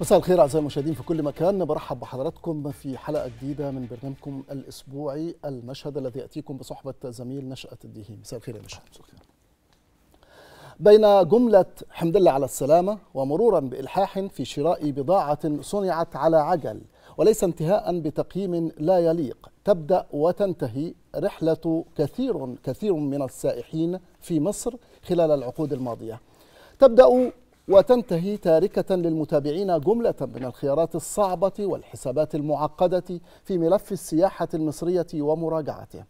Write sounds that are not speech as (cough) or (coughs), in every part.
مساء الخير اعزائي المشاهدين في كل مكان برحب بحضراتكم في حلقه جديده من برنامجكم الاسبوعي المشهد الذي ياتيكم بصحبه زميل نشاه الدهيم مساء الخير يا مشهد بين جمله حمد الله على السلامه ومرورا بالحاح في شراء بضاعه صنعت على عجل وليس انتهاء بتقييم لا يليق تبدا وتنتهي رحله كثير كثير من السائحين في مصر خلال العقود الماضيه تبدا وتنتهي تاركة للمتابعين جملة من الخيارات الصعبة والحسابات المعقدة في ملف السياحة المصرية ومراجعته.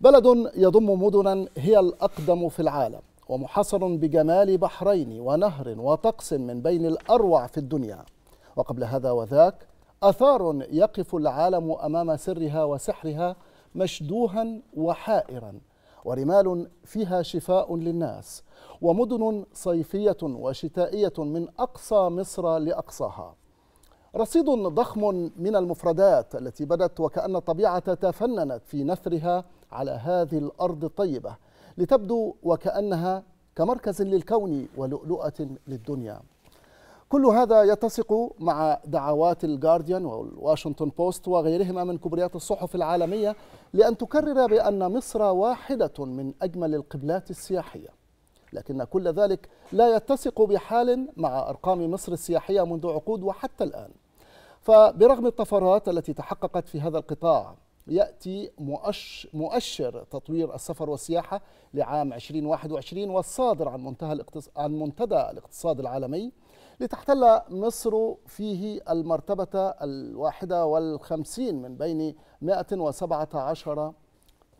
بلد يضم مدنا هي الأقدم في العالم ومحاصر بجمال بحرين ونهر وطقس من بين الأروع في الدنيا. وقبل هذا وذاك أثار يقف العالم أمام سرها وسحرها مشدوها وحائرا ورمال فيها شفاء للناس ومدن صيفية وشتائية من أقصى مصر لأقصاها رصيد ضخم من المفردات التي بدت وكأن الطبيعة تفننت في نثرها على هذه الأرض الطيبة لتبدو وكأنها كمركز للكون ولؤلؤة للدنيا كل هذا يتسق مع دعوات الجارديان والواشنطن بوست وغيرهما من كبريات الصحف العالمية لأن تكرر بأن مصر واحدة من أجمل القبلات السياحية لكن كل ذلك لا يتسق بحال مع أرقام مصر السياحية منذ عقود وحتى الآن فبرغم الطفرات التي تحققت في هذا القطاع يأتي مؤشر تطوير السفر والسياحة لعام 2021 والصادر عن منتهى الاقتص... عن منتدى الاقتصاد العالمي لتحتل مصر فيه المرتبة الواحدة والخمسين من بين 117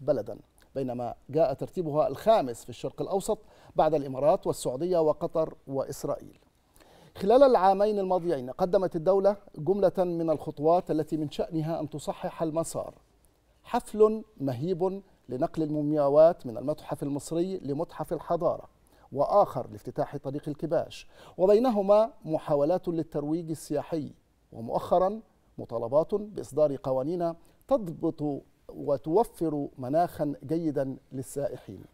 بلدا بينما جاء ترتيبها الخامس في الشرق الأوسط بعد الإمارات والسعودية وقطر وإسرائيل خلال العامين الماضيين قدمت الدولة جملة من الخطوات التي من شأنها أن تصحح المسار حفل مهيب لنقل المومياوات من المتحف المصري لمتحف الحضارة وآخر لافتتاح طريق الكباش وبينهما محاولات للترويج السياحي ومؤخرا مطالبات بإصدار قوانين تضبط وتوفر مناخا جيدا للسائحين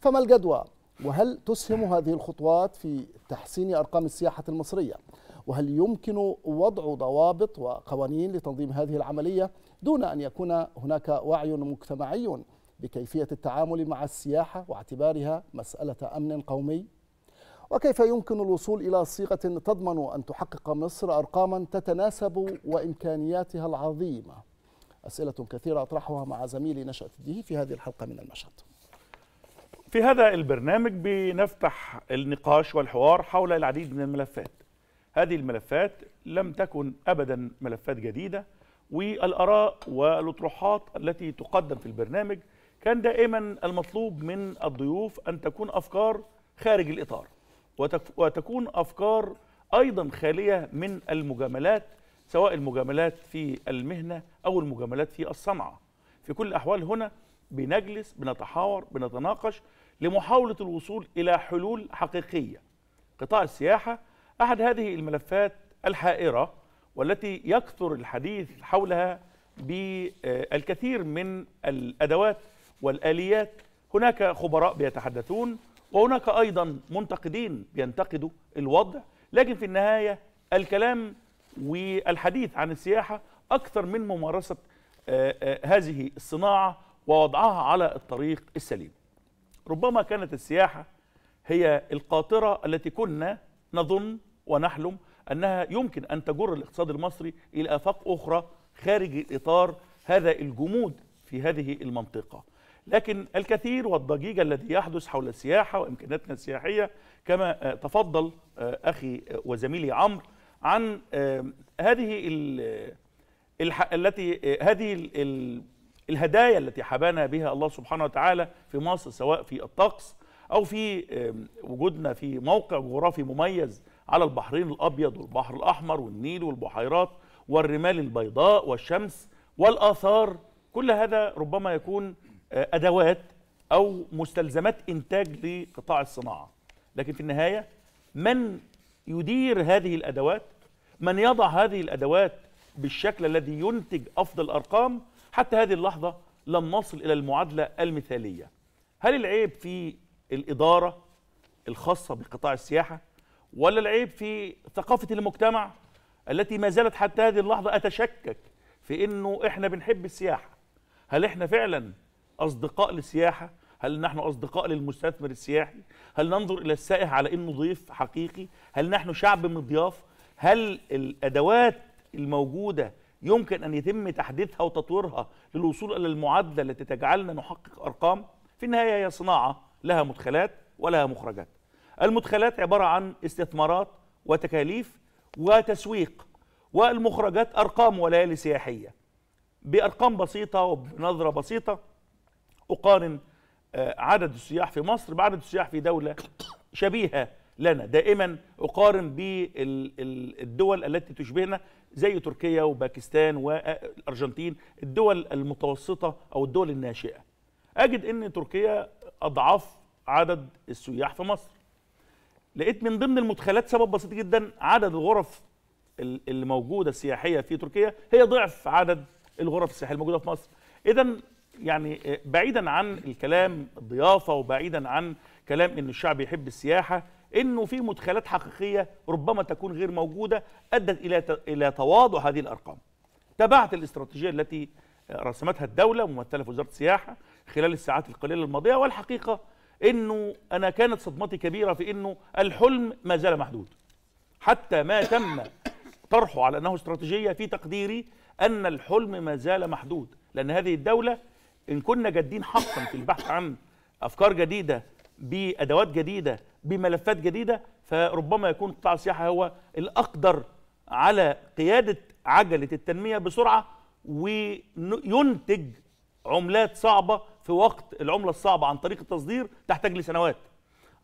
فما الجدوى وهل تسهم هذه الخطوات في تحسين أرقام السياحة المصرية وهل يمكن وضع ضوابط وقوانين لتنظيم هذه العملية دون أن يكون هناك وعي مجتمعي بكيفية التعامل مع السياحة واعتبارها مسألة أمن قومي وكيف يمكن الوصول إلى صيغة تضمن أن تحقق مصر أرقاما تتناسب وإمكانياتها العظيمة أسئلة كثيرة أطرحها مع زميلي نشأة الديه في هذه الحلقة من المشهد في هذا البرنامج بنفتح النقاش والحوار حول العديد من الملفات هذه الملفات لم تكن أبدا ملفات جديدة والآراء والأطروحات التي تقدم في البرنامج كان دائما المطلوب من الضيوف أن تكون أفكار خارج الإطار وتكون أفكار أيضا خالية من المجاملات سواء المجاملات في المهنة أو المجاملات في الصنعة في كل الأحوال هنا بنجلس بنتحاور بنتناقش لمحاولة الوصول إلى حلول حقيقية قطاع السياحة أحد هذه الملفات الحائرة والتي يكثر الحديث حولها بالكثير من الأدوات والآليات هناك خبراء بيتحدثون وهناك أيضا منتقدين بينتقدوا الوضع لكن في النهاية الكلام والحديث عن السياحة أكثر من ممارسة آه، آه، هذه الصناعة ووضعها على الطريق السليم ربما كانت السياحة هي القاطرة التي كنا نظن ونحلم أنها يمكن أن تجر الاقتصاد المصري إلى آفاق أخرى خارج إطار هذا الجمود في هذه المنطقة لكن الكثير والضجيج الذي يحدث حول السياحة وإمكاناتنا السياحية كما آه، تفضل آه، أخي آه، وزميلي عمرو عن هذه التي هذه الهدايا التي حبانا بها الله سبحانه وتعالى في مصر سواء في الطقس أو في وجودنا في موقع جغرافي مميز على البحرين الأبيض والبحر الأحمر والنيل والبحيرات والرمال البيضاء والشمس والآثار كل هذا ربما يكون آه، أدوات أو مستلزمات إنتاج لقطاع الصناعة لكن في النهاية من يدير هذه الأدوات من يضع هذه الأدوات بالشكل الذي ينتج أفضل أرقام حتى هذه اللحظة لم نصل إلى المعادلة المثالية هل العيب في الإدارة الخاصة بقطاع السياحة ولا العيب في ثقافة المجتمع التي ما زالت حتى هذه اللحظة أتشكك في أنه إحنا بنحب السياحة هل إحنا فعلا أصدقاء للسياحة هل نحن أصدقاء للمستثمر السياحي هل ننظر إلى السائح على أنه ضيف حقيقي هل نحن شعب مضياف هل الأدوات الموجودة يمكن أن يتم تحديثها وتطويرها للوصول إلى المعادلة التي تجعلنا نحقق أرقام في النهاية هي صناعة لها مدخلات ولها مخرجات المدخلات عبارة عن استثمارات وتكاليف وتسويق والمخرجات أرقام وليالي سياحية بأرقام بسيطة وبنظرة بسيطة أقارن آه، عدد السياح في مصر بعدد السياح في دولة شبيهة لنا دائما أقارن بالدول التي تشبهنا زي تركيا وباكستان والارجنتين الدول المتوسطه او الدول الناشئه اجد ان تركيا اضعاف عدد السياح في مصر لقيت من ضمن المدخلات سبب بسيط جدا عدد الغرف اللي موجوده السياحيه في تركيا هي ضعف عدد الغرف السياحيه الموجوده في مصر اذا يعني آه، بعيدا عن الكلام الضيافه وبعيدا عن كلام ان الشعب يحب السياحه انه في مدخلات حقيقيه ربما تكون غير موجوده ادت الى الى تواضع هذه الارقام. تبعت الاستراتيجيه التي رسمتها الدوله ممثله في وزاره السياحه خلال الساعات القليله الماضيه والحقيقه انه انا كانت صدمتي كبيره في انه الحلم ما زال محدود. حتى ما تم طرحه على انه استراتيجيه في تقديري ان الحلم ما زال محدود لان هذه الدوله ان كنا جادين حقا في البحث عن افكار جديده بادوات جديده بملفات جديده فربما يكون قطاع السياحه هو الاقدر على قياده عجله التنميه بسرعه وينتج عملات صعبه في وقت العمله الصعبه عن طريق التصدير تحتاج لسنوات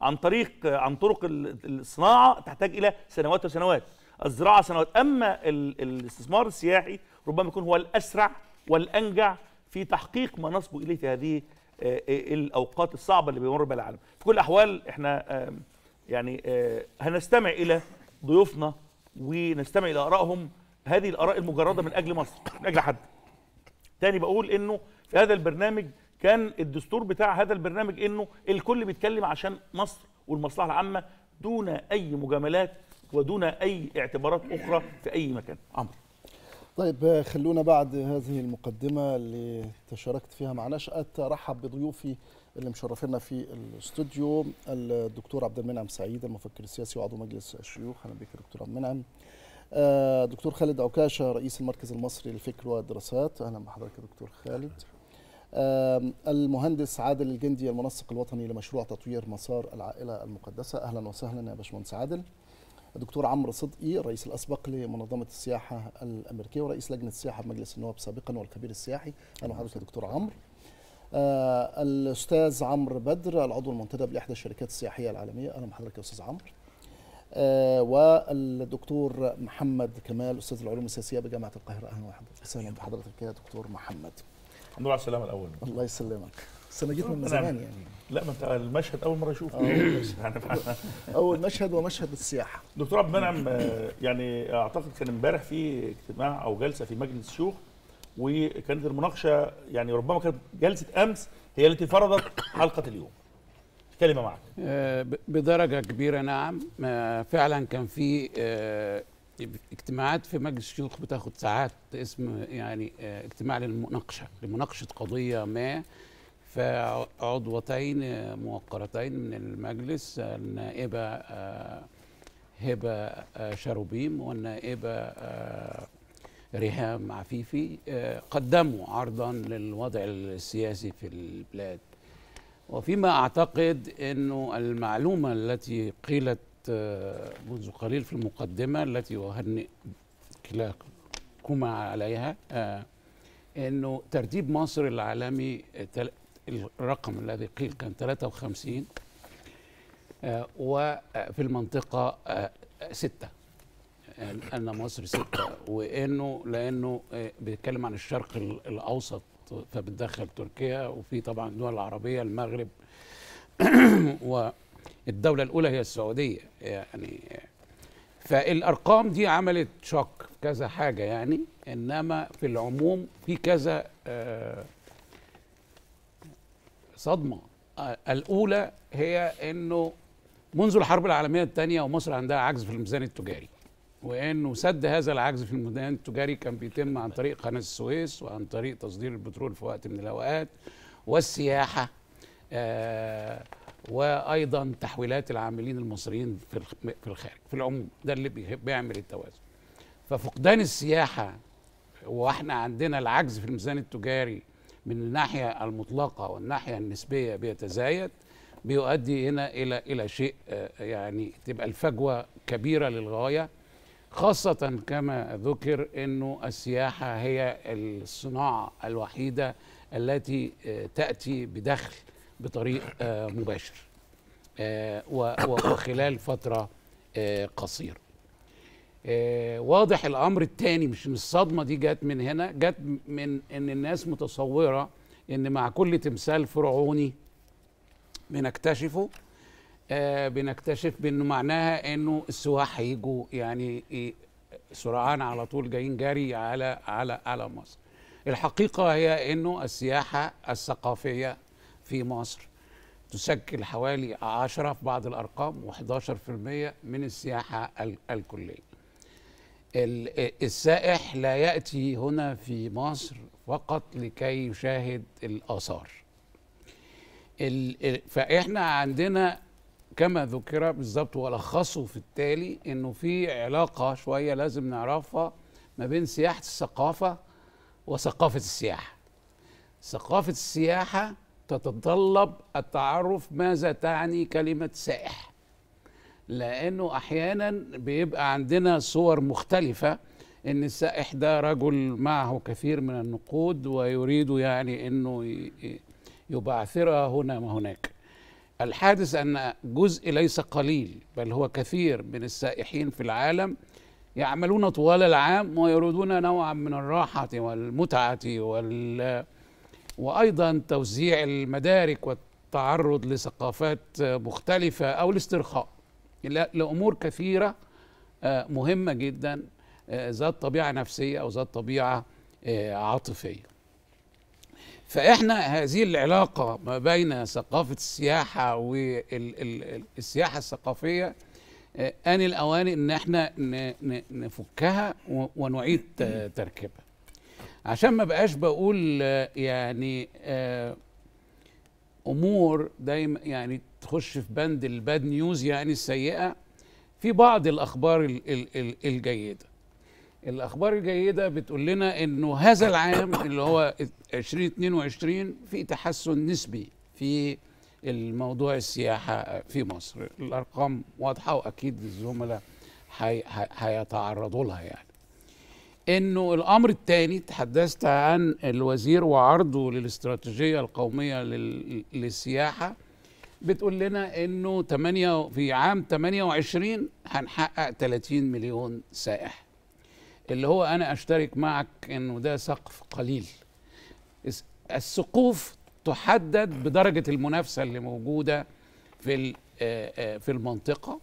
عن طريق عن طرق الصناعه تحتاج الى سنوات وسنوات الزراعه سنوات اما الاستثمار السياحي ربما يكون هو الاسرع والانجع في تحقيق ما نصب اليه في هذه آه، آه، الاوقات الصعبه اللي بيمر بها العالم في كل الاحوال احنا يعني آه، هنستمع الى ضيوفنا ونستمع الى ارائهم هذه الاراء المجرده من اجل مصر من اجل حد تاني بقول انه في هذا البرنامج كان الدستور بتاع هذا البرنامج انه الكل بيتكلم عشان مصر والمصلحه العامه دون اي مجاملات ودون اي اعتبارات اخرى في اي مكان عمرو طيب خلونا بعد هذه المقدمه اللي تشاركت فيها مع نشأة ارحب بضيوفي اللي مشرفينا في الاستوديو الدكتور عبد المنعم سعيد المفكر السياسي وعضو مجلس الشيوخ اهلا بك دكتور عبد المنعم آه، دكتور خالد عكاشه رئيس المركز المصري للفكر والدراسات اهلا بحضرتك دكتور خالد المهندس عادل الجندي المنسق الوطني لمشروع تطوير مسار العائله المقدسه اهلا وسهلا يا باشمهندس عادل الدكتور عمرو صدقي الرئيس الاسبق لمنظمه السياحه الامريكيه ورئيس لجنه السياحه بمجلس النواب سابقا والخبير السياحي اهلا وحضرتك يا دكتور عمرو آه الاستاذ عمرو بدر العضو المنتدب لاحدى الشركات السياحيه العالميه اهلا بحضرتك يا استاذ عمرو آه والدكتور محمد كمال استاذ العلوم السياسيه بجامعه القاهره اهلا وحضرتك وسهلا بحضرتك يا دكتور محمد الحمد لله على السلامه الاول الله يسلمك بس انا جيت من نعم. زمان يعني لا ما انت المشهد اول مره اشوفه (laughs) اول مشهد ومشهد السياحه دكتور عبد المنعم يعني اعتقد كان امبارح في اجتماع او جلسه في مجلس الشيوخ وكانت المناقشه يعني ربما كانت جلسه امس هي التي فرضت حلقه اليوم كلمه معك آه، بدرجه كبيره نعم آه، فعلا كان في آه، اجتماعات في مجلس الشيوخ بتاخد ساعات اسم يعني اجتماع للمناقشه لمناقشه قضيه ما فعضوتين عضوتين موقرتين من المجلس النائبة آه، هبة آه، شاروبيم والنائبة آه، ريهام عفيفي قدموا عرضا للوضع السياسي في البلاد وفيما أعتقد أنه المعلومة التي قيلت منذ قليل في المقدمة التي أهنئ كلاكما عليها أنه ترتيب مصر العالمي الرقم الذي قيل كان 53 آه، وفي المنطقة آه، ستة آه، أن مصر ستة وإنه لأنه بيتكلم عن الشرق الأوسط فبتدخل تركيا وفي طبعا الدول العربية المغرب (coughs) والدولة الأولى هي السعودية يعني فالأرقام دي عملت شك كذا حاجة يعني إنما في العموم في كذا آه الصدمه آه، الاولى هي انه منذ الحرب العالميه الثانيه ومصر عندها عجز في الميزان التجاري وانه سد هذا العجز في الميزان التجاري كان بيتم عن طريق قناه السويس وعن طريق تصدير البترول في وقت من الاوقات والسياحه آه وايضا تحويلات العاملين المصريين في الخارج في العموم ده اللي بيعمل التوازن ففقدان السياحه واحنا عندنا العجز في الميزان التجاري من الناحيه المطلقه والناحيه النسبيه بيتزايد بيؤدي هنا الى الى شيء آه، يعني تبقى الفجوه كبيره للغايه خاصه كما ذكر انه السياحه هي الصناعه الوحيده التي آه، تاتي بدخل بطريق آه، مباشر وخلال فتره قصيره آه، واضح الامر الثاني مش الصدمه دي جت من هنا جت من ان الناس متصوره ان مع كل تمثال فرعوني بنكتشفه آه بنكتشف بانه معناها انه السواح هيجوا يعني إيه سرعان على طول جايين جري على على على مصر الحقيقه هي انه السياحه الثقافيه في مصر تشكل حوالي 10 في بعض الارقام و11% من السياحه الكليه السائح لا يأتي هنا في مصر فقط لكي يشاهد الآثار فإحنا عندنا كما ذكر بالظبط ولخصه في التالي انه في علاقه شويه لازم نعرفها ما بين سياحه الثقافه وثقافه السياحه. ثقافه السياحه تتطلب التعرف ماذا تعني كلمه سائح. لانه احيانا بيبقى عندنا صور مختلفه ان السائح ده رجل معه كثير من النقود ويريد يعني انه يبعثرها هنا وهناك الحادث ان جزء ليس قليل بل هو كثير من السائحين في العالم يعملون طوال العام ويريدون نوعا من الراحه والمتعه وال وايضا توزيع المدارك والتعرض لثقافات مختلفه او الاسترخاء لأمور كثيرة آه، مهمة جدا آه، ذات طبيعة نفسية أو ذات طبيعة آه، عاطفية فإحنا هذه العلاقة ما بين ثقافة السياحة والسياحة الثقافية آن الأوان إن إحنا نفكها ونعيد تركيبها عشان ما بقاش بقول يعني امور دايما يعني تخش في بند الباد نيوز يعني السيئه في بعض الاخبار الجيده الاخبار الجيده بتقول لنا انه هذا العام اللي هو 2022 في تحسن نسبي في الموضوع السياحه في مصر الارقام واضحه واكيد الزملاء هيتعرضوا لها يعني انه الامر الثاني تحدثت عن الوزير وعرضه للاستراتيجيه القوميه للسياحه بتقول لنا انه 8 في عام 28 هنحقق 30 مليون سائح اللي هو انا اشترك معك انه ده سقف قليل السقوف تحدد بدرجه المنافسه اللي موجوده في في المنطقه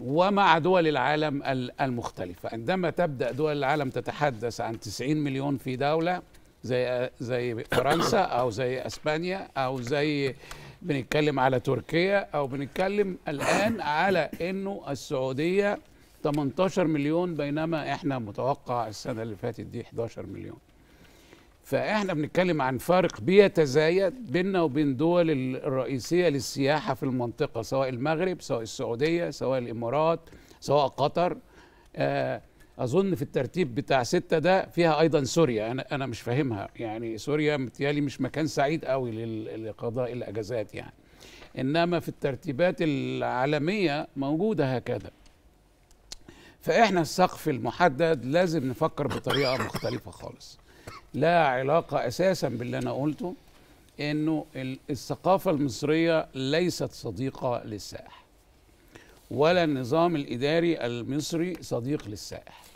ومع دول العالم المختلفه عندما تبدا دول العالم تتحدث عن 90 مليون في دوله زي زي فرنسا او زي اسبانيا او زي بنتكلم على تركيا او بنتكلم الان على انه السعوديه 18 مليون بينما احنا متوقع السنه اللي فاتت دي 11 مليون فاحنا بنتكلم عن فارق بيتزايد بيننا وبين دول الرئيسيه للسياحه في المنطقه سواء المغرب سواء السعوديه سواء الامارات سواء قطر آه اظن في الترتيب بتاع ستة ده فيها ايضا سوريا انا انا مش فاهمها يعني سوريا متهيألي مش مكان سعيد قوي لقضاء الاجازات يعني انما في الترتيبات العالميه موجوده هكذا فاحنا السقف المحدد لازم نفكر بطريقه مختلفه خالص لا علاقه اساسا باللي انا قلته انه الثقافه المصريه ليست صديقه للسائح ولا النظام الاداري المصري صديق للسائح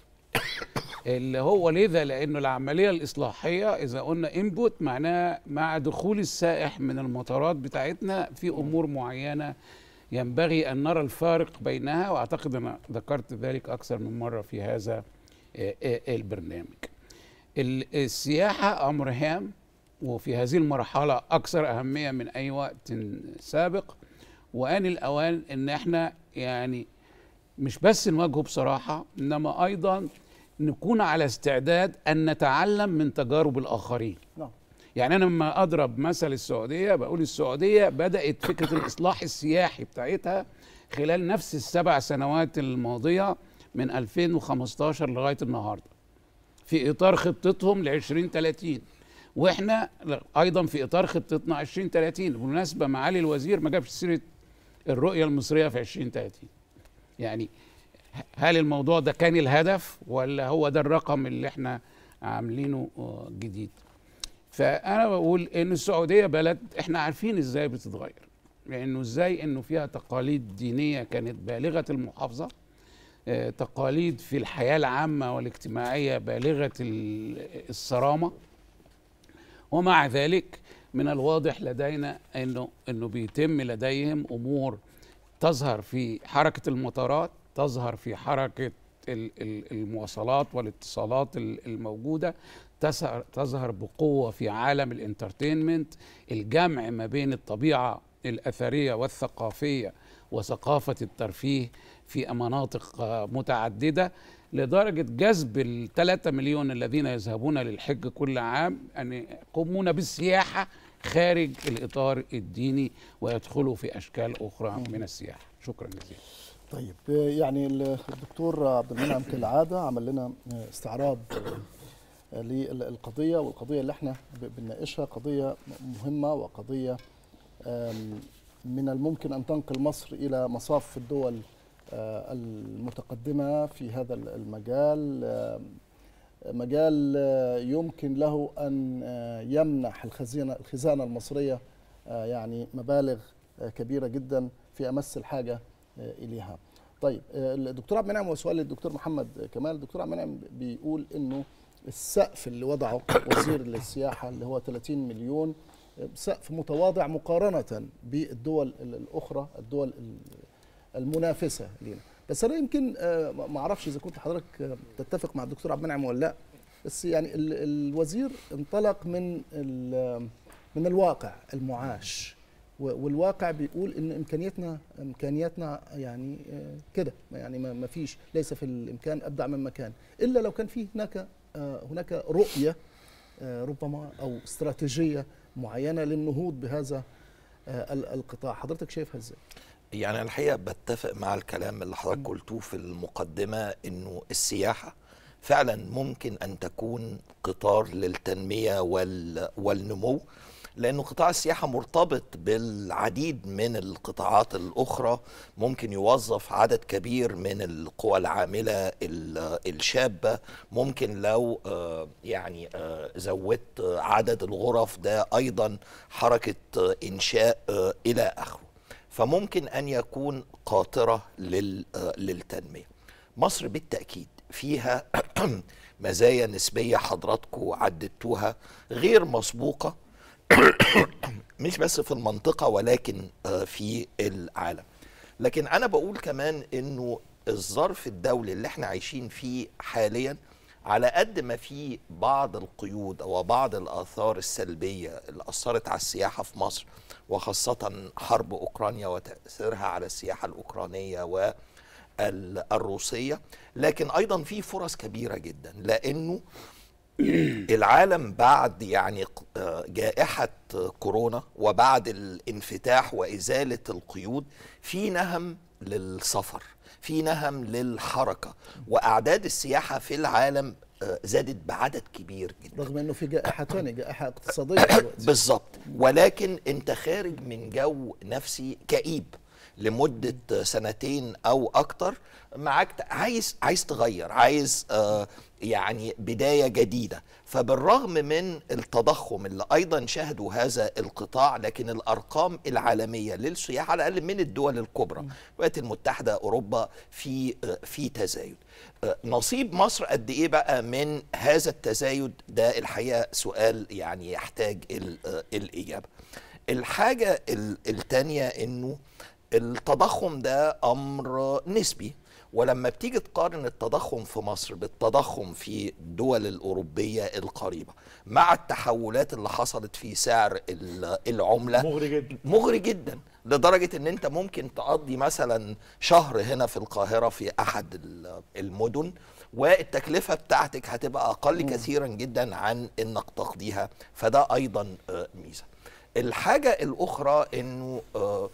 اللي هو لذا لانه العمليه الاصلاحيه اذا قلنا انبوت معناها مع دخول السائح من المطارات بتاعتنا في امور معينه ينبغي ان نرى الفارق بينها واعتقد انا ذكرت ذلك اكثر من مره في هذا آه، آه، البرنامج. السياحه امر هام وفي هذه المرحله اكثر اهميه من اي وقت سابق وان الاوان ان احنا يعني مش بس نواجهه بصراحه انما ايضا نكون على استعداد ان نتعلم من تجارب الاخرين نعم يعني انا لما اضرب مثل السعوديه بقول السعوديه بدات فكره الاصلاح السياحي بتاعتها خلال نفس السبع سنوات الماضيه من 2015 لغايه النهارده في اطار خطتهم ل 2030 واحنا ايضا في اطار خطتنا 2030 بالمناسبه معالي الوزير ما جابش سيره الرؤيه المصريه في 2030 يعني هل الموضوع ده كان الهدف ولا هو ده الرقم اللي احنا عاملينه آه، جديد فانا بقول ان السعوديه بلد احنا عارفين ازاي بتتغير لانه ازاي انه فيها تقاليد دينيه كانت بالغه المحافظه آه، تقاليد في الحياه العامه والاجتماعيه بالغه الصرامه ومع ذلك من الواضح لدينا انه انه بيتم لديهم امور تظهر في حركه المطارات تظهر في حركه المواصلات والاتصالات الموجوده تظهر بقوه في عالم الانترتينمنت الجمع ما بين الطبيعه الاثريه والثقافيه وثقافه الترفيه في مناطق آه، متعدده لدرجه جذب الثلاثة مليون الذين يذهبون للحج كل عام ان يقومون بالسياحه خارج الاطار الديني ويدخلوا في اشكال اخرى من السياحه شكرا جزيلا طيب آه، يعني الدكتور عبد المنعم كالعاده عمل لنا آه، استعراض آه، للقضيه والقضيه اللي احنا بنناقشها قضيه مهمه وقضيه من الممكن ان تنقل مصر الى مصاف الدول المتقدمه في هذا المجال مجال يمكن له ان يمنح الخزينه الخزانه المصريه يعني مبالغ كبيره جدا في امس الحاجه آه، اليها طيب آه، الدكتور عبد المنعم وسؤال للدكتور محمد كمال الدكتور عبد المنعم بيقول انه السقف اللي وضعه (coughs) وزير للسياحه اللي هو 30 مليون آه، سقف متواضع مقارنه بالدول الاخرى الدول المنافسه لينا بس انا يمكن ما اعرفش اذا كنت حضرتك تتفق مع الدكتور عبد المنعم ولا لا بس يعني الوزير انطلق من من الواقع المعاش والواقع بيقول ان امكانياتنا امكانياتنا يعني آه، كده يعني ما فيش ليس في الامكان ابدع مما كان الا لو كان في هناك آه، هناك رؤيه آه، ربما او استراتيجيه معينه للنهوض بهذا القطاع حضرتك شايفها ازاي يعني الحقيقه بتفق مع الكلام اللي حضرتك قلته في المقدمه انه السياحه فعلا ممكن ان تكون قطار للتنميه والنمو لأنه قطاع السياحة مرتبط بالعديد من القطاعات الأخرى ممكن يوظف عدد كبير من القوى العاملة الشابة ممكن لو آه، يعني آه، زودت عدد الغرف ده أيضا حركة آه، إنشاء إلى آخره فممكن أن يكون قاطرة للتنمية مصر بالتأكيد فيها (clears throat) مزايا نسبية حضراتكم عددتوها غير مسبوقة (coughs) مش بس في المنطقه ولكن آه، في العالم لكن انا بقول كمان انه الظرف الدولي اللي احنا عايشين فيه حاليا على قد ما في بعض القيود او بعض الاثار السلبيه اللي اثرت على السياحه في مصر وخاصه حرب اوكرانيا وتاثيرها على السياحه الاوكرانيه والروسية لكن أيضا في فرص كبيرة جدا لأنه (clears throat) العالم بعد يعني آه، جائحة كورونا وبعد الانفتاح وإزالة القيود في نهم للسفر في نهم للحركة وأعداد السياحة في العالم آه، زادت بعدد كبير جدا رغم انه في جائحه ثانيه (clears throat) جائحه اقتصاديه بالظبط ولكن انت خارج من جو نفسي كئيب لمده سنتين او اكتر معاك عايز عايز تغير عايز آه، يعني بدايه جديده فبالرغم من التضخم اللي ايضا شهدوا هذا القطاع لكن الارقام العالميه للسياحه على الاقل من الدول الكبرى الولايات المتحده اوروبا في آه، في تزايد آه، نصيب مصر قد ايه بقى من هذا التزايد ده الحقيقه سؤال يعني يحتاج الاجابه الحاجه الثانيه انه التضخم ده امر نسبي ولما بتيجي تقارن التضخم في مصر بالتضخم في الدول الأوروبية القريبة مع التحولات اللي حصلت في سعر العملة مغري جدا مغري جدا لدرجة ان انت ممكن تقضي مثلا شهر هنا في القاهرة في احد المدن والتكلفة بتاعتك هتبقى اقل م. كثيرا جدا عن انك تقضيها فده ايضا آه، ميزة الحاجة الاخرى انه آه،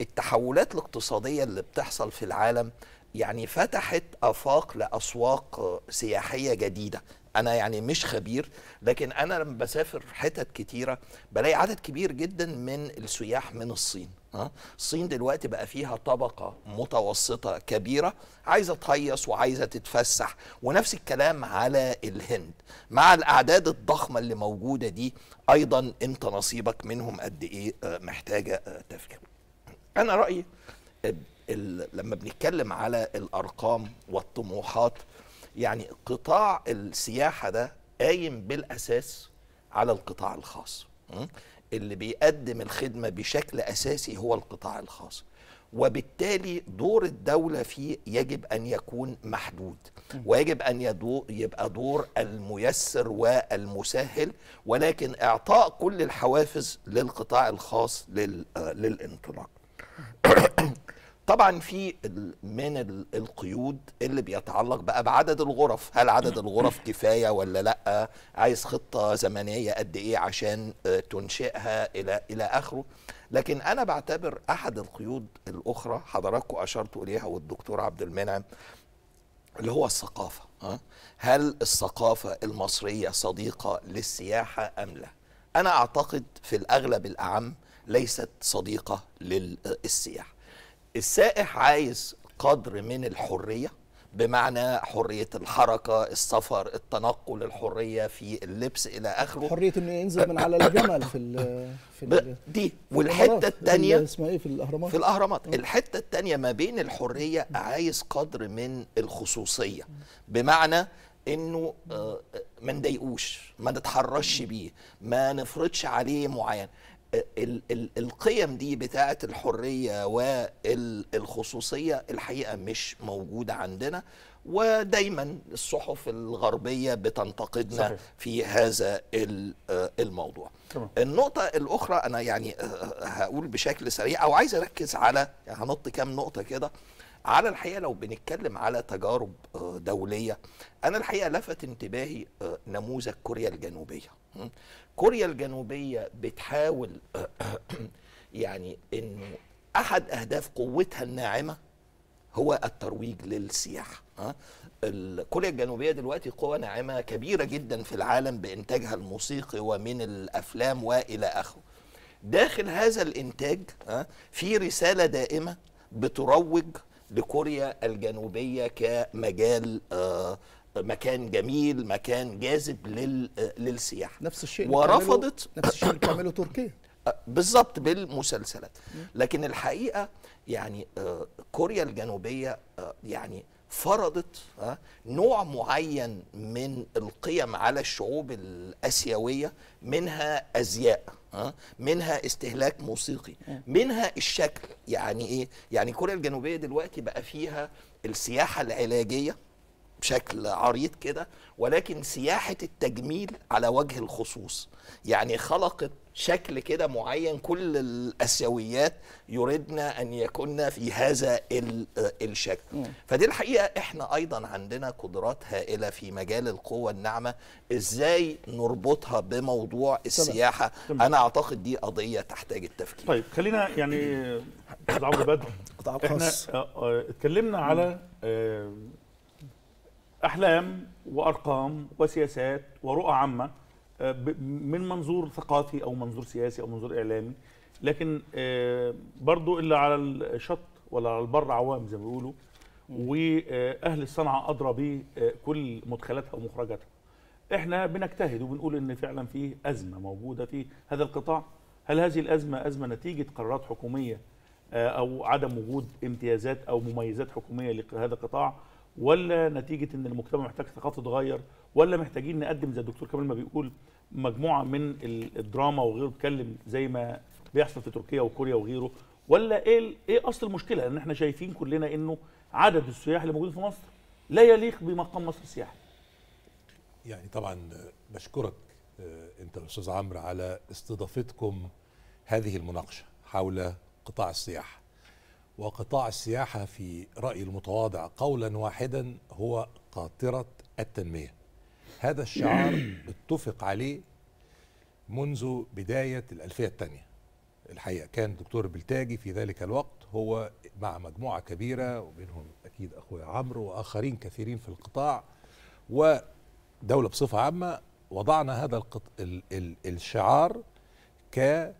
التحولات الاقتصاديه اللي بتحصل في العالم يعني فتحت افاق لاسواق سياحيه جديده انا يعني مش خبير لكن انا لما بسافر حتت كتيره بلاقي عدد كبير جدا من السياح من الصين آه؟ الصين دلوقتي بقى فيها طبقة متوسطة كبيرة عايزة تهيص وعايزة تتفسح ونفس الكلام على الهند مع الأعداد الضخمة اللي موجودة دي أيضا أنت نصيبك منهم قد إيه آه، محتاجة آه، تفكير انا رايي لما بنتكلم على الارقام والطموحات يعني قطاع السياحه ده قايم بالاساس على القطاع الخاص اللي بيقدم الخدمه بشكل اساسي هو القطاع الخاص وبالتالي دور الدولة فيه يجب أن يكون محدود ويجب أن يبقى دور الميسر والمسهل ولكن إعطاء كل الحوافز للقطاع الخاص للانطلاق (coughs) طبعا في من القيود اللي بيتعلق بقى بعدد الغرف هل عدد الغرف كفاية ولا لا عايز خطة زمنية قد ايه عشان آه، تنشئها الى الى اخره لكن انا بعتبر احد القيود الاخرى حضراتكم اشرتوا اليها والدكتور عبد المنعم اللي هو الثقافة آه، هل الثقافة المصرية صديقة للسياحة ام لا انا اعتقد في الاغلب الاعم ليست صديقه للسياح السائح عايز قدر من الحريه بمعنى حرية الحركة السفر التنقل الحرية في اللبس إلى آخره حرية إنه ينزل من على الجمل في ال في ال دي والحتة الثانية اسمها إيه في الأهرامات في الأهرامات آه. الحتة الثانية ما بين الحرية عايز قدر من الخصوصية بمعنى انه آه، ما نضايقوش ما نتحرش بيه ما نفرضش عليه معين القيم دي بتاعه الحريه والخصوصيه الحقيقه مش موجوده عندنا ودايما الصحف الغربيه بتنتقدنا صحيح. في هذا الموضوع طبعا. النقطه الاخرى انا يعني هقول بشكل سريع او عايز اركز على يعني هنط كام نقطه كده على الحقيقه لو بنتكلم على تجارب آه، دوليه انا الحقيقه لفت انتباهي آه، نموذج كوريا الجنوبيه كوريا الجنوبيه بتحاول (clears throat) يعني انه احد اهداف قوتها الناعمه هو الترويج للسياحه كوريا الجنوبيه دلوقتي قوه ناعمه كبيره جدا في العالم بانتاجها الموسيقي ومن الافلام والى اخره داخل هذا الانتاج في رساله دائمه بتروج لكوريا الجنوبيه كمجال آه، مكان جميل مكان جاذب للسياح للسياحه نفس الشيء ورفضت نفس الشيء اللي بتعمله تركيا (coughs) آه، بالظبط بالمسلسلات لكن الحقيقه يعني آه، كوريا الجنوبيه آه، يعني فرضت نوع معين من القيم على الشعوب الاسيويه منها ازياء منها استهلاك موسيقي منها الشكل يعني ايه يعني كوريا الجنوبيه دلوقتي بقى فيها السياحه العلاجيه بشكل عريض كده ولكن سياحه التجميل على وجه الخصوص يعني خلقت شكل كده معين كل الاسيويات يريدنا ان يكون في هذا الشكل فدي الحقيقه احنا ايضا عندنا قدرات هائله في مجال القوه الناعمه ازاي نربطها بموضوع السياحه طبعا. طبعا. انا اعتقد دي قضيه تحتاج التفكير طيب خلينا يعني (coughs) عبد بدر احنا آه، آه، اتكلمنا على آه، احلام وارقام وسياسات ورؤى عامه آه، من منظور ثقافي او منظور سياسي او منظور اعلامي لكن آه، برضو اللي على الشط ولا على البر عوام زي ما بيقولوا واهل الصنعه ادرى بكل آه، مدخلاتها ومخرجاتها احنا بنجتهد وبنقول ان فعلا في ازمه موجوده في هذا القطاع هل هذه الازمه ازمه نتيجه قرارات حكوميه او عدم وجود امتيازات او مميزات حكوميه لهذا القطاع ولا نتيجه ان المجتمع محتاج ثقافته تتغير ولا محتاجين نقدم زي الدكتور كمال ما بيقول مجموعه من الدراما وغيره بيتكلم زي ما بيحصل في تركيا وكوريا وغيره ولا ايه ايه اصل المشكله لان احنا شايفين كلنا انه عدد السياح اللي موجودين في مصر لا يليق بمقام مصر السياحي يعني طبعا بشكرك آه، انت الاستاذ عمرو على استضافتكم هذه المناقشه حول قطاع السياحه وقطاع السياحة في رأي المتواضع قولا واحدا هو قاطرة التنمية هذا الشعار (clears throat) اتفق عليه منذ بداية الألفية الثانية الحقيقة كان الدكتور بلتاجي في ذلك الوقت هو مع مجموعة كبيرة ومنهم أكيد أخويا عمرو وآخرين كثيرين في القطاع ودولة بصفة عامة وضعنا هذا الشعار ك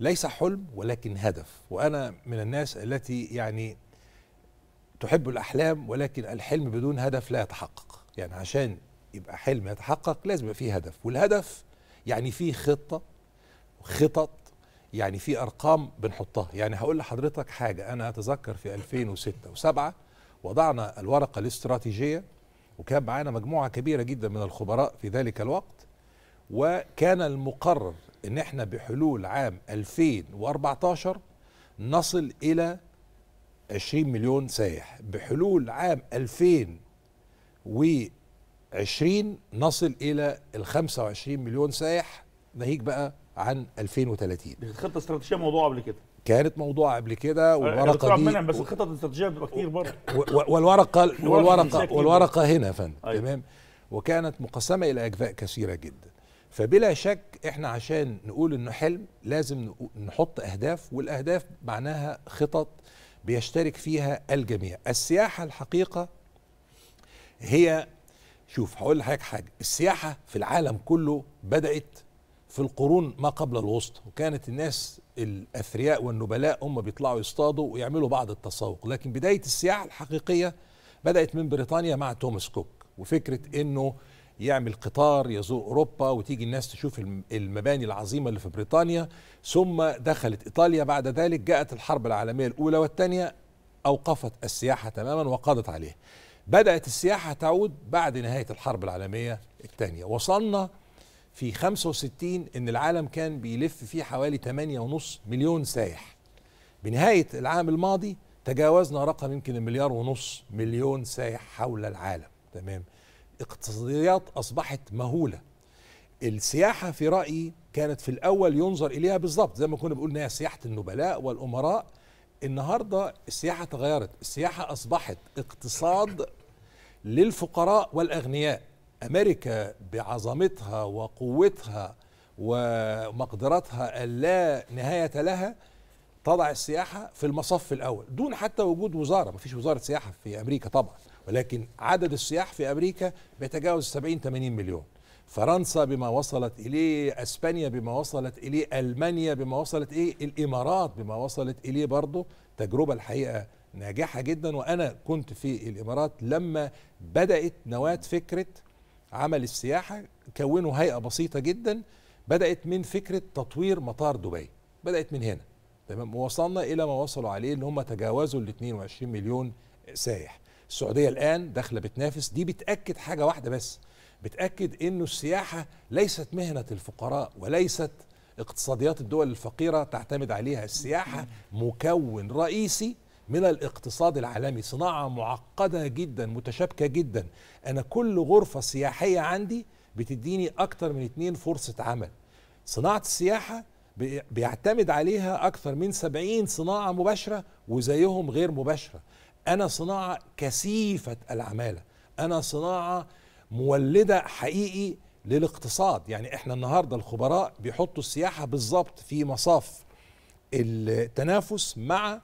ليس حلم ولكن هدف وأنا من الناس التي يعني تحب الأحلام ولكن الحلم بدون هدف لا يتحقق يعني عشان يبقى حلم يتحقق لازم يبقى فيه هدف والهدف يعني فيه خطة خطط يعني في ارقام بنحطها يعني هقول لحضرتك حاجه انا اتذكر في 2006 و7 وضعنا الورقه الاستراتيجيه وكان معانا مجموعه كبيره جدا من الخبراء في ذلك الوقت وكان المقرر ان احنا بحلول عام 2014 نصل الى 20 مليون سائح بحلول عام 2020 نصل الى ال 25 مليون سائح ناهيك بقى عن 2030 الخطه الاستراتيجيه موضوعه قبل كده كانت موضوع قبل كده والورقه دي منعم بس الخطط الاستراتيجيه بتبقى كتير برضه (laughs) والورقه والورقه والورقه هنا يا فندم أيوة. تمام وكانت مقسمه الى اجزاء كثيره جدا فبلا شك احنا عشان نقول انه حلم لازم نحط اهداف والاهداف معناها خطط بيشترك فيها الجميع السياحه الحقيقه هي شوف هقول لحضرتك حاجه السياحه في العالم كله بدات في القرون ما قبل الوسطى وكانت الناس الاثرياء والنبلاء هم بيطلعوا يصطادوا ويعملوا بعض التسوق لكن بدايه السياحه الحقيقيه بدات من بريطانيا مع توماس كوك وفكره انه يعمل قطار يزور اوروبا وتيجي الناس تشوف المباني العظيمه اللي في بريطانيا ثم دخلت ايطاليا بعد ذلك جاءت الحرب العالميه الاولى والثانيه اوقفت السياحه تماما وقضت عليه بدات السياحه تعود بعد نهايه الحرب العالميه الثانيه وصلنا في 65 ان العالم كان بيلف فيه حوالي 8.5 مليون سايح بنهايه العام الماضي تجاوزنا رقم يمكن المليار ونص مليون سايح حول العالم تمام اقتصاديات اصبحت مهوله السياحه في رايي كانت في الاول ينظر اليها بالظبط زي ما كنا بنقول انها سياحه النبلاء والامراء النهارده السياحه تغيرت السياحه اصبحت اقتصاد للفقراء والاغنياء امريكا بعظمتها وقوتها ومقدرتها اللا نهايه لها تضع السياحه في المصف الاول دون حتى وجود وزاره ما فيش وزاره سياحه في امريكا طبعا ولكن عدد السياح في امريكا بيتجاوز 70 80 مليون فرنسا بما وصلت اليه اسبانيا بما وصلت اليه المانيا بما وصلت اليه الامارات بما وصلت اليه برضه تجربه الحقيقه ناجحه جدا وانا كنت في الامارات لما بدات نواه فكره عمل السياحه كونوا هيئه بسيطه جدا بدات من فكره تطوير مطار دبي بدات من هنا تمام ووصلنا الى ما وصلوا عليه اللي هم تجاوزوا ال 22 مليون سائح السعوديه الان داخله بتنافس دي بتاكد حاجه واحده بس بتاكد انه السياحه ليست مهنه الفقراء وليست اقتصاديات الدول الفقيره تعتمد عليها السياحه مكون رئيسي من الاقتصاد العالمي صناعه معقده جدا متشابكه جدا انا كل غرفه سياحيه عندي بتديني اكتر من اتنين فرصه عمل صناعه السياحه بيعتمد عليها اكثر من 70 صناعه مباشره وزيهم غير مباشره انا صناعه كثيفه العماله انا صناعه مولده حقيقي للاقتصاد يعني احنا النهارده الخبراء بيحطوا السياحه بالظبط في مصاف التنافس مع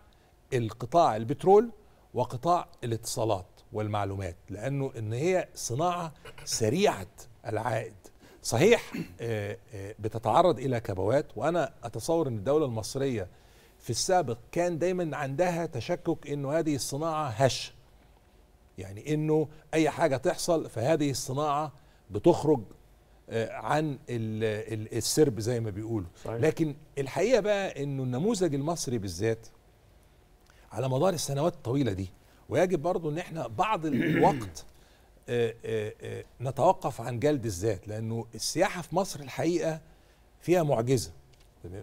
القطاع البترول وقطاع الاتصالات والمعلومات لانه ان هي صناعه سريعه العائد صحيح آه، آه، بتتعرض الى كبوات وانا اتصور ان الدوله المصريه في السابق كان دايما عندها تشكك انه هذه الصناعه هشه يعني انه اي حاجه تحصل فهذه الصناعه بتخرج آه، عن السرب زي ما بيقولوا صحيح. لكن الحقيقه بقى انه النموذج المصري بالذات على مدار السنوات الطويله دي ويجب برضو ان احنا بعض الوقت (clears throat) آه، آه، نتوقف عن جلد الذات لانه السياحه في مصر الحقيقه فيها معجزه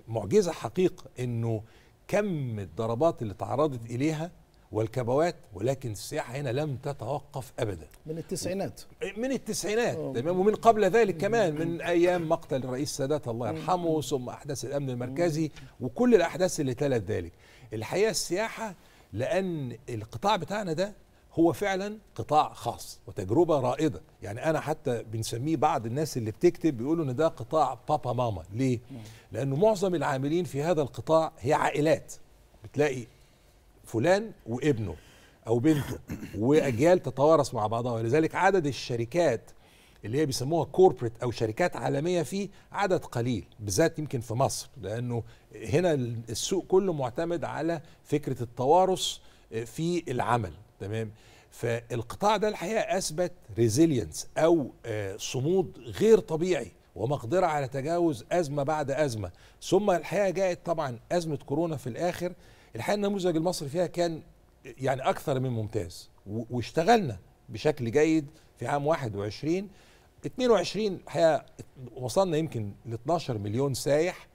معجزه حقيقه انه كم الضربات اللي تعرضت اليها والكبوات ولكن السياحه هنا لم تتوقف ابدا من التسعينات من التسعينات تمام ومن قبل ذلك كمان من ايام مقتل الرئيس السادات الله يرحمه ثم احداث الامن المركزي وكل الاحداث اللي تلت ذلك الحقيقه السياحه لان القطاع بتاعنا ده هو فعلا قطاع خاص وتجربة رائدة يعني أنا حتى بنسميه بعض الناس اللي بتكتب بيقولوا إن ده قطاع بابا ماما ليه؟ لأنه معظم العاملين في هذا القطاع هي عائلات بتلاقي فلان وابنه أو بنته وأجيال تتوارث مع بعضها ولذلك عدد الشركات اللي هي بيسموها كوربريت او شركات عالميه فيه عدد قليل بالذات يمكن في مصر لانه هنا السوق كله معتمد على فكره التوارث في العمل تمام فالقطاع ده الحقيقه اثبت ريزيلينس او آه، صمود غير طبيعي ومقدره على تجاوز ازمه بعد ازمه ثم الحقيقه جاءت طبعا ازمه كورونا في الاخر الحقيقه النموذج المصري فيها كان يعني اكثر من ممتاز واشتغلنا بشكل جيد في عام 21 22 الحقيقه وصلنا يمكن ل 12 مليون سايح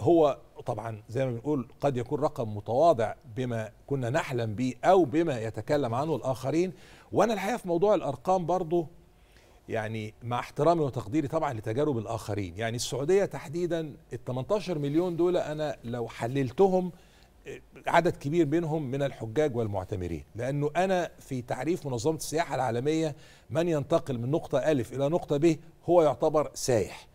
هو طبعا زي ما بنقول قد يكون رقم متواضع بما كنا نحلم به او بما يتكلم عنه الاخرين وانا الحقيقه في موضوع الارقام برضه يعني مع احترامي وتقديري طبعا لتجارب الاخرين يعني السعوديه تحديدا ال 18 مليون دول انا لو حللتهم عدد كبير منهم من الحجاج والمعتمرين لأنه أنا في تعريف منظمة السياحة العالمية من ينتقل من نقطة ألف إلى نقطة ب هو يعتبر سايح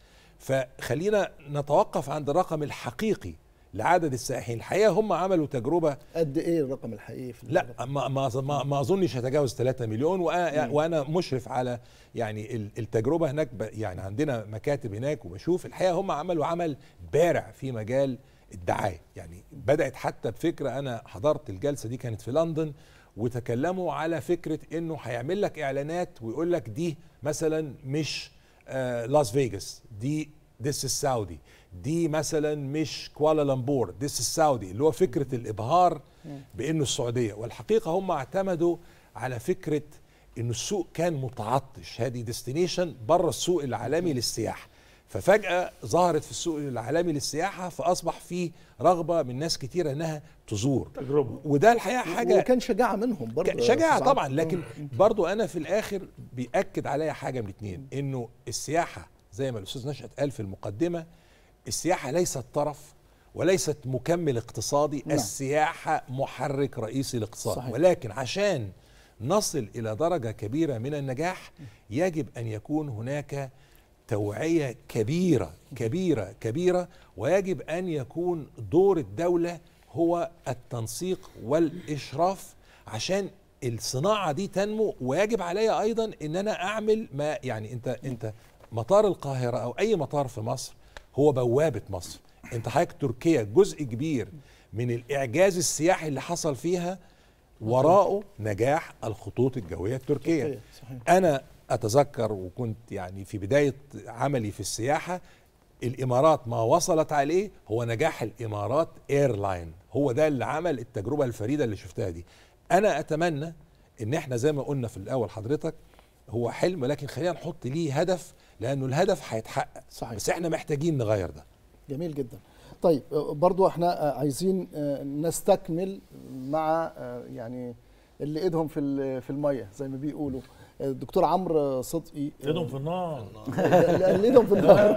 فخلينا نتوقف عند الرقم الحقيقي لعدد السائحين الحقيقه هم عملوا تجربه قد ايه الرقم الحقيقي في لا ما ما ما اظنش هتجاوز 3 مليون وأنا, وانا مشرف على يعني التجربه هناك يعني عندنا مكاتب هناك وبشوف الحقيقه هم عملوا عمل بارع في مجال الدعايه يعني بدات حتى بفكره انا حضرت الجلسه دي كانت في لندن وتكلموا على فكره انه هيعمل لك اعلانات ويقول لك دي مثلا مش لاس آه، فيجاس دي ديس السعودي دي مثلا مش كوالالمبور ديس السعودي اللي هو فكره الابهار بانه السعوديه والحقيقه هم اعتمدوا على فكره ان السوق كان متعطش هذه ديستنيشن بره السوق العالمي للسياحه ففجاه ظهرت في السوق العالمي للسياحه فاصبح في رغبه من ناس كتيره انها تزور تجربه وده الحقيقه حاجه وكان شجاعه منهم برضه شجاعه طبعا لكن برضه انا في الاخر بياكد عليا حاجه من اتنين انه السياحه زي ما الاستاذ نشأت قال في المقدمه السياحه ليست طرف وليست مكمل اقتصادي لا. نعم. السياحه محرك رئيسي للاقتصاد صحيح. ولكن عشان نصل الى درجه كبيره من النجاح يجب ان يكون هناك توعيه كبيره كبيره كبيره ويجب ان يكون دور الدوله هو التنسيق والإشراف عشان الصناعة دي تنمو ويجب عليا أيضا أن أنا أعمل ما يعني أنت أنت مطار القاهرة أو أي مطار في مصر هو بوابة مصر أنت حضرتك تركيا جزء كبير من الإعجاز السياحي اللي حصل فيها وراءه نجاح الخطوط الجوية التركية صحيح. أنا أتذكر وكنت يعني في بداية عملي في السياحة الامارات ما وصلت عليه هو نجاح الامارات ايرلاين هو ده اللي عمل التجربه الفريده اللي شفتها دي انا اتمنى ان احنا زي ما قلنا في الاول حضرتك هو حلم لكن خلينا نحط ليه هدف لانه الهدف هيتحقق صحيح بس احنا محتاجين نغير ده جميل جدا طيب برضو احنا عايزين آه، نستكمل مع آه، يعني اللي ايدهم في في الميه زي ما بيقولوا الدكتور عمرو صدقي ايدهم في النار ايدهم في النار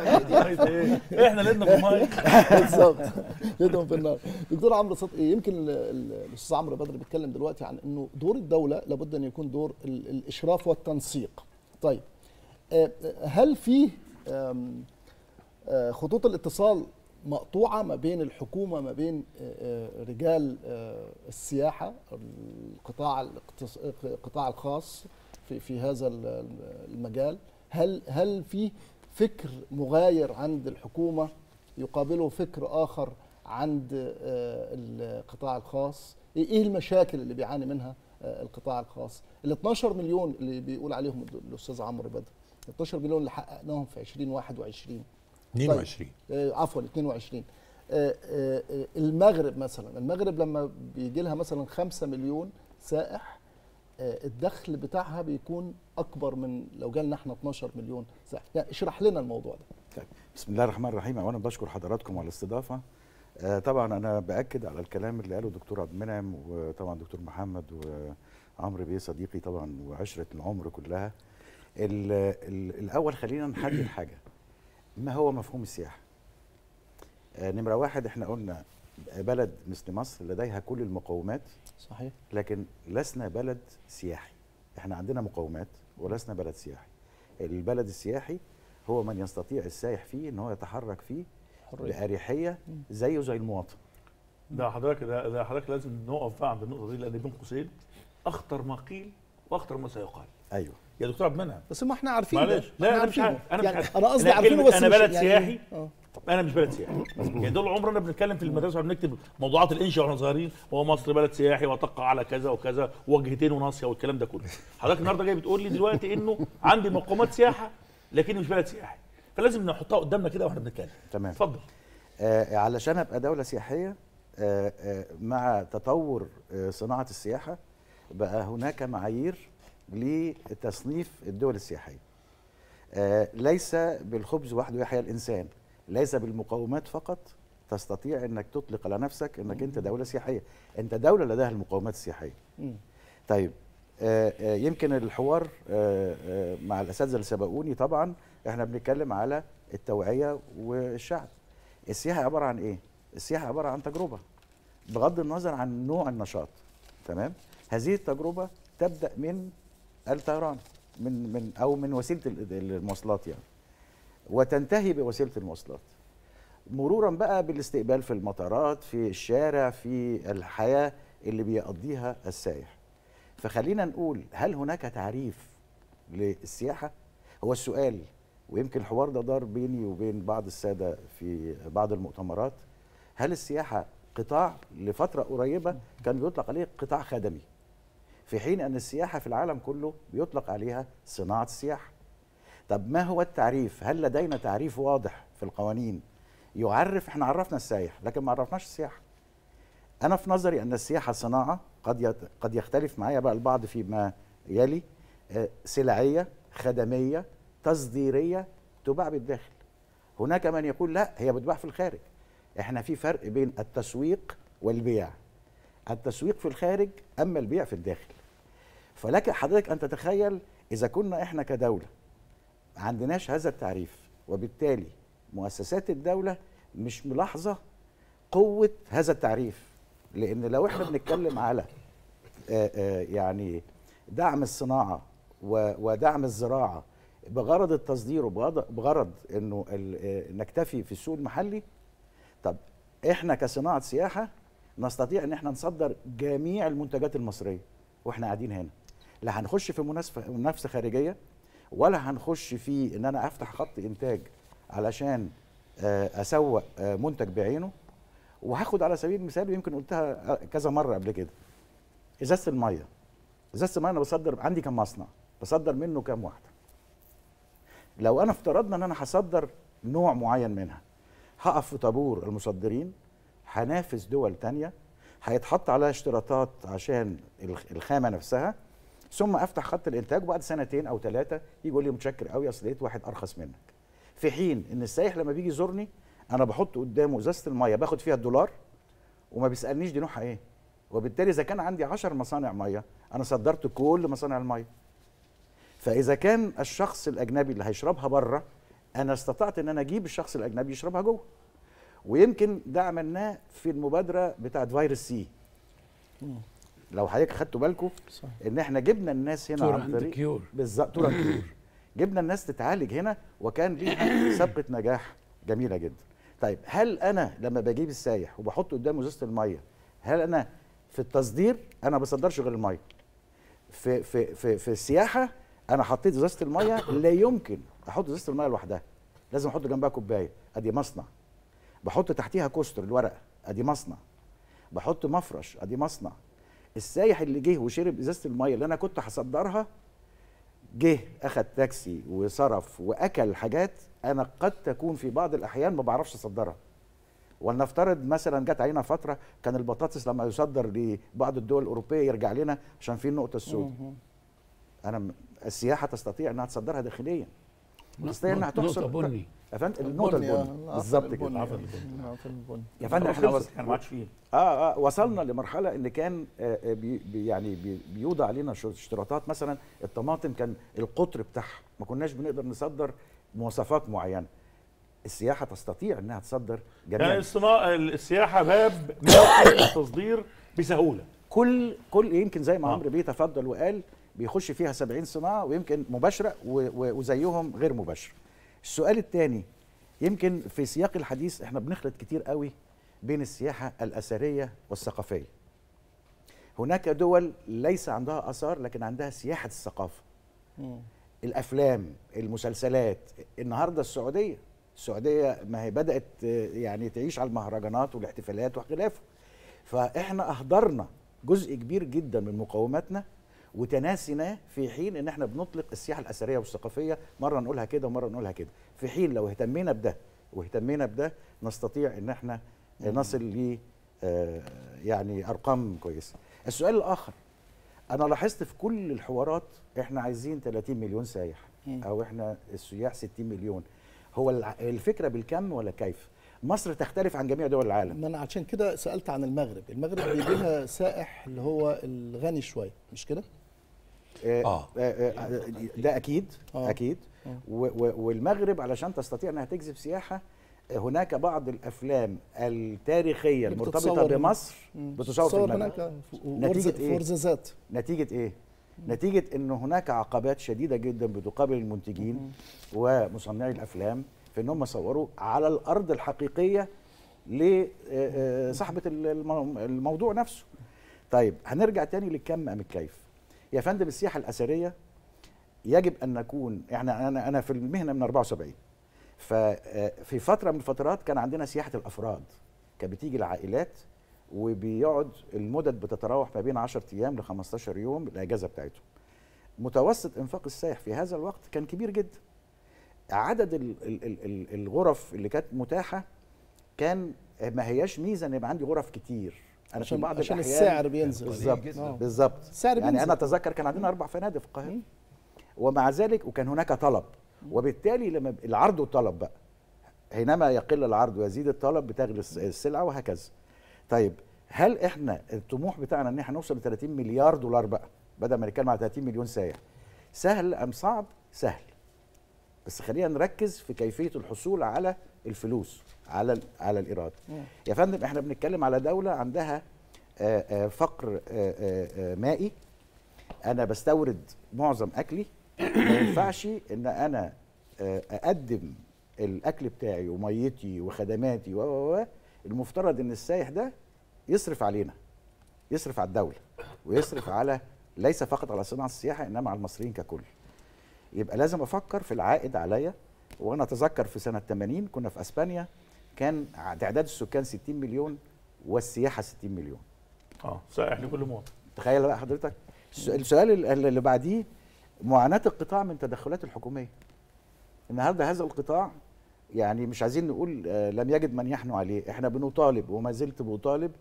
(laughs) احنا اللي في الميه (laughs) بالظبط ايدهم في النار دكتور عمرو صدقي يمكن الاستاذ عمرو بدر بيتكلم دلوقتي عن انه دور الدوله لابد ان يكون دور الاشراف والتنسيق طيب آه، هل في آه، خطوط الاتصال مقطوعة ما بين الحكومة ما بين آه، رجال السياحة القطاع القطاع الخاص في, في هذا المجال هل هل في فكر مغاير عند الحكومه يقابله فكر اخر عند آه، القطاع الخاص إيه, ايه المشاكل اللي بيعاني منها آه، القطاع الخاص ال 12 مليون اللي بيقول عليهم الاستاذ عمرو بدر 12 مليون اللي حققناهم في 2021 22 طيب. آه، عفوا 22 المغرب مثلا المغرب لما بيجي لها مثلا 5 مليون سائح آه، الدخل بتاعها بيكون اكبر من لو جالنا احنا 12 مليون ساعه يعني اشرح لنا الموضوع ده طيب. بسم الله الرحمن الرحيم اولا بشكر حضراتكم على الاستضافه آه طبعا انا باكد على الكلام اللي قاله دكتور عبد المنعم وطبعا دكتور محمد وعمرو بيه صديقي طبعا وعشره العمر كلها الـ الـ الاول خلينا نحدد حاجه ما هو مفهوم السياحه آه نمره واحد احنا قلنا بلد مثل مصر لديها كل المقومات صحيح لكن لسنا بلد سياحي احنا عندنا مقومات ولسنا بلد سياحي البلد السياحي هو من يستطيع السايح فيه ان هو يتحرك فيه حرية. باريحيه زيه زي المواطن ده حضرتك ده, ده حضرتك لازم نقف بقى عند النقطه دي لان بين قوسين اخطر ما قيل واخطر ما سيقال ايوه يا دكتور عبد المنعم بس ما احنا عارفين معلش لا انا مش عارف انا مش يعني عارف انا قصدي عارفينه بس انا بلد يعني سياحي آه. انا مش بلد سياحي يعني دول عمرنا بنتكلم في المدرسه وبنكتب موضوعات الانشاء واحنا صغيرين هو مصر بلد سياحي وتقع على كذا وكذا وجهتين وناصيه والكلام ده كله حضرتك النهارده جاي بتقول لي دلوقتي انه عندي مقومات سياحه لكن مش بلد سياحي فلازم نحطها قدامنا كده واحنا بنتكلم تمام اتفضل آه،, آه علشان ابقى دوله سياحيه آه آه مع تطور آه صناعه السياحه بقى هناك معايير لتصنيف الدول السياحيه آه ليس بالخبز وحده يحيى الانسان ليس بالمقومات فقط تستطيع انك تطلق على نفسك انك انت دوله سياحيه انت دوله لديها المقومات السياحيه طيب آه، آه، يمكن الحوار آه، مع الاساتذه اللي سبقوني طبعا احنا بنتكلم على التوعيه والشعب السياحه عباره عن ايه السياحه عباره عن تجربه بغض النظر عن نوع النشاط تمام هذه التجربه تبدا من الطيران من من او من وسيله المواصلات يعني وتنتهي بوسيله المواصلات مرورا بقى بالاستقبال في المطارات في الشارع في الحياه اللي بيقضيها السائح فخلينا نقول هل هناك تعريف للسياحه هو السؤال ويمكن الحوار ده دار بيني وبين بعض الساده في بعض المؤتمرات هل السياحه قطاع لفتره قريبه كان بيطلق عليه قطاع خدمي في حين ان السياحه في العالم كله بيطلق عليها صناعه السياحه طب ما هو التعريف هل لدينا تعريف واضح في القوانين يعرف احنا عرفنا السائح لكن ما عرفناش السياحه انا في نظري ان السياحه صناعه قد قد يختلف معايا بقى البعض فيما يلي آه، سلعيه خدميه تصديريه تباع بالداخل هناك من يقول لا هي بتباع في الخارج احنا في فرق بين التسويق والبيع التسويق في الخارج اما البيع في الداخل فلك حضرتك ان تتخيل اذا كنا احنا كدوله عندناش هذا التعريف وبالتالي مؤسسات الدولة مش ملاحظة قوة هذا التعريف لأن لو احنا بنتكلم على آه، آه، يعني دعم الصناعة ودعم الزراعة بغرض التصدير وبغرض انه آه، نكتفي في السوق المحلي طب احنا كصناعة سياحة نستطيع ان احنا نصدر جميع المنتجات المصرية واحنا قاعدين هنا لا هنخش في منافسة خارجية ولا هنخش في ان انا افتح خط انتاج علشان آه، اسوق آه، منتج بعينه وهاخد على سبيل المثال يمكن قلتها آه، كذا مره قبل كده ازازه الميه ازازه الميه انا بصدر عندي كم مصنع بصدر منه كم واحده لو انا افترضنا ان انا هصدر نوع معين منها هقف في طابور المصدرين هنافس دول تانية هيتحط عليها اشتراطات عشان الخامه نفسها ثم افتح خط الانتاج وبعد سنتين او ثلاثه يجي يقول لي متشكر قوي اصل لقيت واحد ارخص منك في حين ان السائح لما بيجي يزورني انا بحط قدامه ازازه الميه باخد فيها الدولار وما بيسالنيش دي نوعها ايه وبالتالي اذا كان عندي 10 مصانع ميه انا صدرت كل مصانع الميه فاذا كان الشخص الاجنبي اللي هيشربها بره انا استطعت ان انا اجيب الشخص الاجنبي يشربها جوه ويمكن ده عملناه في المبادره بتاعت فيروس سي لو حضرتك خدتوا بالكم ان احنا جبنا الناس هنا عن طريق بالظبط تور كيور جبنا الناس تتعالج هنا وكان ليها (coughs) سابقه نجاح جميله جدا طيب هل انا لما بجيب السايح وبحط قدامه ازازه الميه هل انا في التصدير انا ما بصدرش غير الميه في في في في السياحه انا حطيت ازازه الميه (coughs) لا يمكن احط ازازه الميه لوحدها لازم احط جنبها كوبايه ادي مصنع بحط تحتيها كوستر الورقه ادي مصنع بحط مفرش ادي مصنع السايح اللي جه وشرب ازازه الميه اللي انا كنت هصدرها جه اخد تاكسي وصرف واكل حاجات انا قد تكون في بعض الاحيان ما بعرفش اصدرها ولنفترض مثلا جت علينا فتره كان البطاطس لما يصدر لبعض الدول الاوروبيه يرجع لنا عشان في النقطه السوداء انا السياحه تستطيع انها تصدرها داخليا مصريه انها تحصل نقطه بني يا فندم النقطه البني آه، بالظبط كده العفو البني يا فندم احنا وصل احنا ما عادش فيه اه اه وصلنا لمرحله اللي كان آه, آه، بي يعني بي بيوضع علينا اشتراطات مثلا الطماطم كان القطر بتاعها ما كناش بنقدر نصدر مواصفات معينه السياحه تستطيع انها تصدر جميع يعني الصناعه السياحه باب للتصدير بسهوله كل كل يمكن زي ما آه. عمرو بيه تفضل وقال بيخش فيها 70 صناعه ويمكن مباشره وزيهم غير مباشره السؤال الثاني يمكن في سياق الحديث احنا بنخلط كتير قوي بين السياحه الاثريه والثقافيه هناك دول ليس عندها اثار لكن عندها سياحه الثقافه الافلام المسلسلات النهارده السعوديه السعوديه ما هي بدات يعني تعيش على المهرجانات والاحتفالات وخلافه فاحنا اهدرنا جزء كبير جدا من مقوماتنا وتناسيناه في حين ان احنا بنطلق السياحه الاثريه والثقافيه مره نقولها كده ومره نقولها كده في حين لو اهتمينا بده واهتمينا بده نستطيع ان احنا نصل ل آه، يعني ارقام كويسه السؤال الاخر انا لاحظت في كل الحوارات احنا عايزين 30 مليون سايح او احنا السياح 60 مليون هو الفكره بالكم ولا كيف مصر تختلف عن جميع دول العالم ما انا عشان كده سالت عن المغرب المغرب بيجي لها سائح اللي هو الغني شويه مش كده آه،, آه. آه،, آه. ده اكيد آه. اكيد والمغرب علشان تستطيع انها تجذب سياحه هناك بعض الافلام التاريخيه المرتبطه بمصر بتصور في المغرب إيه؟ نتيجه ايه فرزازات نتيجه ايه نتيجه ان هناك عقبات شديده جدا بتقابل المنتجين ومصنعي الافلام في ان هم صوروا على الارض الحقيقيه لصاحبه الموضوع نفسه طيب هنرجع تاني للكم ام الكيف يا فندم السياحه الاثريه يجب ان نكون احنا يعني انا انا في المهنه من 74 ففي آه، فتره من الفترات كان عندنا سياحه الافراد كانت بتيجي العائلات وبيقعد المدد بتتراوح ما بين 10 ايام ل 15 يوم الاجازه بتاعتهم متوسط انفاق السائح في هذا الوقت كان كبير جدا عدد الغرف اللي كانت متاحه كان ما هياش ميزه ان يبقى عندي غرف كتير انا في بعض عشان الاحيان السعر بينزل اه. بالظبط بالظبط السعر يعني بينزل. انا اتذكر كان عندنا اربع فنادق في القاهره ومع ذلك وكان هناك طلب وبالتالي لما العرض والطلب بقى حينما يقل العرض ويزيد الطلب بتغلي السلعه وهكذا طيب هل احنا الطموح بتاعنا ان احنا نوصل ل 30 مليار دولار بقى بدل ما نتكلم على 30 مليون سايح سهل ام صعب سهل بس خلينا نركز في كيفيه الحصول على الفلوس على على الايراد يا فندم احنا بنتكلم على دوله عندها فقر مائي انا بستورد معظم اكلي ما ينفعش ان انا اقدم الاكل بتاعي وميتي وخدماتي و المفترض ان السايح ده يصرف علينا يصرف على الدوله ويصرف على ليس فقط على صناعه السياحه انما على المصريين ككل يبقى لازم افكر في العائد عليا وانا اتذكر في سنه 80 كنا في اسبانيا كان تعداد السكان 60 مليون والسياحه 60 مليون اه سائح لكل مواطن تخيل بقى حضرتك السؤال اللي بعديه معاناه القطاع من تدخلات الحكوميه النهارده هذا القطاع يعني مش عايزين نقول آه، لم يجد من يحنو عليه احنا بنطالب وما زلت بطالب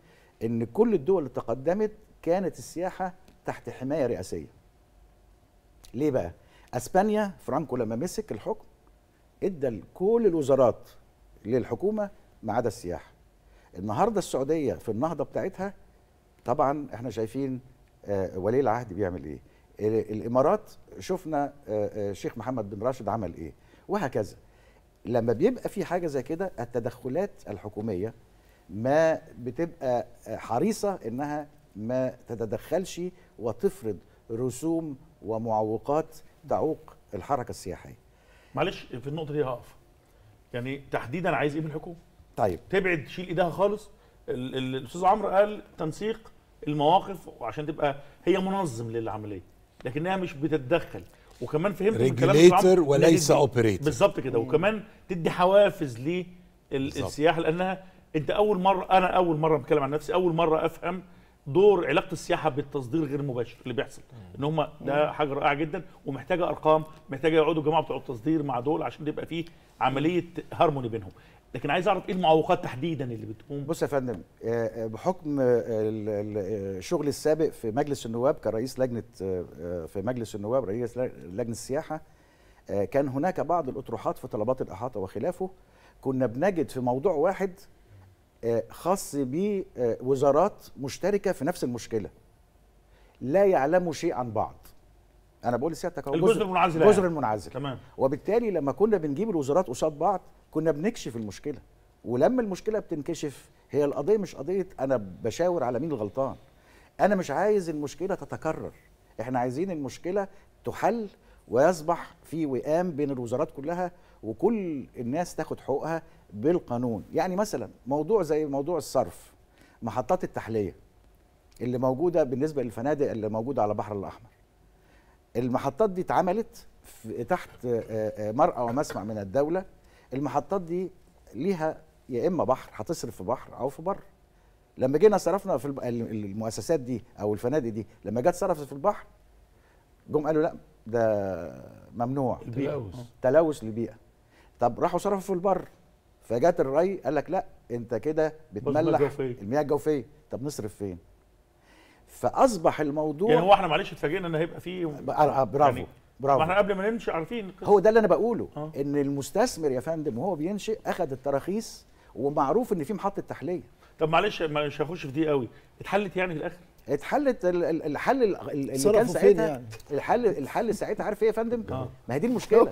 ان كل الدول اللي تقدمت كانت السياحه تحت حمايه رئاسيه ليه بقى اسبانيا فرانكو لما مسك الحكم ادى لكل الوزارات للحكومه ما عدا السياحه النهارده السعوديه في النهضه بتاعتها طبعا احنا شايفين آه، ولي العهد بيعمل ايه الامارات شفنا آه، آه، الشيخ محمد بن راشد عمل ايه وهكذا لما بيبقى في حاجه زي كده التدخلات الحكوميه ما بتبقى حريصه انها ما تتدخلش وتفرض رسوم ومعوقات تعوق الحركه السياحيه معلش في النقطه دي هقف يعني تحديدا عايز ايه من الحكومه طيب تبعد تشيل ايدها خالص الاستاذ عمرو قال تنسيق المواقف وعشان تبقى هي منظم للعمليه لكنها مش بتتدخل وكمان فهمت من كلام وليس اوبريتور بالظبط كده وكمان تدي حوافز للسياحه لانها انت اول مره انا اول مره بتكلم عن نفسي اول مره افهم دور علاقه السياحه بالتصدير غير المباشر اللي بيحصل ان هم ده حاجه رائعه جدا ومحتاجه ارقام محتاجه يقعدوا الجماعه بتوع التصدير مع دول عشان يبقى فيه عمليه هارموني بينهم لكن عايز اعرف ايه المعوقات تحديدا اللي بتقوم بص يا فندم آه، آه، بحكم شغلي السابق في مجلس النواب كرئيس لجنه آه، في مجلس النواب رئيس لجنه السياحه كان هناك بعض الاطروحات في طلبات الاحاطه وخلافه كنا بنجد في موضوع واحد آه، خاص بوزارات مشتركه في نفس المشكله لا يعلموا شيء عن بعض انا بقول لسيادتك هو الجزر المنعزل الجزر يعني. المنعزل تمام وبالتالي لما كنا بنجيب الوزارات قصاد بعض كنا بنكشف المشكله ولما المشكله بتنكشف هي القضيه مش قضيه انا بشاور على مين الغلطان انا مش عايز المشكله تتكرر احنا عايزين المشكله تحل ويصبح في وئام بين الوزارات كلها وكل الناس تاخد حقوقها بالقانون يعني مثلا موضوع زي موضوع الصرف محطات التحليه اللي موجوده بالنسبه للفنادق اللي موجوده على البحر الاحمر المحطات دي اتعملت تحت آه، آه، آه، مرأة ومسمع من الدولة المحطات دي ليها يا إما بحر هتصرف في بحر أو في بر لما جينا صرفنا في المؤسسات دي أو الفنادق دي لما جت صرفت في البحر جم قالوا لا ده ممنوع تلوث تلوث للبيئة طب راحوا صرفوا في البر فجت الري قال لك لا انت كده بتملح الجوفية. المياه الجوفيه طب نصرف فين فاصبح الموضوع يعني هو احنا معلش اتفاجئنا ان هيبقى فيه آه، آه، برافو يعني برافو ما احنا قبل ما نمشي عارفين هو ده اللي انا بقوله أه. ان المستثمر يا فندم وهو بينشئ اخذ التراخيص ومعروف ان في محطه تحليه طب معلش مش هخش في دي قوي اتحلت يعني في الاخر اتحلت الحل اللي كان ساعتها يعني. الحل الحل ساعتها عارف ايه يا فندم؟ آه. ما هي دي المشكله (laughs)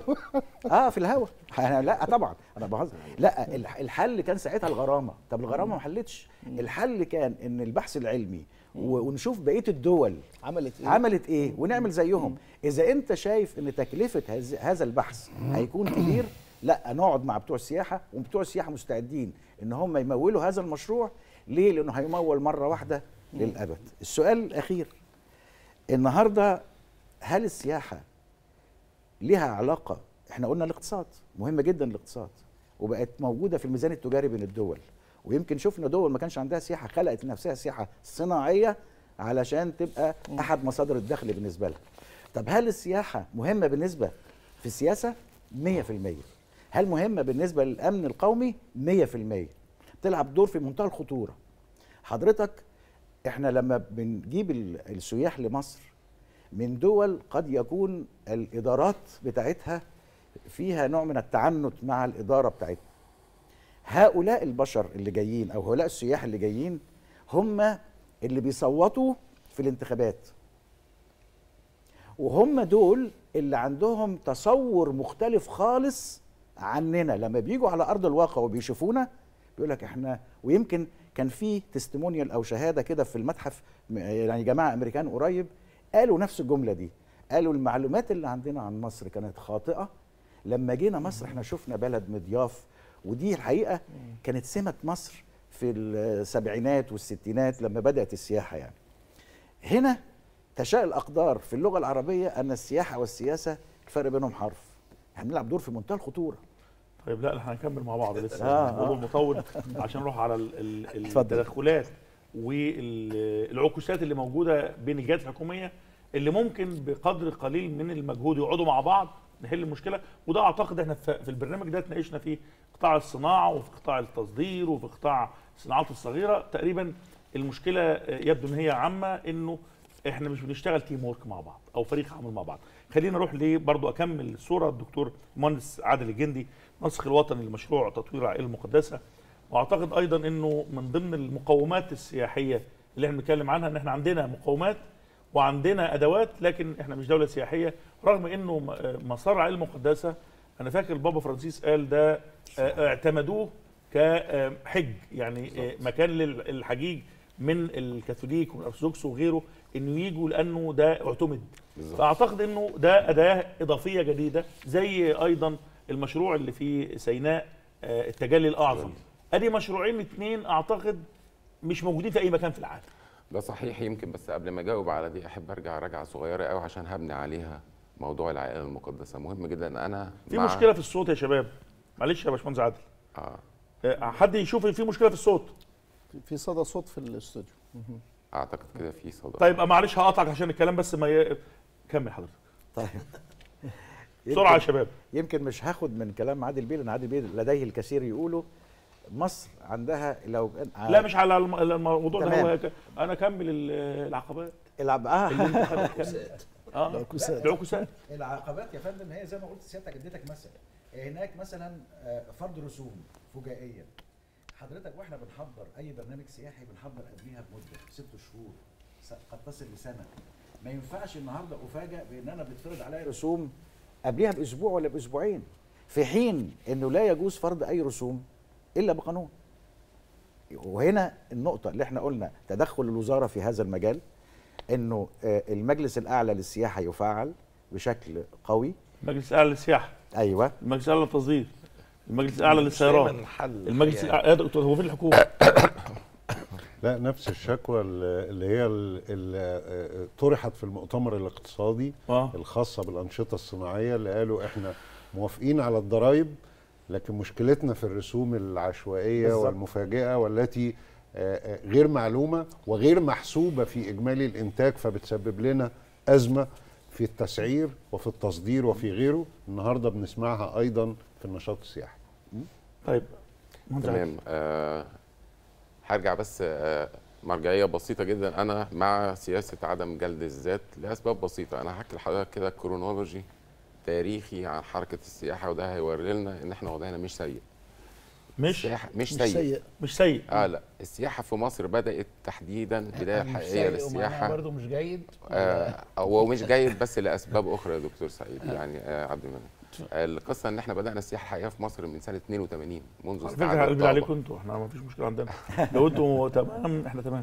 اه في الهوا لا طبعا انا بهزر لا الحل كان ساعتها الغرامه طب الغرامه ما حلتش الحل كان ان البحث العلمي ونشوف بقيه الدول عملت ايه عملت ايه ونعمل زيهم اذا انت شايف ان تكلفه هذا البحث هيكون كبير لا نقعد مع بتوع السياحه وبتوع السياحه مستعدين ان هم يمولوا هذا المشروع ليه لانه هيمول مره واحده للابد السؤال الاخير النهارده هل السياحه لها علاقه احنا قلنا الاقتصاد مهمه جدا الاقتصاد وبقت موجوده في الميزان التجاري بين الدول ويمكن شفنا دول ما كانش عندها سياحه خلقت لنفسها سياحه صناعيه علشان تبقى احد مصادر الدخل بالنسبه لها طب هل السياحه مهمه بالنسبه في السياسه 100% هل مهمه بالنسبه للامن القومي 100% بتلعب دور في منتهى الخطوره حضرتك احنا لما بنجيب السياح لمصر من دول قد يكون الادارات بتاعتها فيها نوع من التعنت مع الاداره بتاعتها هؤلاء البشر اللي جايين او هؤلاء السياح اللي جايين هم اللي بيصوتوا في الانتخابات وهم دول اللي عندهم تصور مختلف خالص عننا لما بيجوا على ارض الواقع وبيشوفونا بيقول لك احنا ويمكن كان في تستمونيال او شهاده كده في المتحف يعني جماعه امريكان قريب قالوا نفس الجمله دي قالوا المعلومات اللي عندنا عن مصر كانت خاطئه لما جينا مصر احنا شفنا بلد مضياف ودي الحقيقه كانت سمه مصر في السبعينات والستينات لما بدات السياحه يعني هنا تشاء الاقدار في اللغه العربيه ان السياحه والسياسه الفرق بينهم حرف احنا بنلعب دور في منتهى الخطوره طيب لا احنا هنكمل مع بعض لسه آه يعني الموضوع آه. مطول (laughs) عشان نروح على التدخلات والعكوسات اللي موجوده بين الجهات الحكوميه اللي ممكن بقدر قليل من المجهود يقعدوا مع بعض نحل المشكله وده اعتقد احنا في البرنامج ده اتناقشنا فيه قطاع الصناعه وفي قطاع التصدير وفي قطاع الصناعات الصغيره تقريبا المشكله يبدو ان هي عامه انه احنا مش بنشتغل تيم ورك مع بعض او فريق عمل مع بعض خلينا نروح ليه برضو اكمل الصوره الدكتور مهندس عادل الجندي النسخ الوطني لمشروع تطوير العائله المقدسه واعتقد ايضا انه من ضمن المقومات السياحيه اللي احنا بنتكلم عنها ان احنا عندنا مقومات وعندنا ادوات لكن احنا مش دوله سياحيه رغم انه مسار العائله المقدسه انا فاكر البابا فرانسيس قال ده آه، اعتمدوه كحج يعني آه، مكان للحجيج من الكاثوليك والارثوذكس وغيره انه يجوا لانه ده اعتمد بالزبط. فاعتقد انه ده اداه اضافيه جديده زي ايضا المشروع اللي في سيناء آه، التجلي الاعظم ادي مشروعين اثنين اعتقد مش موجودين في اي مكان في العالم ده صحيح يمكن بس قبل ما اجاوب على دي احب ارجع رجعه صغيره قوي عشان هبني عليها موضوع العائله المقدسه مهم جدا انا في مع... مشكله في الصوت يا شباب معلش يا باشمهندس عادل اه, آه، حد يشوف في مشكله في الصوت في صدى صوت في الاستوديو اعتقد كده في صدى طيب معلش هقطعك عشان الكلام بس ما ي... كمل حضرتك طيب بسرعه يا شباب يمكن مش هاخد من كلام عادل بيه لان عادل بيه لديه الكثير يقوله مصر عندها لو آه، لا مش على الموضوع ده هو انا اكمل العقبات العب اه العكوسات آه. العكوسات العقبات يا فندم هي زي ما قلت سيادتك اديتك مثل هناك مثلا آه، فرض رسوم فجائيه حضرتك واحنا بنحضر اي برنامج سياحي بنحضر قبليها بمده ست شهور قد تصل لسنه ما ينفعش النهارده افاجئ بان انا بيتفرض عليا رسوم قبلها باسبوع ولا باسبوعين في حين انه لا يجوز فرض اي رسوم الا بقانون وهنا النقطه اللي احنا قلنا تدخل الوزاره في هذا المجال انه آه، المجلس الاعلى للسياحه يفعل بشكل قوي المجلس الاعلى للسياحه ايوه المجلس الاعلى للتصدير المجلس الاعلى للسيارات المجلس يعني. الأعلى... هو في الحكومه لا نفس الشكوى اللي هي اللي آه، آه، طرحت في المؤتمر الاقتصادي آه. الخاصه بالانشطه الصناعيه اللي قالوا احنا موافقين على الضرائب لكن مشكلتنا في الرسوم العشوائيه بالزبط. والمفاجئه والتي آه، غير معلومه وغير محسوبه في اجمالي الانتاج فبتسبب لنا ازمه في التسعير وفي التصدير وفي غيره النهارده بنسمعها ايضا في النشاط السياحي. طيب تمام آه هرجع بس آه، مرجعيه بسيطه جدا انا مع سياسه عدم جلد الذات لاسباب بسيطه انا هحكي لحضرتك كده كرونولوجي تاريخي عن حركه السياحه وده هيوري لنا ان احنا وضعنا مش سيء مش مش, مش سيء. مش سيء اه لا السياحه في مصر بدات تحديدا البدايه الحقيقيه للسياحه برضه مش جيد آه ومش جيد بس لاسباب اخرى يا دكتور سعيد آه. يعني آه عبد المنعم القصه ان احنا بدانا السياحه الحقيقيه في مصر من سنه 82 منذ فكره هنقلب عليكم انتوا احنا ما فيش مشكله عندنا لو انتوا تمام احنا تمام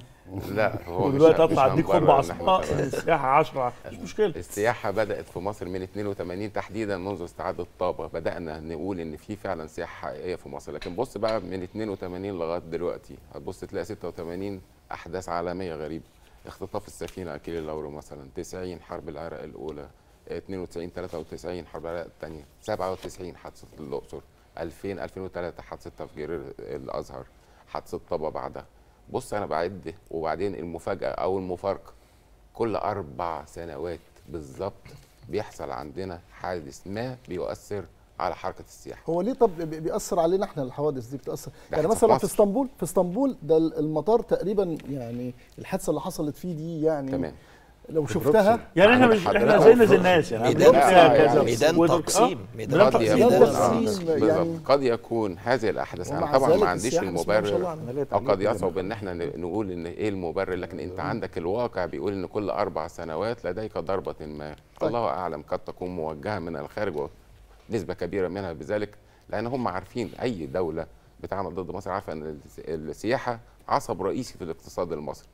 لا هو ودلوقتي اطلع اديك خطبه عصا السياحه 10 مش (laughs) مشكله السياحه بدات في مصر من 82 تحديدا منذ استعاده طابه بدانا نقول ان في فعلا سياحه حقيقيه في مصر لكن بص بقى من 82 لغايه دلوقتي هتبص تلاقي 86 احداث عالميه غريبه اختطاف السفينه اكيلي لورو مثلا 90 حرب العراق الاولى 92 93 حرب العراق الثانيه 97 حادثه الاقصر 2000 2003 حادثه تفجير الازهر حادثه طبا بعدها بص انا بعد وبعدين المفاجاه او المفارقه كل اربع سنوات بالظبط بيحصل عندنا حادث ما بيؤثر على حركه السياحه هو ليه طب بيأثر علينا احنا الحوادث دي بتأثر يعني مثلا في اسطنبول في اسطنبول ده المطار تقريبا يعني الحادثه اللي حصلت فيه دي يعني تمام لو شفتها يعني احنا يعني مش احنا زي الناس يعني ميدان تقسيم يعني ميدان آه. تقسيم ميدان تقسيم آه. يعني قد يكون هذه الاحداث انا طبعا ما عنديش المبرر او قد يصعب ان احنا نقول ان ايه المبرر لكن انت عندك الواقع بيقول ان كل اربع سنوات لديك ضربه ما طيب. الله اعلم قد تكون موجهه من الخارج ونسبه كبيره منها بذلك لان هم عارفين اي دوله بتعمل ضد مصر عارفه ان السياحه عصب رئيسي في الاقتصاد المصري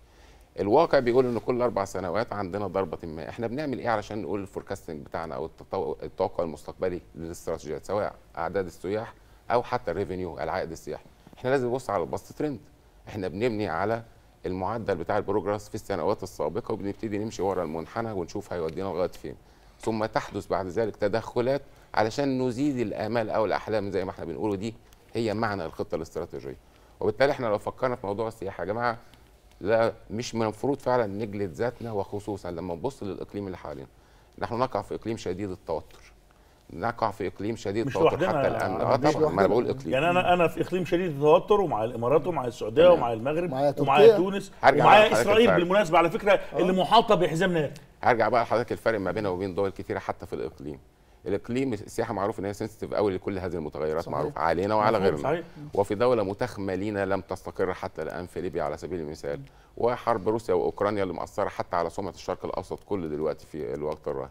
الواقع بيقول ان كل اربع سنوات عندنا ضربه ما احنا بنعمل ايه علشان نقول الفوركاستنج بتاعنا او التوقع المستقبلي للاستراتيجيات سواء اعداد السياح او حتى الريفينيو العائد السياحي احنا لازم نبص على الباست ترند احنا بنبني على المعدل بتاع البروجرس في السنوات السابقه وبنبتدي نمشي ورا المنحنى ونشوف هيودينا لغايه فين ثم تحدث بعد ذلك تدخلات علشان نزيد الامال او الاحلام زي ما احنا بنقوله دي هي معنى الخطه الاستراتيجيه وبالتالي احنا لو فكرنا في موضوع السياحه يا جماعه لا مش من المفروض فعلا نجلد ذاتنا وخصوصا لما نبص للاقليم اللي حوالينا نحن نقع في اقليم شديد التوتر نقع في اقليم شديد التوتر حتى الان اه طبعا ما انا بقول اقليم يعني انا انا في اقليم شديد التوتر ومع الامارات ومع السعوديه ومع المغرب ومع تونس ومع اسرائيل الفرق. بالمناسبه على فكره أوه. اللي آه. محاطه بحزام نار هرجع بقى لحضرتك الفرق ما بينه وبين دول كثيره حتى في الاقليم الاقليم السياحه معروف ان هي سنسيتيف قوي لكل هذه المتغيرات صحيح. معروف علينا وعلى غيرنا صحيح. وفي دوله متخمه لينا لم تستقر حتى الان في ليبيا على سبيل المثال وحرب روسيا واوكرانيا اللي مأثره حتى على سمعه الشرق الاوسط كله دلوقتي في الوقت الراهن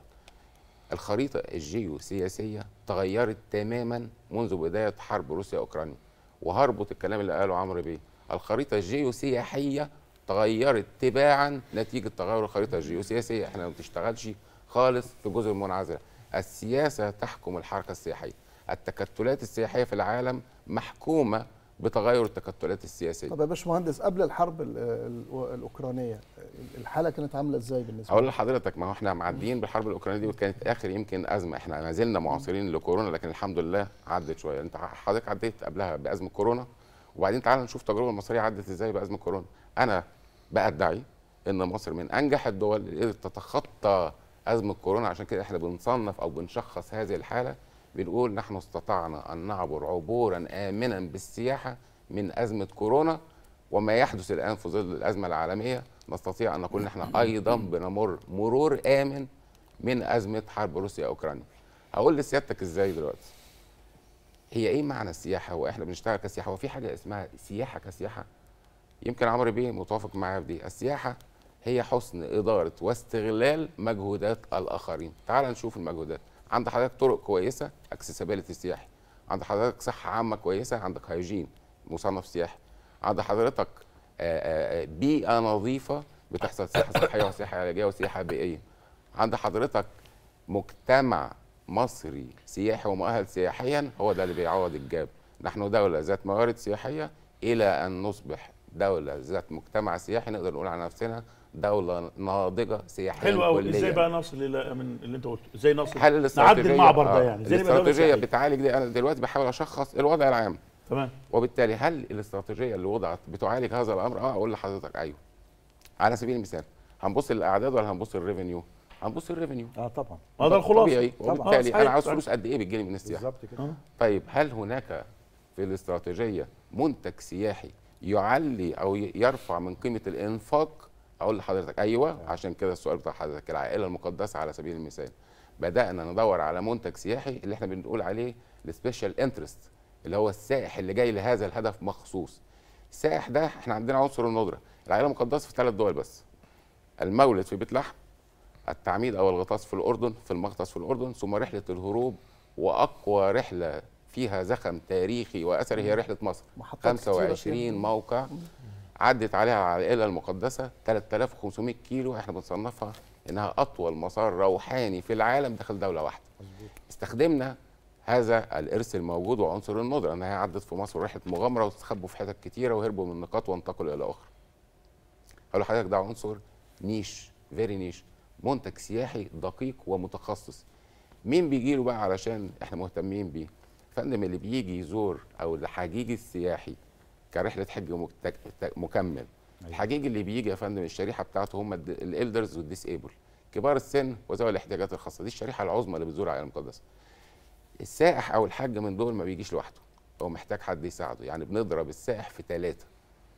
الخريطه الجيوسياسيه تغيرت تماما منذ بدايه حرب روسيا اوكرانيا وهربط الكلام اللي قاله عمرو بيه الخريطه الجيوسياحيه تغيرت تباعا نتيجه تغير الخريطه الجيوسياسيه احنا ما بنشتغلش خالص في جزء المنعزله السياسة تحكم الحركة السياحية التكتلات السياحية في العالم محكومة بتغير التكتلات السياسيه. طب يا باشمهندس قبل الحرب الاوكرانيه الحاله كانت عامله ازاي بالنسبه اقول لحضرتك ما هو احنا معديين بالحرب الاوكرانيه دي وكانت اخر يمكن ازمه احنا ما زلنا معاصرين لكورونا لكن الحمد لله عدت شويه انت حضرتك عديت قبلها بازمه كورونا وبعدين تعال نشوف التجربه المصريه عدت ازاي بازمه كورونا. انا بادعي ان مصر من انجح الدول اللي قدرت تتخطى ازمه كورونا عشان كده احنا بنصنف او بنشخص هذه الحاله بنقول نحن استطعنا ان نعبر عبورا امنا بالسياحه من ازمه كورونا وما يحدث الان في ظل الازمه العالميه نستطيع ان نقول نحن ايضا بنمر مرور امن من ازمه حرب روسيا اوكرانيا. هقول لسيادتك ازاي دلوقتي؟ هي ايه معنى السياحه؟ هو احنا بنشتغل كسياحه؟ هو في حاجه اسمها سياحه كسياحه؟ يمكن عمرو بيه متوافق معايا في دي، السياحه هي حسن إدارة واستغلال مجهودات الآخرين تعال نشوف المجهودات عند حضرتك طرق كويسة أكسسابيلتي سياحي عند حضرتك صحة عامة كويسة عندك هايجين مصنف سياحي عند حضرتك آه، آه، آه، بيئة نظيفة بتحصل سياحة صحية وسياحة علاجية وسياحة بيئية عند حضرتك مجتمع مصري سياحي ومؤهل سياحيا هو ده اللي بيعوض الجاب نحن دولة ذات موارد سياحية إلى أن نصبح دولة ذات مجتمع سياحي نقدر نقول على نفسنا دوله ناضجه سياحيا حلو قوي ازاي بقى نصل الى من اللي انت قلته ازاي نصل هل الاستراتيجيه المعبر ده آه. يعني ازاي الاستراتيجيه بتعالج دي انا دلوقتي بحاول اشخص الوضع العام تمام وبالتالي هل الاستراتيجيه اللي وضعت بتعالج هذا الامر اه اقول لحضرتك ايوه على سبيل المثال هنبص للاعداد ولا هنبص للريفينيو هنبص للريفينيو اه طبعا هذا الخلاصه طبيعي وبالتالي آه، انا عاوز فلوس قد ايه بتجيلي من السياحه بالظبط كده آه. طيب هل هناك في الاستراتيجيه منتج سياحي يعلي او يرفع من قيمه الانفاق اقول لحضرتك ايوه آه. عشان كده السؤال بتاع حضرتك العائله المقدسه على سبيل المثال بدانا ندور على منتج سياحي اللي احنا بنقول عليه السبيشال انترست اللي هو السائح اللي جاي لهذا الهدف مخصوص السائح ده احنا عندنا عنصر الندره العائله المقدسه في ثلاث دول بس المولد في بيت لحم التعميد او الغطاس في الاردن في المغطس في الاردن ثم رحله الهروب واقوى رحله فيها زخم تاريخي واثري هي رحله مصر 25 موقع عدت عليها العائله المقدسه 3500 كيلو احنا بنصنفها انها اطول مسار روحاني في العالم داخل دوله واحده استخدمنا هذا الارث الموجود وعنصر الندره انها عدت في مصر ورحت مغامره واستخبوا في حتت كتيره وهربوا من نقاط وانتقلوا الى اخرى قالوا لحضرتك ده عنصر نيش فيري نيش منتج سياحي دقيق ومتخصص مين بيجي له بقى علشان احنا مهتمين بيه فندم اللي بيجي يزور او الحجيج السياحي كرحله حج مكمل أيوة. الحجيج اللي بيجي يا فندم الشريحه بتاعته هم الالدرز والديسيبل كبار السن وذوي الاحتياجات الخاصه دي الشريحه العظمى اللي بتزور على المقدسه السائح او الحاج من دول ما بيجيش لوحده هو محتاج حد يساعده يعني بنضرب السائح في ثلاثه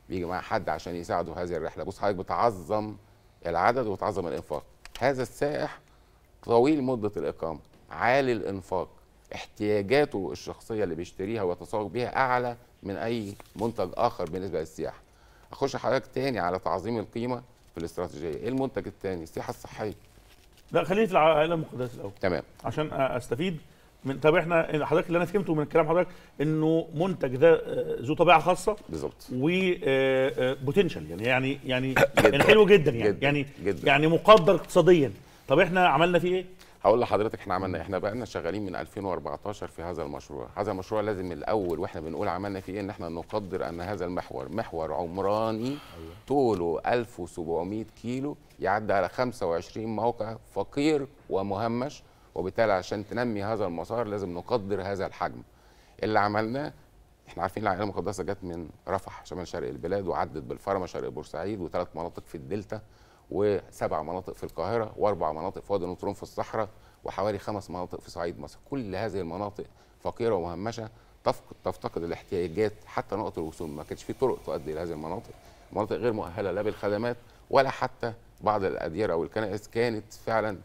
بيجي معاه حد عشان يساعده في هذه الرحله بص حضرتك بتعظم العدد وتعظم الانفاق هذا السائح طويل مده الاقامه عالي الانفاق احتياجاته الشخصيه اللي بيشتريها ويتسوق بيها اعلى من اي منتج اخر بالنسبه للسياحه اخش حضرتك تاني على تعظيم القيمه في الاستراتيجيه ايه المنتج الثاني السياحه الصحيه لا خليني في العائله المقدسه الاول تمام عشان استفيد من طب احنا حضرتك اللي انا فهمته من كلام حضرتك انه منتج ده آه، ذو طبيعه خاصه بالظبط وبوتنشال آه، آه، يعني يعني يعني, (coughs) يعني حلو جدا يعني جداً يعني, جداً يعني مقدر اقتصاديا طب احنا عملنا فيه ايه؟ هقول لحضرتك احنا عملنا إيه؟ احنا بقى لنا شغالين من 2014 في هذا المشروع هذا المشروع لازم الاول واحنا بنقول عملنا فيه ايه ان احنا نقدر ان هذا المحور محور عمراني أيوة. طوله 1700 كيلو يعدي على 25 موقع فقير ومهمش وبالتالي عشان تنمي هذا المسار لازم نقدر هذا الحجم اللي عملناه احنا عارفين العائله المقدسه جت من رفح شمال شرق البلاد وعدت بالفرمه شرق بورسعيد وثلاث مناطق في الدلتا وسبع مناطق في القاهره واربع مناطق في وادي النطرون في الصحراء وحوالي خمس مناطق في صعيد مصر كل هذه المناطق فقيره ومهمشه تفقد تفتقد الاحتياجات حتى نقطه الوصول ما كانش في طرق تؤدي الى هذه المناطق مناطق غير مؤهله لا بالخدمات ولا حتى بعض الاديره والكنائس كانت فعلا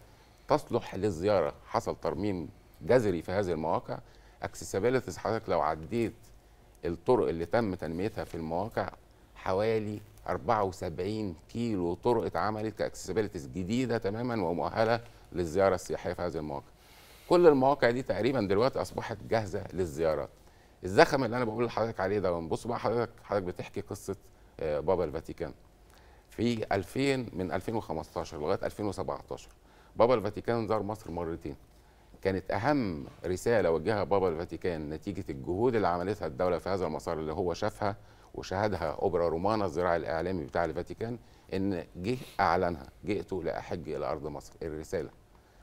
تصلح للزياره حصل ترميم جذري في هذه المواقع اكسسبيلتيز حضرتك لو عديت الطرق اللي تم تنميتها في المواقع حوالي 74 كيلو طرق اتعملت كاكسسبيلتيز جديده تماما ومؤهله للزياره السياحيه في هذه المواقع. كل المواقع دي تقريبا دلوقتي اصبحت جاهزه للزيارات. الزخم اللي انا بقول لحضرتك عليه ده بص بقى حضرتك حضرتك بتحكي قصه آه، بابا الفاتيكان. في 2000 من 2015 لغايه 2017 بابا الفاتيكان زار مصر مرتين. كانت اهم رساله وجهها بابا الفاتيكان نتيجه الجهود اللي عملتها الدوله في هذا المسار اللي هو شافها وشهدها أوبرا رومانا الزراع الإعلامي بتاع الفاتيكان إن جه أعلنها جئت لأحج إلى أرض مصر الرسالة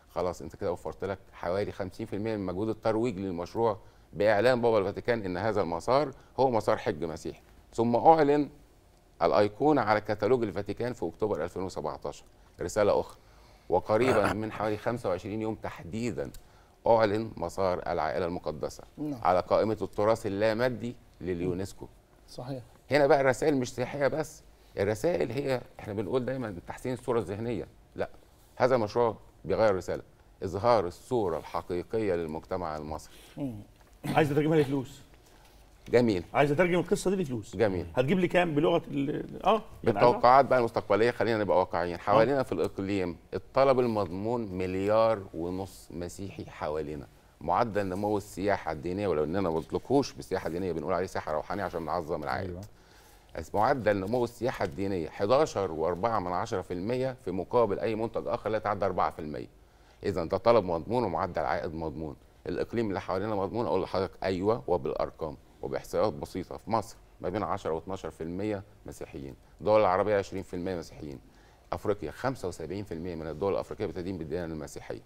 خلاص أنت كده وفرت لك حوالي 50% من مجهود الترويج للمشروع بإعلان بابا الفاتيكان إن هذا المسار هو مسار حج مسيحي ثم أعلن الأيقونة على كتالوج الفاتيكان في أكتوبر 2017 رسالة أخرى وقريبا (laughs) من حوالي 25 يوم تحديدا أعلن مسار العائلة المقدسة نعم. على قائمة التراث اللامادي لليونسكو صحيح هنا بقى الرسائل مش سياحيه بس الرسائل هي احنا بنقول دايما تحسين الصوره الذهنيه لا هذا مشروع بيغير رساله اظهار الصوره الحقيقيه للمجتمع المصري عايز اترجمها لفلوس جميل عايز اترجم القصه دي لفلوس جميل هتجيب لي كام بلغه اه يعني بالتوقعات بقى المستقبليه خلينا نبقى واقعيين حوالينا أوه. في الاقليم الطلب المضمون مليار ونص مسيحي حوالينا معدل نمو السياحه الدينيه ولو اننا ما بنطلقهوش بسياحه دينيه بنقول عليه سياحه روحانيه عشان نعظم العائد أيوة. معدل نمو السياحه الدينيه 11.4% في مقابل اي منتج اخر لا يتعدى 4% اذا ده طلب مضمون ومعدل عائد مضمون الاقليم اللي حوالينا مضمون اقول لحضرتك ايوه وبالارقام وباحصائيات بسيطه في مصر ما بين 10 و12% مسيحيين الدول العربيه 20% مسيحيين افريقيا 75% من الدول الافريقيه بتدين بالديانه المسيحيه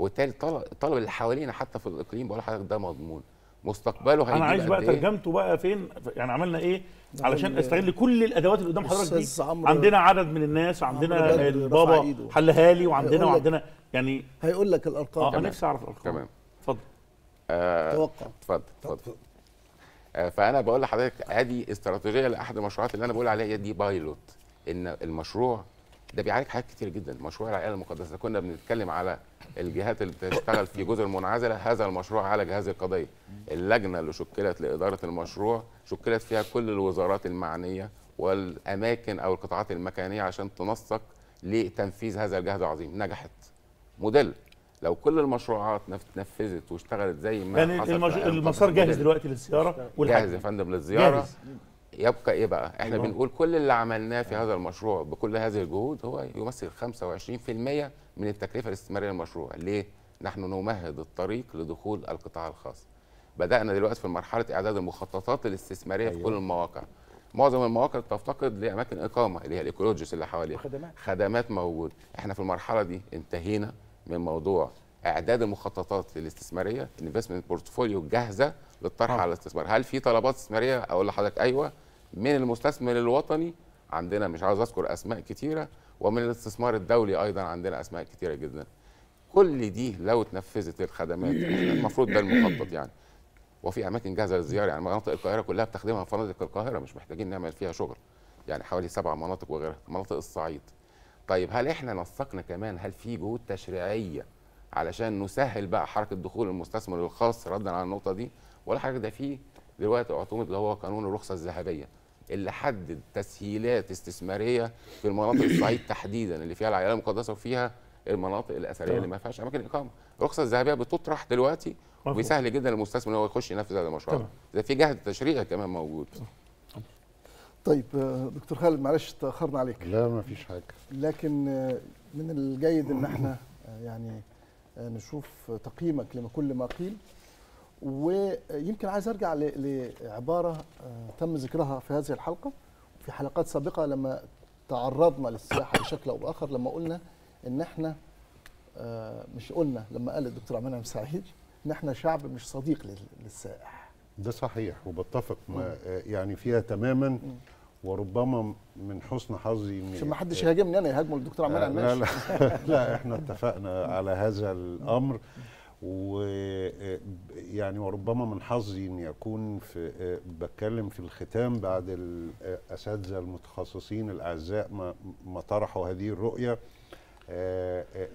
وبالتالي الطلب اللي حوالينا حتى في الاقليم بقول لحضرتك ده مضمون مستقبله هيجي انا عايز بقى إيه؟ ترجمته بقى فين يعني عملنا ايه علشان استغل كل الادوات اللي قدام حضرتك دي عندنا عدد من الناس عندنا البابا حلها لي وعندنا وعندنا يعني هيقول لك الارقام اه نفسي اعرف الارقام تمام اتفضل آه، توقع اتفضل اتفضل آه، فانا بقول لحضرتك ادي استراتيجيه لاحد المشروعات اللي انا بقول عليها دي بايلوت ان المشروع ده بيعالج حاجات كتير جدا مشروع العائله المقدسه كنا بنتكلم على الجهات اللي بتشتغل في جزر المنعزله هذا المشروع عالج هذه القضيه اللجنه اللي شكلت لاداره المشروع شكلت فيها كل الوزارات المعنيه والاماكن او القطاعات المكانيه عشان تنسق لتنفيذ هذا الجهد العظيم نجحت موديل لو كل المشروعات نفذت واشتغلت زي ما يعني حصل المسار جاهز دلوقتي للزياره جاهز يا فندم للزياره جاهز. يبقى ايه بقى؟ احنا أيوة. بنقول كل اللي عملناه في أيوة. هذا المشروع بكل هذه الجهود هو يمثل 25% من التكلفه الاستثماريه للمشروع، ليه؟ نحن نمهد الطريق لدخول القطاع الخاص. بدانا دلوقتي في مرحله اعداد المخططات الاستثماريه أيوة. في كل أيوة. المواقع. معظم المواقع تفتقد لاماكن اقامه اللي هي الايكولوجيس اللي حواليها. خدمات خدمات موجوده، احنا في المرحله دي انتهينا من موضوع اعداد المخططات الاستثماريه انفستمنت بورتفوليو جاهزه للطرح آه. على الاستثمار هل في طلبات استثماريه اقول لحضرتك ايوه من المستثمر الوطني عندنا مش عاوز اذكر اسماء كتيره ومن الاستثمار الدولي ايضا عندنا اسماء كتيره جدا كل دي لو اتنفذت الخدمات (coughs) المفروض ده المخطط يعني وفي اماكن جاهزه للزياره يعني مناطق القاهره كلها بتخدمها فنادق القاهره مش محتاجين نعمل فيها شغل يعني حوالي سبع مناطق وغيرها مناطق الصعيد طيب هل احنا نسقنا كمان هل في جهود تشريعيه علشان نسهل بقى حركه دخول المستثمر الخاص ردا على النقطه دي ولا حاجه ده فيه دلوقتي اعتمد اللي هو قانون الرخصه الذهبيه اللي حدد تسهيلات استثماريه في المناطق الصعيد تحديدا اللي فيها العائلات المقدسه وفيها المناطق الاثريه اللي ما فيهاش اماكن اقامه الرخصه الذهبيه بتطرح دلوقتي وسهل جدا للمستثمر ان هو يخش ينفذ هذا المشروع ده في جهد تشريعي كمان موجود طيب آه، دكتور خالد معلش تاخرنا عليك لا ما فيش حاجه لكن آه، من الجيد ان احنا آه، يعني نشوف تقييمك لما كل ما قيل ويمكن عايز ارجع لعباره آه، تم ذكرها في هذه الحلقه في حلقات سابقه لما تعرضنا للسياحه بشكل او باخر لما قلنا ان احنا آه، مش قلنا لما قال الدكتور عماد عم سعيد ان احنا شعب مش صديق للسائح ده صحيح وبتفق ما آه، يعني فيها تماما وربما من حسن حظي عشان ما حدش يهاجمني انا يهاجموا الدكتور عماد عماد لا لا, (laughs) لا احنا اتفقنا على هذا الامر ويعني وربما من حظي ان يكون في بتكلم في الختام بعد الاساتذه المتخصصين الاعزاء ما, ما طرحوا هذه الرؤيه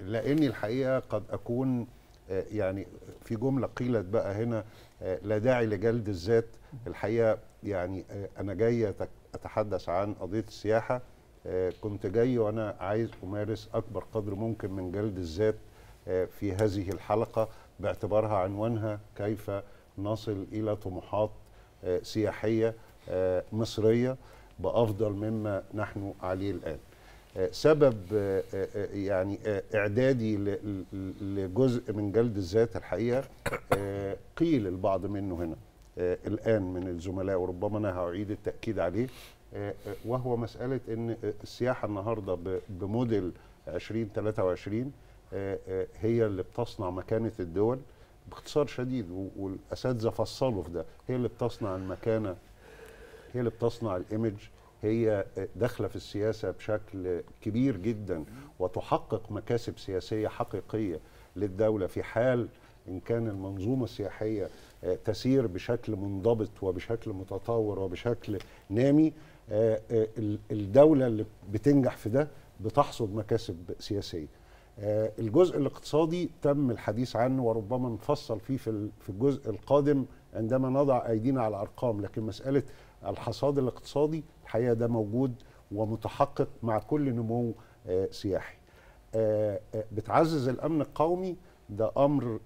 لاني الحقيقه قد اكون يعني في جمله قيلت بقى هنا لا داعي لجلد الذات الحقيقه يعني انا جاي اتحدث عن قضيه السياحه كنت جاي وانا عايز امارس اكبر قدر ممكن من جلد الذات في هذه الحلقة باعتبارها عنوانها كيف نصل إلى طموحات آه، سياحية آه، مصرية بأفضل مما نحن عليه الآن آه، سبب يعني اعدادي لجزء من جلد الذات الحقيقه قيل البعض منه هنا الان من الزملاء وربما انا هعيد التاكيد عليه وهو مساله ان السياحه النهارده بموديل 2023 آه، آه، هي اللي بتصنع مكانه الدول باختصار شديد والاساتذه فصلوا في ده هي اللي بتصنع المكانه هي اللي بتصنع الايمج هي آه، داخله في السياسه بشكل كبير جدا وتحقق مكاسب سياسيه حقيقيه للدوله في حال ان كان المنظومه السياحيه تسير بشكل منضبط وبشكل متطور وبشكل نامي الدوله اللي بتنجح في ده بتحصد مكاسب سياسيه آه، الجزء الاقتصادي تم الحديث عنه وربما نفصل فيه في الجزء القادم عندما نضع ايدينا على ارقام لكن مساله الحصاد الاقتصادي الحقيقه ده موجود ومتحقق مع كل نمو آه، سياحي آه، بتعزز الامن القومي ده امر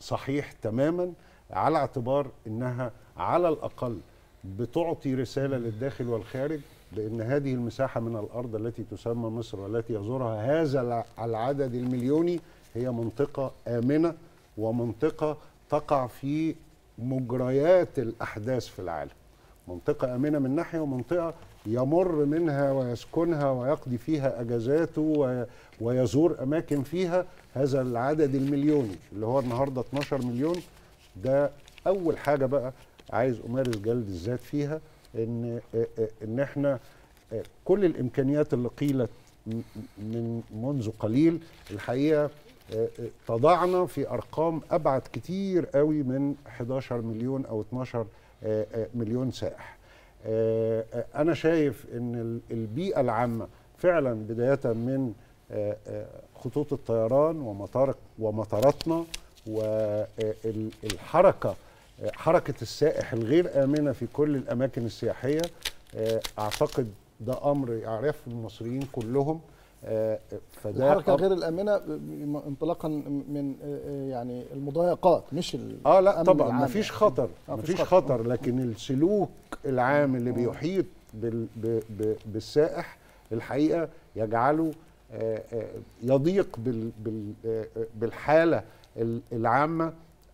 صحيح تماما على اعتبار انها على الاقل بتعطي رساله للداخل والخارج لأن هذه المساحة من الأرض التي تسمى مصر والتي يزورها هذا العدد المليوني هي منطقة آمنة ومنطقة تقع في مجريات الأحداث في العالم منطقة آمنة من ناحية ومنطقة يمر منها ويسكنها ويقضي فيها أجازاته ويزور أماكن فيها هذا العدد المليوني اللي هو النهاردة 12 مليون ده أول حاجة بقى عايز أمارس جلد الذات فيها ان ان احنا كل الامكانيات اللي قيلت من منذ قليل الحقيقه تضعنا في ارقام ابعد كتير قوي من 11 مليون او 12 مليون سائح انا شايف ان البيئه العامه فعلا بدايه من خطوط الطيران ومطار ومطاراتنا والحركه حركه السائح الغير امنه في كل الاماكن السياحيه آه، اعتقد ده امر يعرفه المصريين كلهم آه، فده الحركه غير الامنه انطلاقا من آه، يعني المضايقات مش اه لا طبعا ما فيش يعني. خطر ما فيش خطر لكن السلوك العام اللي بيحيط بالسائح الحقيقه يجعله يضيق بالحاله العامه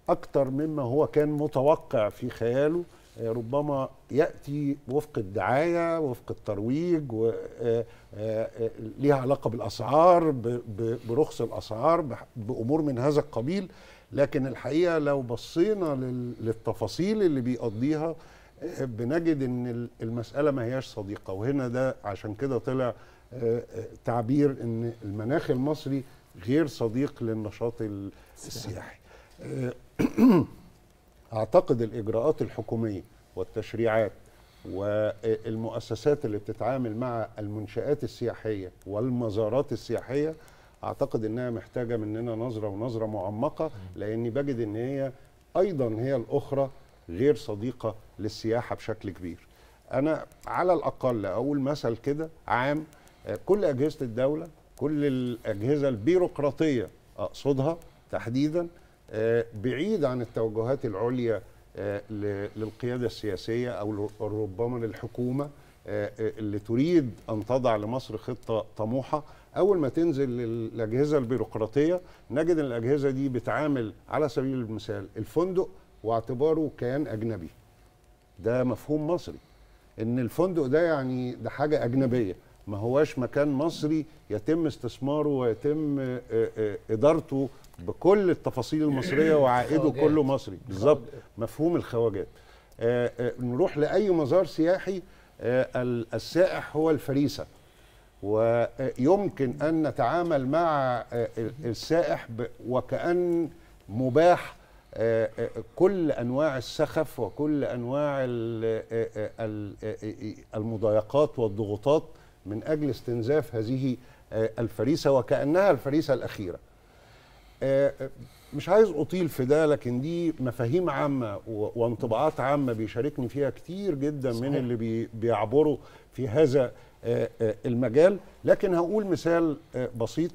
أكثر مما هو كان متوقع في خياله آه، ربما ياتي وفق الدعايه وفق الترويج آه، آه، ليها علاقه بالاسعار برخص الاسعار بامور من هذا القبيل لكن الحقيقه لو بصينا للتفاصيل اللي بيقضيها بنجد ان المساله ما هياش صديقه وهنا ده عشان كده طلع تعبير ان المناخ المصري غير صديق للنشاط السياحي (coughs) اعتقد الاجراءات الحكوميه والتشريعات والمؤسسات اللي بتتعامل مع المنشآت السياحية والمزارات السياحية أعتقد أنها محتاجة مننا نظرة ونظرة معمقة لأني بجد أن هي أيضا هي الأخرى غير صديقة للسياحة بشكل كبير أنا على الأقل أقول مثل كده عام كل أجهزة الدولة كل الأجهزة البيروقراطية أقصدها تحديدا بعيد عن التوجهات العليا آه، للقيادة السياسية أو ربما للحكومة آه، آه، اللي تريد أن تضع لمصر خطة طموحة أول ما تنزل للأجهزة البيروقراطية نجد أن الأجهزة دي بتعامل على سبيل المثال الفندق واعتباره كيان أجنبي ده مفهوم مصري ان الفندق ده يعني ده حاجه اجنبيه ما هواش مكان مصري يتم استثماره ويتم ادارته بكل التفاصيل المصريه وعائده كله مصري بالظبط مفهوم الخواجات آه، آه، نروح لاي مزار سياحي آه، السائح هو الفريسه ويمكن ان نتعامل مع السائح وكان مباح كل انواع السخف وكل انواع المضايقات والضغوطات من اجل استنزاف هذه الفريسه وكانها الفريسه الاخيره آه، آه، مش عايز اطيل في ده لكن دي مفاهيم عامه وانطباعات عامه بيشاركني فيها كتير جدا صحيح. من اللي بيعبروا في هذا آه، المجال لكن هقول مثال بسيط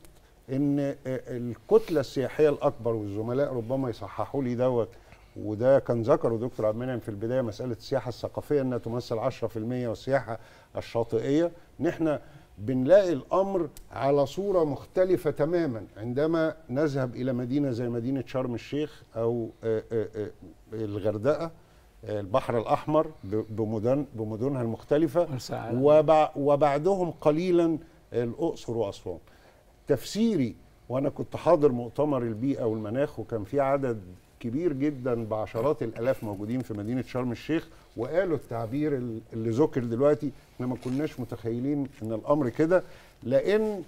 ان الكتله السياحيه الاكبر والزملاء ربما يصححوا لي دوت وده كان ذكره دكتور عبد المنعم في البدايه مساله السياحه الثقافيه انها تمثل 10% والسياحه الشاطئيه ان احنا بنلاقي الامر على صوره مختلفه تماما عندما نذهب الى مدينه زي مدينه شرم الشيخ او آه، آه، آه، الغردقه البحر الاحمر بمدن بمدنها المختلفه وبعدهم قليلا الاقصر واسوان تفسيري وانا كنت حاضر مؤتمر البيئه والمناخ وكان في عدد كبير جدا بعشرات الالاف موجودين في مدينه شرم الشيخ وقالوا التعبير اللي ذكر دلوقتي احنا ما كناش متخيلين ان الامر كده لان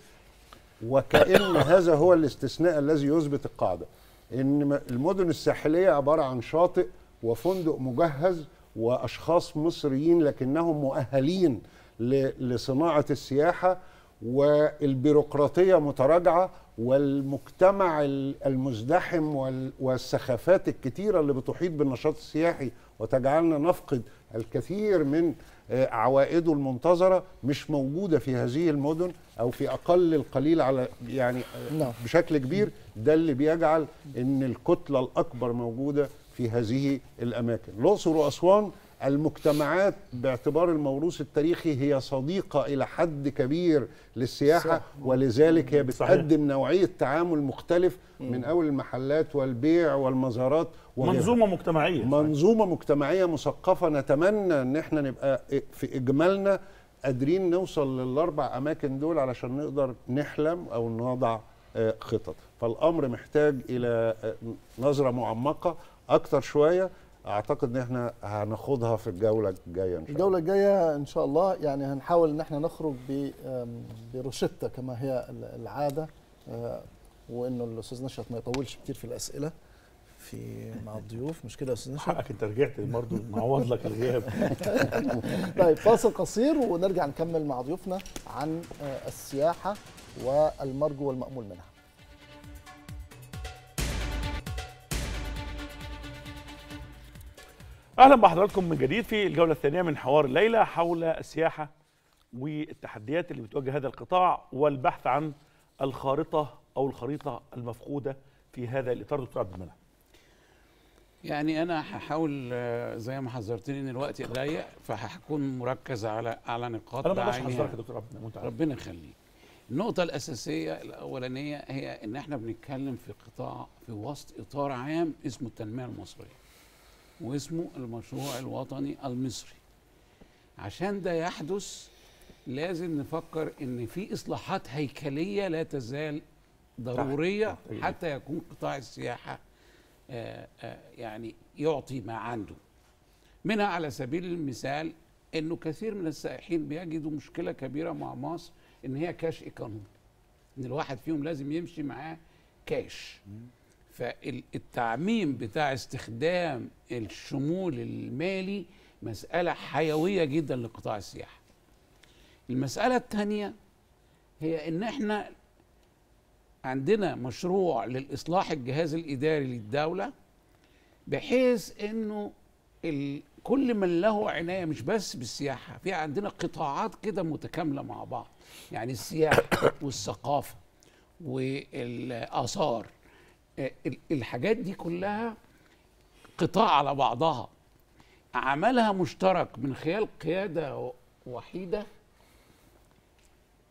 وكان (coughs) هذا هو الاستثناء الذي يثبت القاعده ان المدن الساحليه عباره عن شاطئ وفندق مجهز واشخاص مصريين لكنهم مؤهلين لصناعه السياحه والبيروقراطيه متراجعه والمجتمع المزدحم والسخافات الكتيره اللي بتحيط بالنشاط السياحي وتجعلنا نفقد الكثير من آه، عوائده المنتظره مش موجوده في هذه المدن او في اقل القليل على يعني آه، نعم. بشكل كبير ده اللي بيجعل ان الكتله الاكبر موجوده في هذه الاماكن الاقصر واسوان المجتمعات باعتبار الموروث التاريخي هي صديقة إلى حد كبير للسياحة صح. ولذلك هي بتقدم نوعية تعامل مختلف من أول المحلات والبيع والمزارات وغيرها. منظومة مجتمعية منظومة صحيح. مجتمعية مثقفة نتمنى أن احنا نبقى في إجمالنا قادرين نوصل للأربع أماكن دول علشان نقدر نحلم أو نضع آه، خطط فالأمر محتاج إلى آه، نظرة معمقة أكتر شوية اعتقد ان احنا هناخدها في الجوله الجايه ان شاء الله الجوله الجايه ان شاء الله يعني هنحاول ان احنا نخرج بروشته كما هي العاده آه، وانه الاستاذ نشأت ما يطولش كتير في الاسئله في (laughs) مع الضيوف مش كده يا استاذ نشأت حقك انت رجعت برضه معوض لك الغياب (laughs) طيب فاصل قصير ونرجع نكمل مع ضيوفنا عن آه، السياحه والمرجو والمامول منها اهلا بحضراتكم من جديد في الجوله الثانيه من حوار الليله حول السياحه والتحديات اللي بتواجه هذا القطاع والبحث عن الخارطه او الخريطه المفقوده في هذا الاطار دكتور عبد المنعم. يعني انا هحاول آه، زي ما حذرتني ان الوقت ضيق فهكون مركز على على نقاط انا ما حذرك يا دكتور عبد المنعم ربنا يخليك. النقطة الأساسية الأولانية هي إن إحنا بنتكلم في قطاع في وسط إطار عام اسمه التنمية المصرية. واسمه المشروع الوطني المصري عشان ده يحدث لازم نفكر ان في اصلاحات هيكليه لا تزال ضروريه حتى يكون قطاع السياحه آآ آه، آآ آه، يعني يعطي ما عنده منها على سبيل المثال انه كثير من السائحين بيجدوا مشكله كبيره مع مصر ان هي كاش ايكونومي ان الواحد فيهم لازم يمشي معاه كاش فالتعميم بتاع استخدام الشمول المالي مسألة حيوية جدا لقطاع السياحة المسألة الثانية هي ان احنا عندنا مشروع للإصلاح الجهاز الإداري للدولة بحيث انه كل من له عناية مش بس بالسياحة في عندنا قطاعات كده متكاملة مع بعض يعني السياحة والثقافة والآثار آه، الحاجات دي كلها قطاع على بعضها عملها مشترك من خلال قيادة وحيدة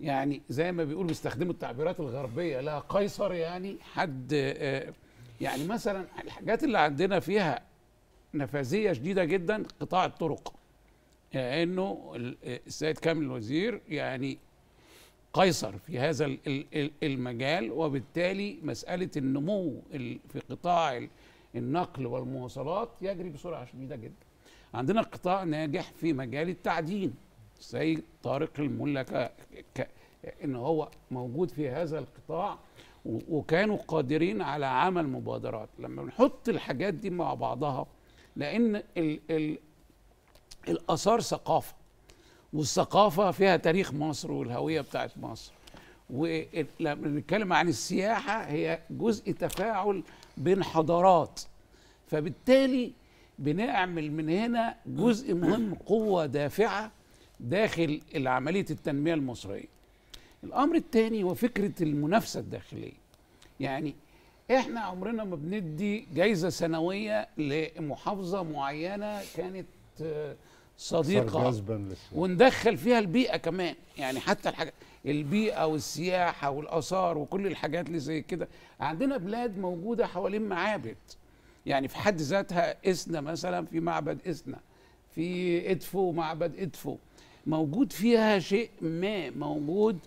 يعني زي ما بيقولوا بيستخدموا التعبيرات الغربية لا قيصر يعني حد آه، يعني مثلا الحاجات اللي عندنا فيها نفاذية شديدة جدا قطاع الطرق لأنه آه، يعني السيد كامل الوزير يعني قيصر في هذا المجال وبالتالي مسألة النمو في قطاع النقل والمواصلات يجري بسرعة شديدة جدا عندنا قطاع ناجح في مجال التعدين زي طارق الملا ك... ك... ان هو موجود في هذا القطاع و... وكانوا قادرين على عمل مبادرات لما بنحط الحاجات دي مع بعضها لان ال... ال... الاثار ثقافه والثقافه فيها تاريخ مصر والهويه بتاعت مصر ولما بنتكلم عن السياحه هي جزء تفاعل بين حضارات فبالتالي بنعمل من هنا جزء مهم قوه دافعه داخل عمليه التنميه المصريه الامر الثاني هو فكره المنافسه الداخليه يعني احنا عمرنا ما بندي جايزه سنويه لمحافظه معينه كانت صديقه وندخل فيها البيئه كمان يعني حتى الحاجه البيئه والسياحه والاثار وكل الحاجات اللي زي كده عندنا بلاد موجوده حوالين معابد يعني في حد ذاتها اسنا مثلا في معبد اسنا في ادفو معبد ادفو موجود فيها شيء ما موجود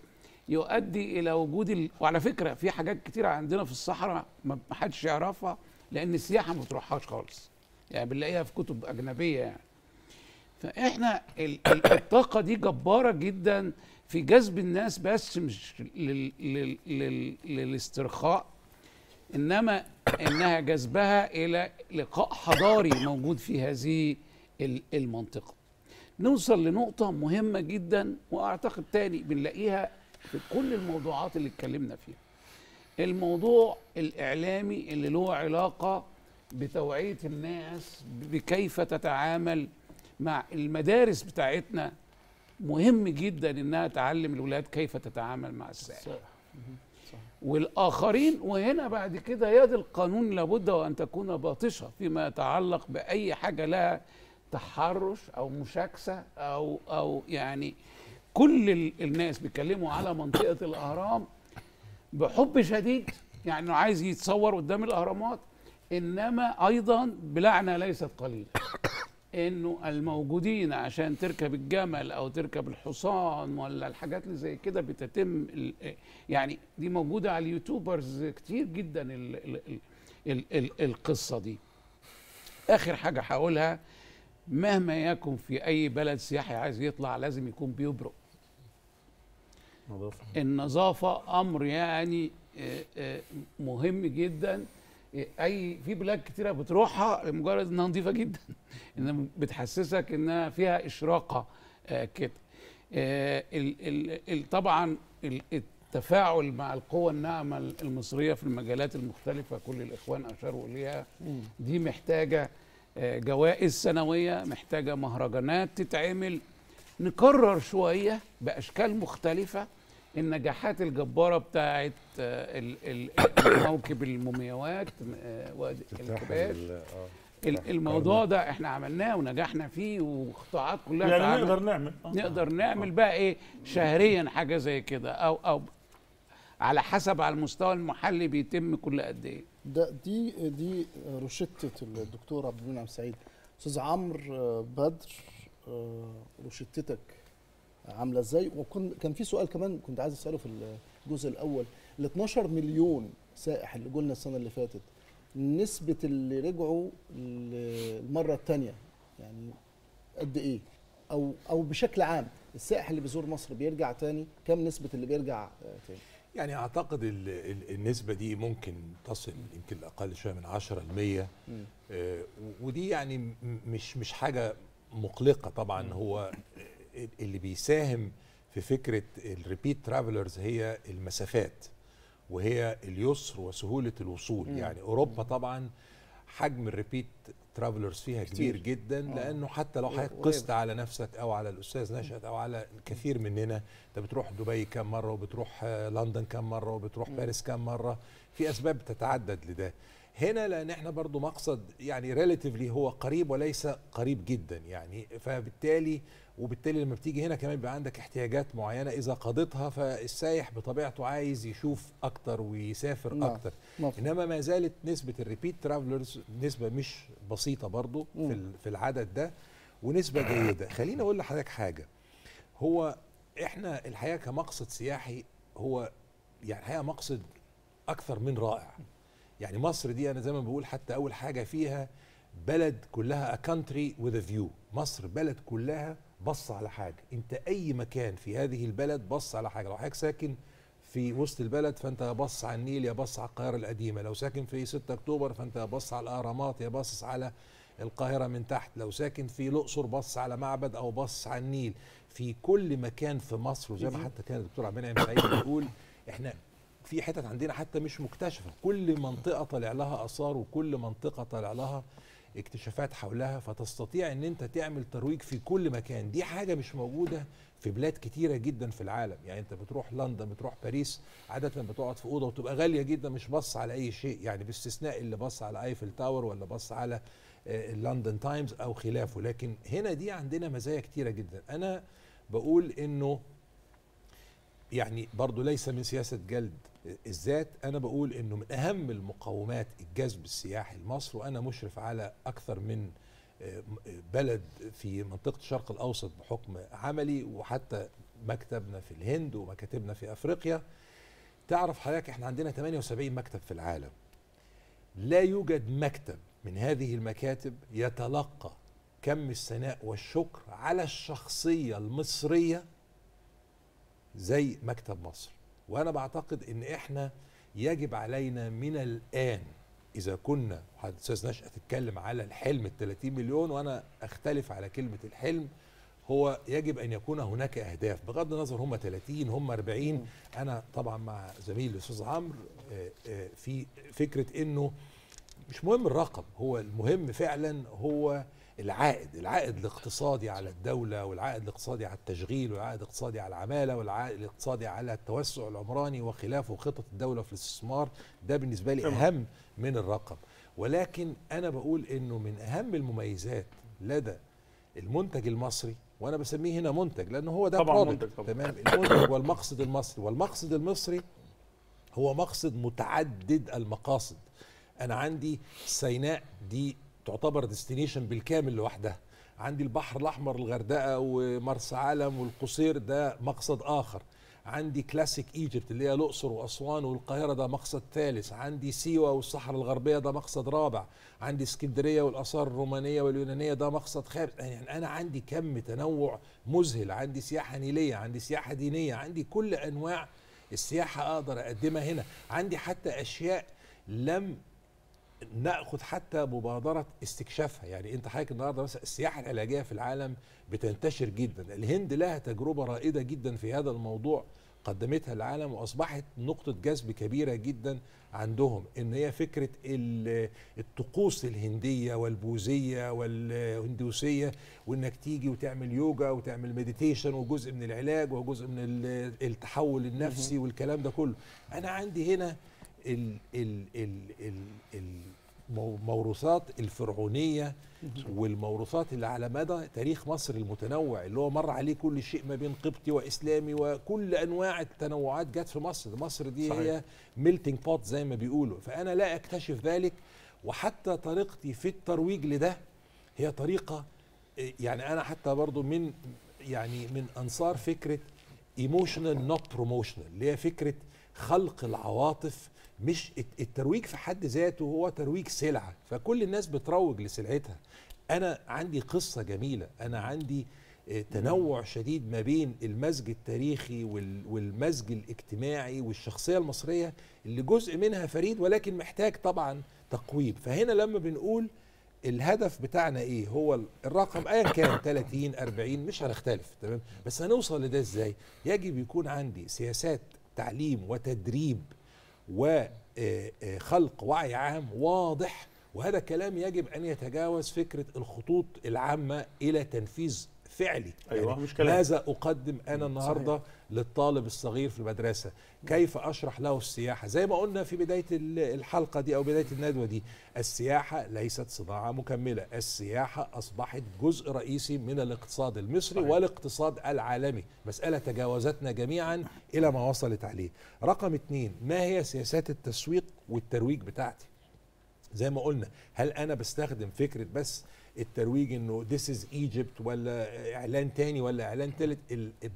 يؤدي الى وجود ال... وعلى فكره في حاجات كتيره عندنا في الصحراء ما حدش يعرفها لان السياحه ما بتروحهاش خالص يعني بنلاقيها في كتب اجنبيه يعني فاحنا الطاقه دي جباره جدا في جذب الناس بس مش لل لل للاسترخاء انما انها جذبها الى لقاء حضاري موجود في هذه المنطقه نوصل لنقطه مهمه جدا واعتقد تاني بنلاقيها في كل الموضوعات اللي اتكلمنا فيها الموضوع الاعلامي اللي له علاقه بتوعيه الناس بكيف تتعامل مع المدارس بتاعتنا مهم جدا انها تعلم الولاد كيف تتعامل مع السائل والاخرين وهنا بعد كده يد القانون لابد وان تكون باطشه فيما يتعلق باي حاجه لها تحرش او مشاكسه او او يعني كل الناس بيتكلموا على منطقه الاهرام بحب شديد يعني انه عايز يتصور قدام الاهرامات انما ايضا بلعنه ليست قليله انه الموجودين عشان تركب الجمل او تركب الحصان ولا الحاجات اللي زي كده بتتم يعني دي موجوده على اليوتيوبرز كتير جدا الـ الـ الـ الـ الـ القصه دي اخر حاجه هقولها مهما يكن في اي بلد سياحي عايز يطلع لازم يكون بيبرق النظافه امر يعني آه، آه، مهم جدا اي في بلاد كتيره بتروحها لمجرد انها نظيفه جدا (laughs) انها بتحسسك انها فيها اشراقه آه، كده آه، طبعا التفاعل مع القوى الناعمه المصريه في المجالات المختلفه كل الاخوان اشاروا اليها دي محتاجه آه، جوائز سنويه محتاجه مهرجانات تتعمل نكرر شويه باشكال مختلفه النجاحات الجباره بتاعت موكب آه، المومياوات آه، وادي الكباش آه، الموضوع ده احنا عملناه ونجحنا فيه والقطاعات كلها يعني نقدر نعمل نقدر نعمل بقى ايه شهريا حاجه زي كده او او على حسب على المستوى المحلي بيتم كل قد ايه ده دي دي روشتة الدكتور عبد المنعم سعيد استاذ عمرو بدر روشتتك عامله ازاي وكان كان في سؤال كمان كنت عايز اساله في الجزء الاول ال 12 مليون سائح اللي قلنا السنه اللي فاتت نسبه اللي رجعوا المره الثانيه يعني قد ايه او او بشكل عام السائح اللي بيزور مصر بيرجع تاني كم نسبه اللي بيرجع تاني يعني اعتقد النسبه دي ممكن تصل يمكن اقل شويه من 10% ل آه ودي يعني مش مش حاجه مقلقه طبعا هو اللي بيساهم في فكره الريبيت ترافلرز هي المسافات وهي اليسر وسهوله الوصول مم. يعني اوروبا طبعا حجم الريبيت ترافلرز فيها كتير. كبير جدا آه. لانه حتى لو قسط على نفسك او على الاستاذ نشأت او على كثير مننا انت بتروح دبي كم مره وبتروح آه، لندن كم مره وبتروح باريس كم مره في اسباب تتعدد لده هنا لان احنا برضو مقصد يعني ريليتيفلي هو قريب وليس قريب جدا يعني فبالتالي وبالتالي لما بتيجي هنا كمان بيبقى عندك احتياجات معينه اذا قضيتها فالسايح بطبيعته عايز يشوف اكتر ويسافر نعم. اكتر مفهوم. انما ما زالت نسبه الريبيت ترافلرز نسبه مش بسيطه برضو مم. في في العدد ده ونسبه جيده خليني اقول لحضرتك حاجه هو احنا الحقيقه كمقصد سياحي هو يعني الحقيقه مقصد اكثر من رائع يعني مصر دي انا زي ما بقول حتى اول حاجه فيها بلد كلها كانتري وذ فيو مصر بلد كلها بص على حاجه انت اي مكان في هذه البلد بص على حاجه لو حضرتك ساكن في وسط البلد فانت بص على النيل يا بص على القاهره القديمه لو ساكن في 6 اكتوبر فانت بص على الاهرامات يا بص على القاهره من تحت لو ساكن في الاقصر بص على معبد او بص على النيل في كل مكان في مصر وزي ما حتى كان الدكتور عبد المنعم سعيد بيقول احنا في حتت عندنا حتى مش مكتشفه كل منطقه طالع لها اثار وكل منطقه طالع لها اكتشافات حولها فتستطيع ان انت تعمل ترويج في كل مكان دي حاجه مش موجوده في بلاد كتيره جدا في العالم يعني انت بتروح لندن بتروح باريس عاده بتقعد في اوضه وتبقى غاليه جدا مش بص على اي شيء يعني باستثناء اللي بص على ايفل تاور ولا بص على لندن آه، تايمز او خلافه لكن هنا دي عندنا مزايا كتيره جدا انا بقول انه يعني برضو ليس من سياسه جلد الذات انا بقول انه من اهم المقومات الجذب السياحي لمصر وانا مشرف على اكثر من آه، آه، بلد في منطقه الشرق الاوسط بحكم عملي وحتى مكتبنا في الهند ومكاتبنا في افريقيا تعرف حضرتك احنا عندنا 78 مكتب في العالم لا يوجد مكتب من هذه المكاتب يتلقى كم الثناء والشكر على الشخصيه المصريه زي مكتب مصر وانا بعتقد ان احنا يجب علينا من الان اذا كنا استاذ نشأة تتكلم على الحلم ال 30 مليون وانا اختلف على كلمه الحلم هو يجب ان يكون هناك اهداف بغض النظر هم 30 هم 40 انا طبعا مع زميلي الاستاذ عمرو آه، آه، في فكره انه مش مهم الرقم هو المهم فعلا هو العائد العائد الاقتصادي على الدولة والعائد الاقتصادي على التشغيل والعائد الاقتصادي على العمالة والعائد الاقتصادي على التوسع العمراني وخلافه خطط الدولة في الاستثمار ده بالنسبة لي أهم من الرقم ولكن أنا بقول أنه من أهم المميزات لدى المنتج المصري وانا بسميه هنا منتج لان هو ده طبعا منتج طبعا. تمام المنتج والمقصد المصري والمقصد المصري هو مقصد متعدد المقاصد انا عندي سيناء دي تعتبر ديستنيشن بالكامل لوحدها عندي البحر الاحمر الغردقه ومرسى علم والقصير ده مقصد اخر عندي كلاسيك ايجيبت اللي هي الاقصر واسوان والقاهره ده مقصد ثالث عندي سيوه والصحراء الغربيه ده مقصد رابع عندي اسكندريه والاثار الرومانيه واليونانيه ده مقصد خامس يعني انا عندي كم تنوع مذهل عندي سياحه نيليه عندي سياحه دينيه عندي كل انواع السياحه اقدر اقدمها هنا عندي حتى اشياء لم ناخذ حتى مبادره استكشافها يعني انت حضرتك النهارده مثلا السياحه العلاجيه في العالم بتنتشر جدا الهند لها تجربه رائده جدا في هذا الموضوع قدمتها للعالم واصبحت نقطه جذب كبيره جدا عندهم ان هي فكره الطقوس الهنديه والبوذيه والهندوسيه وانك تيجي وتعمل يوجا وتعمل مديتيشن وجزء من العلاج وجزء من التحول النفسي والكلام ده كله انا عندي هنا ال ال ال ال الموروثات الفرعونيه والموروثات اللي على مدى تاريخ مصر المتنوع اللي هو مر عليه كل شيء ما بين قبطي واسلامي وكل انواع التنوعات جت في مصر، مصر دي صحيح. هي ميلتنج بوت زي ما بيقولوا، فانا لا اكتشف ذلك وحتى طريقتي في الترويج لده هي طريقه يعني انا حتى برضو من يعني من انصار فكره ايموشنال نوت بروموشنال اللي هي فكره خلق العواطف مش الترويج في حد ذاته هو ترويج سلعه فكل الناس بتروج لسلعتها انا عندي قصه جميله انا عندي آه، تنوع شديد ما بين المزج التاريخي والمزج الاجتماعي والشخصيه المصريه اللي جزء منها فريد ولكن محتاج طبعا تقويم فهنا لما بنقول الهدف بتاعنا ايه هو الرقم ايا كان 30 (coughs) 40 مش هنختلف تمام بس هنوصل لده ازاي يجب يكون عندي سياسات تعليم وتدريب وخلق آه، آه، وعي عام واضح وهذا كلام يجب ان يتجاوز فكره الخطوط العامه الى تنفيذ فعلي يعني أيوة يعني مش كلام. ماذا أقدم أنا النهاردة صحيح. للطالب الصغير في المدرسة كيف أشرح له السياحة زي ما قلنا في بداية الحلقة دي أو بداية الندوة دي السياحة ليست صناعة مكملة السياحة أصبحت جزء رئيسي من الاقتصاد المصري صحيح. والاقتصاد العالمي مسألة تجاوزتنا جميعا إلى ما وصلت عليه رقم اثنين ما هي سياسات التسويق والترويج بتاعتي زي ما قلنا هل أنا بستخدم فكرة بس الترويج انه ذيس از ايجيبت ولا اعلان تاني ولا اعلان تالت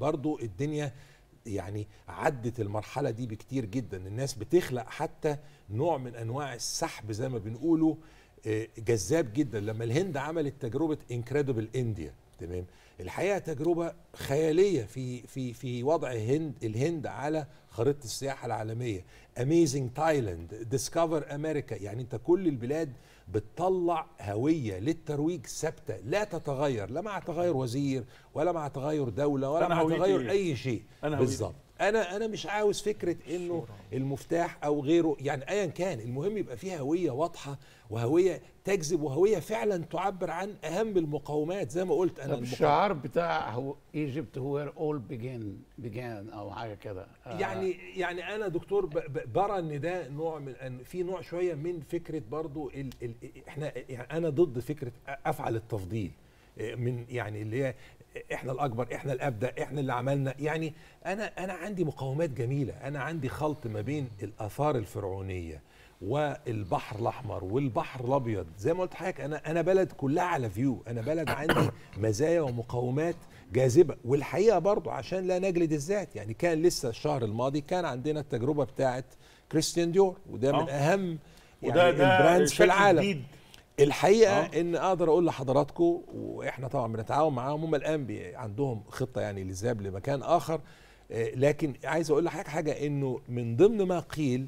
برضه الدنيا يعني عدت المرحله دي بكتير جدا الناس بتخلق حتى نوع من انواع السحب زي ما بنقوله آه، جذاب جدا لما الهند عملت تجربه انكريدبل انديا تمام الحقيقه تجربه خياليه في في في وضع الهند الهند على خريطه السياحه العالميه اميزنج تايلاند ديسكفر امريكا يعني انت كل البلاد بتطلع هويه للترويج ثابته لا تتغير لا مع تغير وزير ولا مع تغير دوله ولا مع تغير إيه؟ اي شيء بالظبط انا انا مش عاوز فكره انه المفتاح او غيره يعني ايا كان المهم يبقى فيه هويه واضحه وهويه تجذب وهويه فعلا تعبر عن اهم المقاومات زي ما قلت انا الشعار بتاع هو ايجيبت وير اول بيجان بيجان او حاجه كده آه يعني يعني انا دكتور برى ان ده نوع من أن في نوع شويه من فكره برضو الـ الـ احنا يعني انا ضد فكره افعل التفضيل آه، من يعني اللي هي احنا الاكبر احنا الابدا احنا اللي عملنا يعني انا انا عندي مقاومات جميله انا عندي خلط ما بين الاثار الفرعونيه والبحر الاحمر والبحر الابيض زي ما قلت لحضرتك انا انا بلد كلها على فيو انا بلد عندي (coughs) مزايا ومقاومات جاذبه والحقيقه برضو عشان لا نجلد الذات يعني كان لسه الشهر الماضي كان عندنا التجربه بتاعه كريستيان ديور وده من آه. اهم يعني وده البراندز في العالم جديد الحقيقه أه؟ ان اقدر اقول لحضراتكم واحنا طبعا بنتعاون معاهم هم الان عندهم خطه يعني للذهاب لمكان اخر آه، لكن عايز اقول لحضرتك حاجه انه من ضمن ما قيل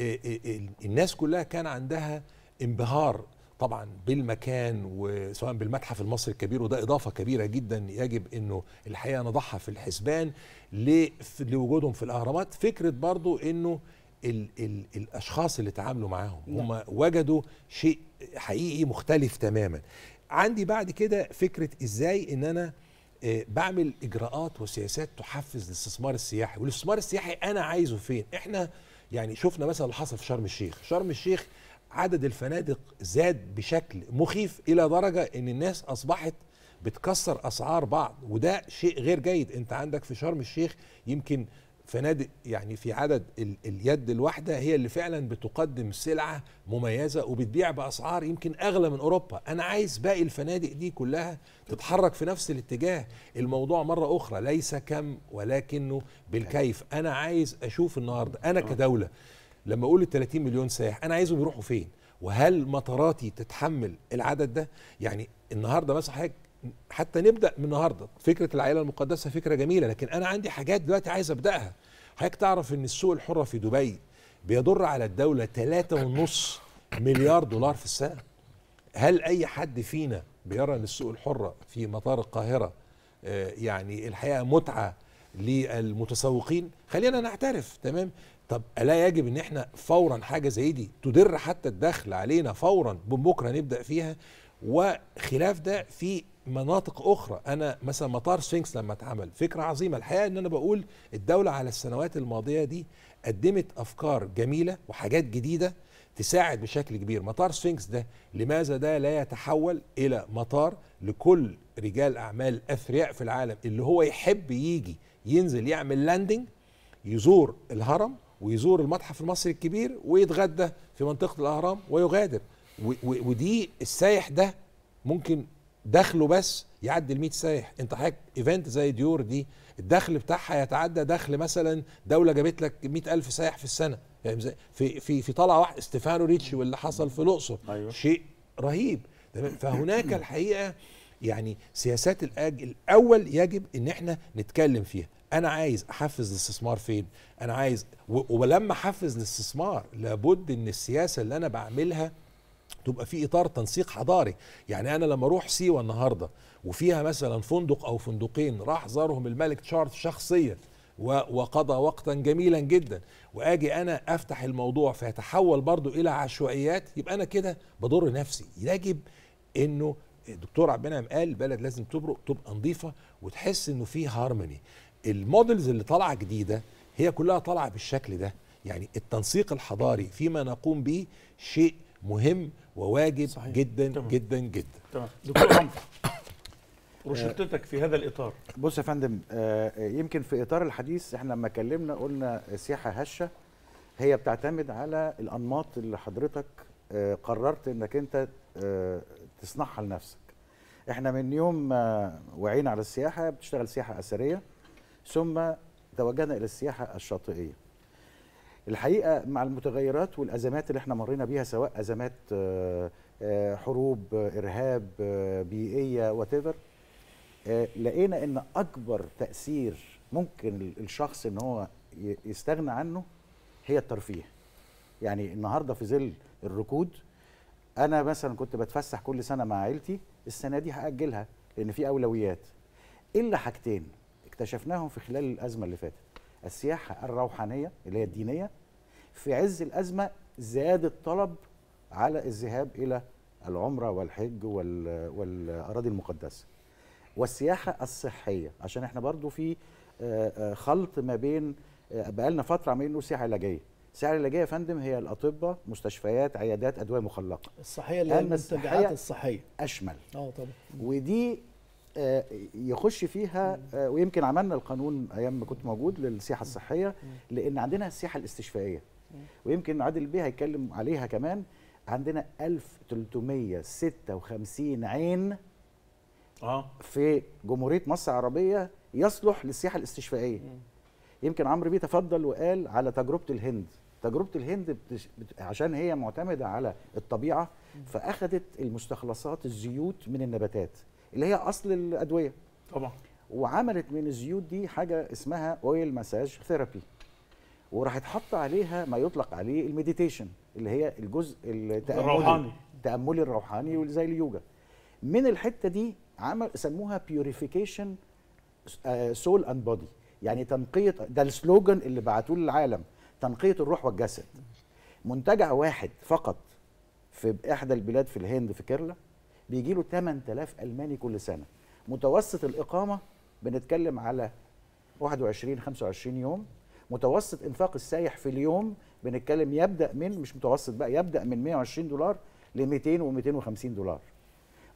آه، آه، الناس كلها كان عندها انبهار طبعا بالمكان وسواء بالمتحف المصري الكبير وده اضافه كبيره جدا يجب انه الحقيقه نضعها في الحسبان لوجودهم في الاهرامات فكره برضو انه الـ الـ الاشخاص اللي تعاملوا معاهم نعم. هم وجدوا شيء حقيقي مختلف تماما عندي بعد كده فكره ازاي ان انا آه، بعمل اجراءات وسياسات تحفز الاستثمار السياحي والاستثمار السياحي انا عايزه فين احنا يعني شفنا مثلا اللي حصل في شرم الشيخ شرم الشيخ عدد الفنادق زاد بشكل مخيف الى درجه ان الناس اصبحت بتكسر اسعار بعض وده شيء غير جيد انت عندك في شرم الشيخ يمكن فنادق يعني في عدد ال اليد الواحده هي اللي فعلا بتقدم سلعه مميزه وبتبيع باسعار يمكن اغلى من اوروبا انا عايز باقي الفنادق دي كلها تتحرك في نفس الاتجاه الموضوع مره اخرى ليس كم ولكنه بالكيف انا عايز اشوف النهارده انا كدوله لما اقول ال 30 مليون سائح انا عايزهم يروحوا فين وهل مطاراتي تتحمل العدد ده يعني النهارده مثلا حضرتك حتى نبدا من النهارده فكره العائله المقدسه فكره جميله لكن انا عندي حاجات دلوقتي عايز ابداها حضرتك تعرف ان السوق الحره في دبي بيضر على الدوله 3.5 مليار دولار في السنه هل اي حد فينا بيرى ان السوق الحره في مطار القاهره آه، يعني الحقيقه متعه للمتسوقين خلينا نعترف تمام طب الا يجب ان احنا فورا حاجه زي دي تدر حتى الدخل علينا فورا بكره نبدا فيها وخلاف ده في مناطق اخرى انا مثلا مطار سفنكس لما اتعمل فكره عظيمه الحقيقه ان انا بقول الدوله على السنوات الماضيه دي قدمت افكار جميله وحاجات جديده تساعد بشكل كبير مطار سفنكس ده لماذا ده لا يتحول الى مطار لكل رجال اعمال اثرياء في العالم اللي هو يحب يجي ينزل يعمل لاندنج يزور الهرم ويزور المتحف المصري الكبير ويتغدى في منطقه الاهرام ويغادر ودي السايح ده ممكن دخله بس يعدي ال 100 سائح انت حضرتك ايفنت زي ديور دي الدخل بتاعها يتعدى دخل مثلا دوله جابت لك 100000 سائح في السنه يعني في في في طلعه واحده استيفانو ريتشي واللي حصل في الاقصر أيوة. شيء رهيب تمام فهناك الحقيقه يعني سياسات الاج الاول يجب ان احنا نتكلم فيها انا عايز احفز الاستثمار فين انا عايز ولما احفز الاستثمار لابد ان السياسه اللي انا بعملها تبقى في اطار تنسيق حضاري يعني انا لما اروح سيوه النهارده وفيها مثلا فندق او فندقين راح زارهم الملك تشارلز شخصيا وقضى وقتا جميلا جدا واجي انا افتح الموضوع فيتحول برضو الى عشوائيات يبقى انا كده بضر نفسي يجب انه الدكتور عبد المنعم قال البلد لازم تبرق تبقى نظيفه وتحس انه في هارموني المودلز اللي طالعه جديده هي كلها طالعه بالشكل ده يعني التنسيق الحضاري فيما نقوم به شيء مهم وواجب صحيح. جدا تمام. جدا جدا تمام دكتور عمرو في هذا الاطار بص يا فندم آه، يمكن في اطار الحديث احنا لما اتكلمنا قلنا سياحه هشه هي بتعتمد على الانماط اللي حضرتك آه، قررت انك انت آه، تصنعها لنفسك احنا من يوم ما وعينا على السياحه بتشتغل سياحه اثريه ثم توجهنا الى السياحه الشاطئيه الحقيقه مع المتغيرات والازمات اللي احنا مرينا بيها سواء ازمات آه، آه، حروب ارهاب آه، بيئيه وتيفر لقينا ان اكبر تاثير ممكن الشخص ان هو يستغنى عنه هي الترفيه يعني النهارده في ظل الركود انا مثلا كنت بتفسح كل سنه مع عيلتي السنه دي هاجلها لان في اولويات الا حاجتين اكتشفناهم في خلال الازمه اللي فاتت السياحه الروحانيه اللي هي الدينيه في عز الأزمة زاد الطلب على الذهاب إلى العمرة والحج والأراضي المقدسة والسياحة الصحية عشان احنا برضو في آه، آه، خلط ما بين آه، بقالنا فترة عاملين سياحة علاجية السياحة العلاجية يا فندم هي الأطباء مستشفيات عيادات أدوية مخلقة الصحية اللي هي المنتجعات الصحية أشمل اه طبعا ودي يخش فيها ويمكن عملنا القانون ايام ما كنت موجود للسياحه الصحيه لان عندنا السياحه الاستشفائيه ويمكن عادل بيه هيتكلم عليها كمان عندنا 1356 عين اه في جمهوريه مصر العربيه يصلح للسياحه الاستشفائيه يمكن عمرو بيه تفضل وقال على تجربه الهند تجربه الهند بتش... بت... عشان هي معتمده على الطبيعه فاخذت المستخلصات الزيوت من النباتات اللي هي اصل الادويه طبعا وعملت من الزيوت دي حاجه اسمها اويل مساج ثيرابي وراح يتحط عليها ما يطلق عليه المديتيشن اللي هي الجزء التأملي الروحاني التأملي الروحاني زي اليوجا من الحتة دي عمل سموها بيوريفيكيشن سول اند بودي يعني تنقية ده السلوجن اللي بعتوه للعالم تنقية الروح والجسد منتجع واحد فقط في احدى البلاد في الهند في كيرلا بيجي له 8000 الماني كل سنه متوسط الاقامه بنتكلم على 21 25 يوم متوسط انفاق السايح في اليوم بنتكلم يبدا من مش متوسط بقى يبدا من 120 دولار ل 200 و 250 دولار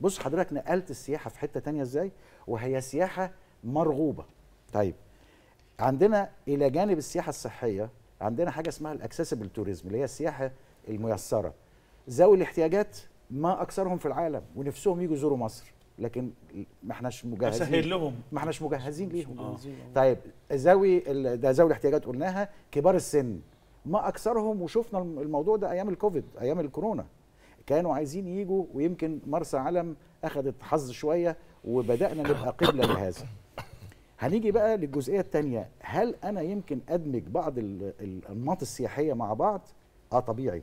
بص حضرتك نقلت السياحه في حته تانية ازاي وهي سياحه مرغوبه طيب عندنا الى جانب السياحه الصحيه عندنا حاجه اسمها الاكسسبل توريزم اللي هي السياحه الميسره ذوي الاحتياجات ما اكثرهم في العالم ونفسهم يجوا يزوروا مصر لكن ما احناش مجهزين اسهل لهم ما احناش مجهزين ليهم آه. طيب ذوي ده ذوي الاحتياجات قلناها كبار السن ما اكثرهم وشفنا الموضوع ده ايام الكوفيد ايام الكورونا كانوا عايزين يجوا ويمكن مرسى علم اخذت حظ شويه وبدانا نبقى قبله لهذا هنيجي بقى للجزئيه الثانيه هل انا يمكن ادمج بعض الانماط السياحيه مع بعض اه طبيعي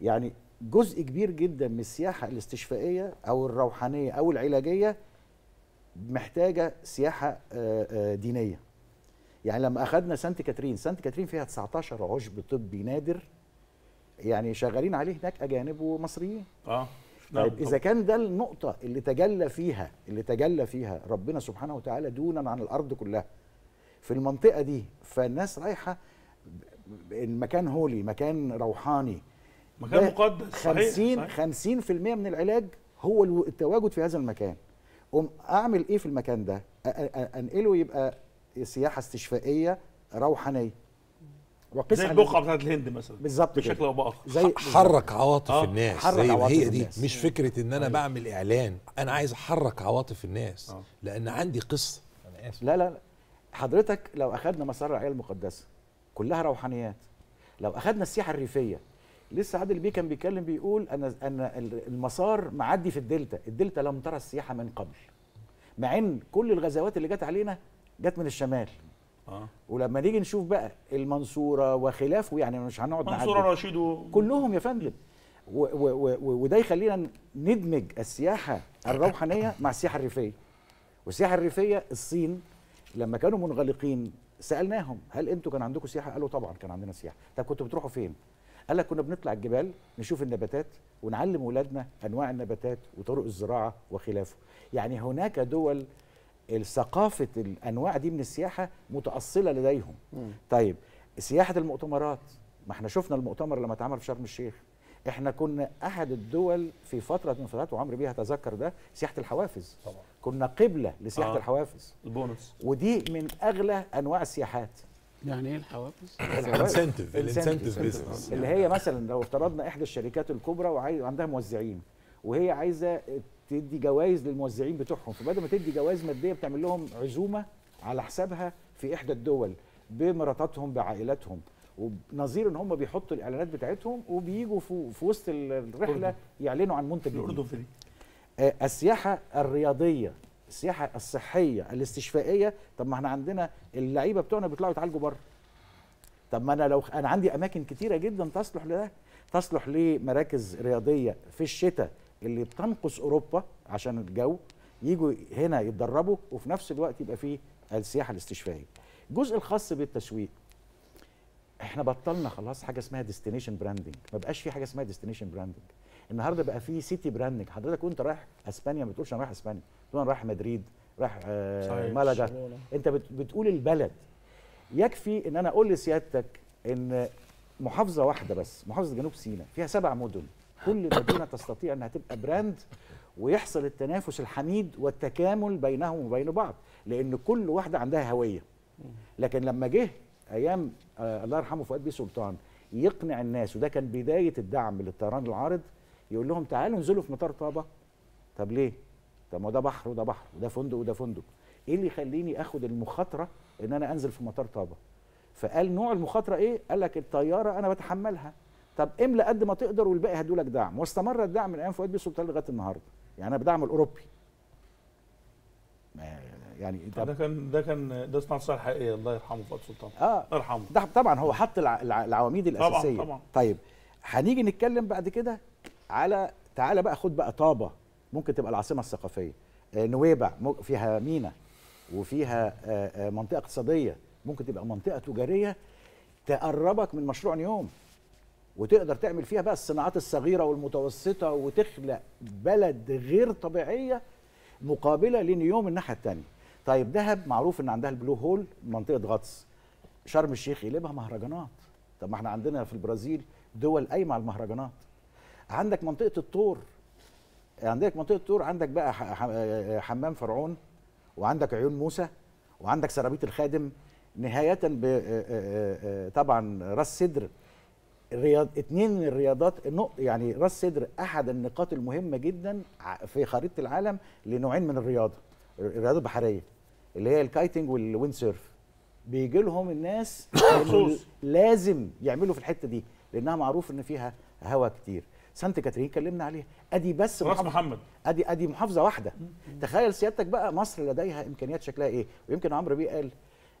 يعني جزء كبير جدا من السياحه الاستشفائيه او الروحانيه او العلاجيه محتاجه سياحه آه، آه، دينيه يعني لما اخذنا سانت كاترين سانت كاترين فيها 19 عشب طبي نادر يعني شغالين عليه هناك اجانب ومصريين اه طيب نعم، اذا كان ده النقطه اللي تجلى فيها اللي تجلى فيها ربنا سبحانه وتعالى دونا عن الارض كلها في المنطقه دي فالناس رايحه المكان هولي مكان روحاني مكان مقدس 50 صحيح. 50% من العلاج هو التواجد في هذا المكان قوم اعمل ايه في المكان ده انقله يبقى سياحه استشفائيه روحانيه زي البقعه بتاعت الهند مثلا بالظبط بشكل او باخر زي حرك عواطف آه. الناس حرك زي عواطف هي دي الناس. مش فكره ان انا آه. بعمل اعلان انا عايز احرك عواطف الناس آه. لان عندي قصه انا اسف لا لا لا حضرتك لو اخذنا مسار العيال المقدسه كلها روحانيات لو اخذنا السياحه الريفيه لسه عادل بيه كان بيتكلم بيقول ان ان المسار معدي في الدلتا الدلتا لم ترى السياحه من قبل مع ان كل الغزوات اللي جت علينا جت من الشمال آه. ولما نيجي نشوف بقى المنصوره وخلافه يعني مش هنقعد منصوره رشيد و... كلهم يا فندم وده يخلينا ندمج السياحه الروحانيه مع السياحه الريفيه والسياحه الريفيه الصين لما كانوا منغلقين سالناهم هل انتوا كان عندكم سياحه قالوا طبعا كان عندنا سياحه طب كنتوا بتروحوا فين قال لك كنا بنطلع الجبال نشوف النباتات ونعلم اولادنا انواع النباتات وطرق الزراعه وخلافه يعني هناك دول ثقافه الانواع دي من السياحه متاصله لديهم مم. طيب سياحه المؤتمرات ما احنا شفنا المؤتمر لما اتعمل في شرم الشيخ احنا كنا احد الدول في فتره من فترات وعمر بيها تذكر ده سياحه الحوافز طبعا. كنا قبله لسياحه آه. الحوافز البونص ودي من اغلى انواع السياحات يعني ايه الحوافز؟ الانسنتف الانسنتف بزنس اللي هي مثلا لو افترضنا احدى الشركات الكبرى وعندها موزعين وهي عايزه تدي جوائز للموزعين بتوعهم فبدل ما تدي جوائز ماديه بتعمل لهم عزومه على حسابها في احدى الدول بمراتاتهم بعائلاتهم ونظير ان هم بيحطوا الاعلانات بتاعتهم وبييجوا في, وسط الرحله يعلنوا عن منتج الاردن آه، السياحه الرياضيه السياحه الصحيه الاستشفائيه طب ما احنا عندنا اللعيبه بتوعنا بيطلعوا يتعالجوا بره طب ما انا لو انا عندي اماكن كتيره جدا تصلح لده تصلح لمراكز رياضيه في الشتاء اللي بتنقص اوروبا عشان الجو يجوا هنا يتدربوا وفي نفس الوقت يبقى فيه السياحه الاستشفائيه الجزء الخاص بالتسويق احنا بطلنا خلاص حاجه اسمها ديستنيشن براندنج ما بقاش في حاجه اسمها ديستنيشن براندنج النهارده بقى في سيتي براندنج حضرتك وانت رايح اسبانيا ما بتقولش انا رايح اسبانيا بتقول انا رايح مدريد رايح آه، مالاجا انت بتقول البلد يكفي ان انا اقول لسيادتك ان محافظه واحده بس محافظه جنوب سيناء فيها سبع مدن كل مدينه تستطيع انها تبقى براند ويحصل التنافس الحميد والتكامل بينهم وبين بعض لان كل واحده عندها هويه لكن لما جه ايام آه، الله يرحمه فؤاد بيه سلطان يقنع الناس وده كان بدايه الدعم للطيران العارض يقول لهم تعالوا انزلوا في مطار طابه طب ليه؟ طب ما ده بحر وده بحر وده فندق وده فندق ايه اللي يخليني اخد المخاطره ان انا انزل في مطار طابه فقال نوع المخاطره ايه؟ قال لك الطياره انا بتحملها طب املى قد ما تقدر والباقي هدولك دعم واستمر الدعم من ايام فؤاد بيه السلطان لغايه النهارده يعني انا بدعم الاوروبي يعني ده, كان ده كان ده صناعه الصحه الحقيقيه الله يرحمه فؤاد سلطان اه يرحمه ده طبعا هو حط العواميد الاساسيه طبعا طبعا طيب هنيجي نتكلم بعد كده على تعالى بقى خد بقى طابه ممكن تبقى العاصمه الثقافيه آه، نويبع فيها مينا وفيها آه، آه، منطقه اقتصاديه ممكن تبقى منطقه تجاريه تقربك من مشروع نيوم وتقدر تعمل فيها بقى الصناعات الصغيره والمتوسطه وتخلق بلد غير طبيعيه مقابله لنيوم الناحيه الثانيه طيب دهب معروف ان عندها البلو هول منطقه غطس شرم الشيخ يقلبها مهرجانات طب ما احنا عندنا في البرازيل دول قايمه على المهرجانات عندك منطقه الطور عندك منطقه الطور عندك بقى حمام فرعون وعندك عيون موسى وعندك سرابيط الخادم نهايه ب آه، آه، آه، طبعا راس سدر رياض اتنين الرياضات يعني راس سدر احد النقاط المهمه جدا في خريطه العالم لنوعين من الرياضه الرياضه البحريه اللي هي الكايتنج والويند سيرف بيجي لهم الناس (coughs) لازم يعملوا في الحته دي لانها معروف ان فيها هواء كتير سانت كاترين كلمنا عليها ادي بس راس محمد ادي ادي محافظه واحده تخيل سيادتك بقى مصر لديها امكانيات شكلها ايه ويمكن عمرو بيه قال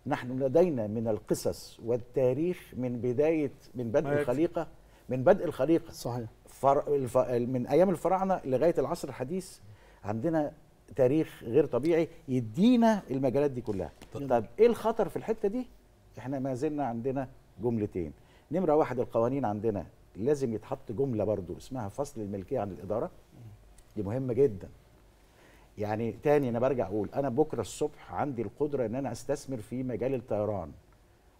نحن لدينا من القصص والتاريخ من بدايه من بدء الخليقه من بدء الخليقه صحيح فر... الف... من ايام الفراعنه لغايه العصر الحديث عندنا تاريخ غير طبيعي يدينا المجالات دي كلها طب, طب ايه الخطر في الحته دي احنا ما زلنا عندنا جملتين نمره واحد القوانين عندنا لازم يتحط جمله برضو اسمها فصل الملكيه عن الاداره دي مهمه جدا يعني تاني انا برجع اقول انا بكره الصبح عندي القدره ان انا استثمر في مجال الطيران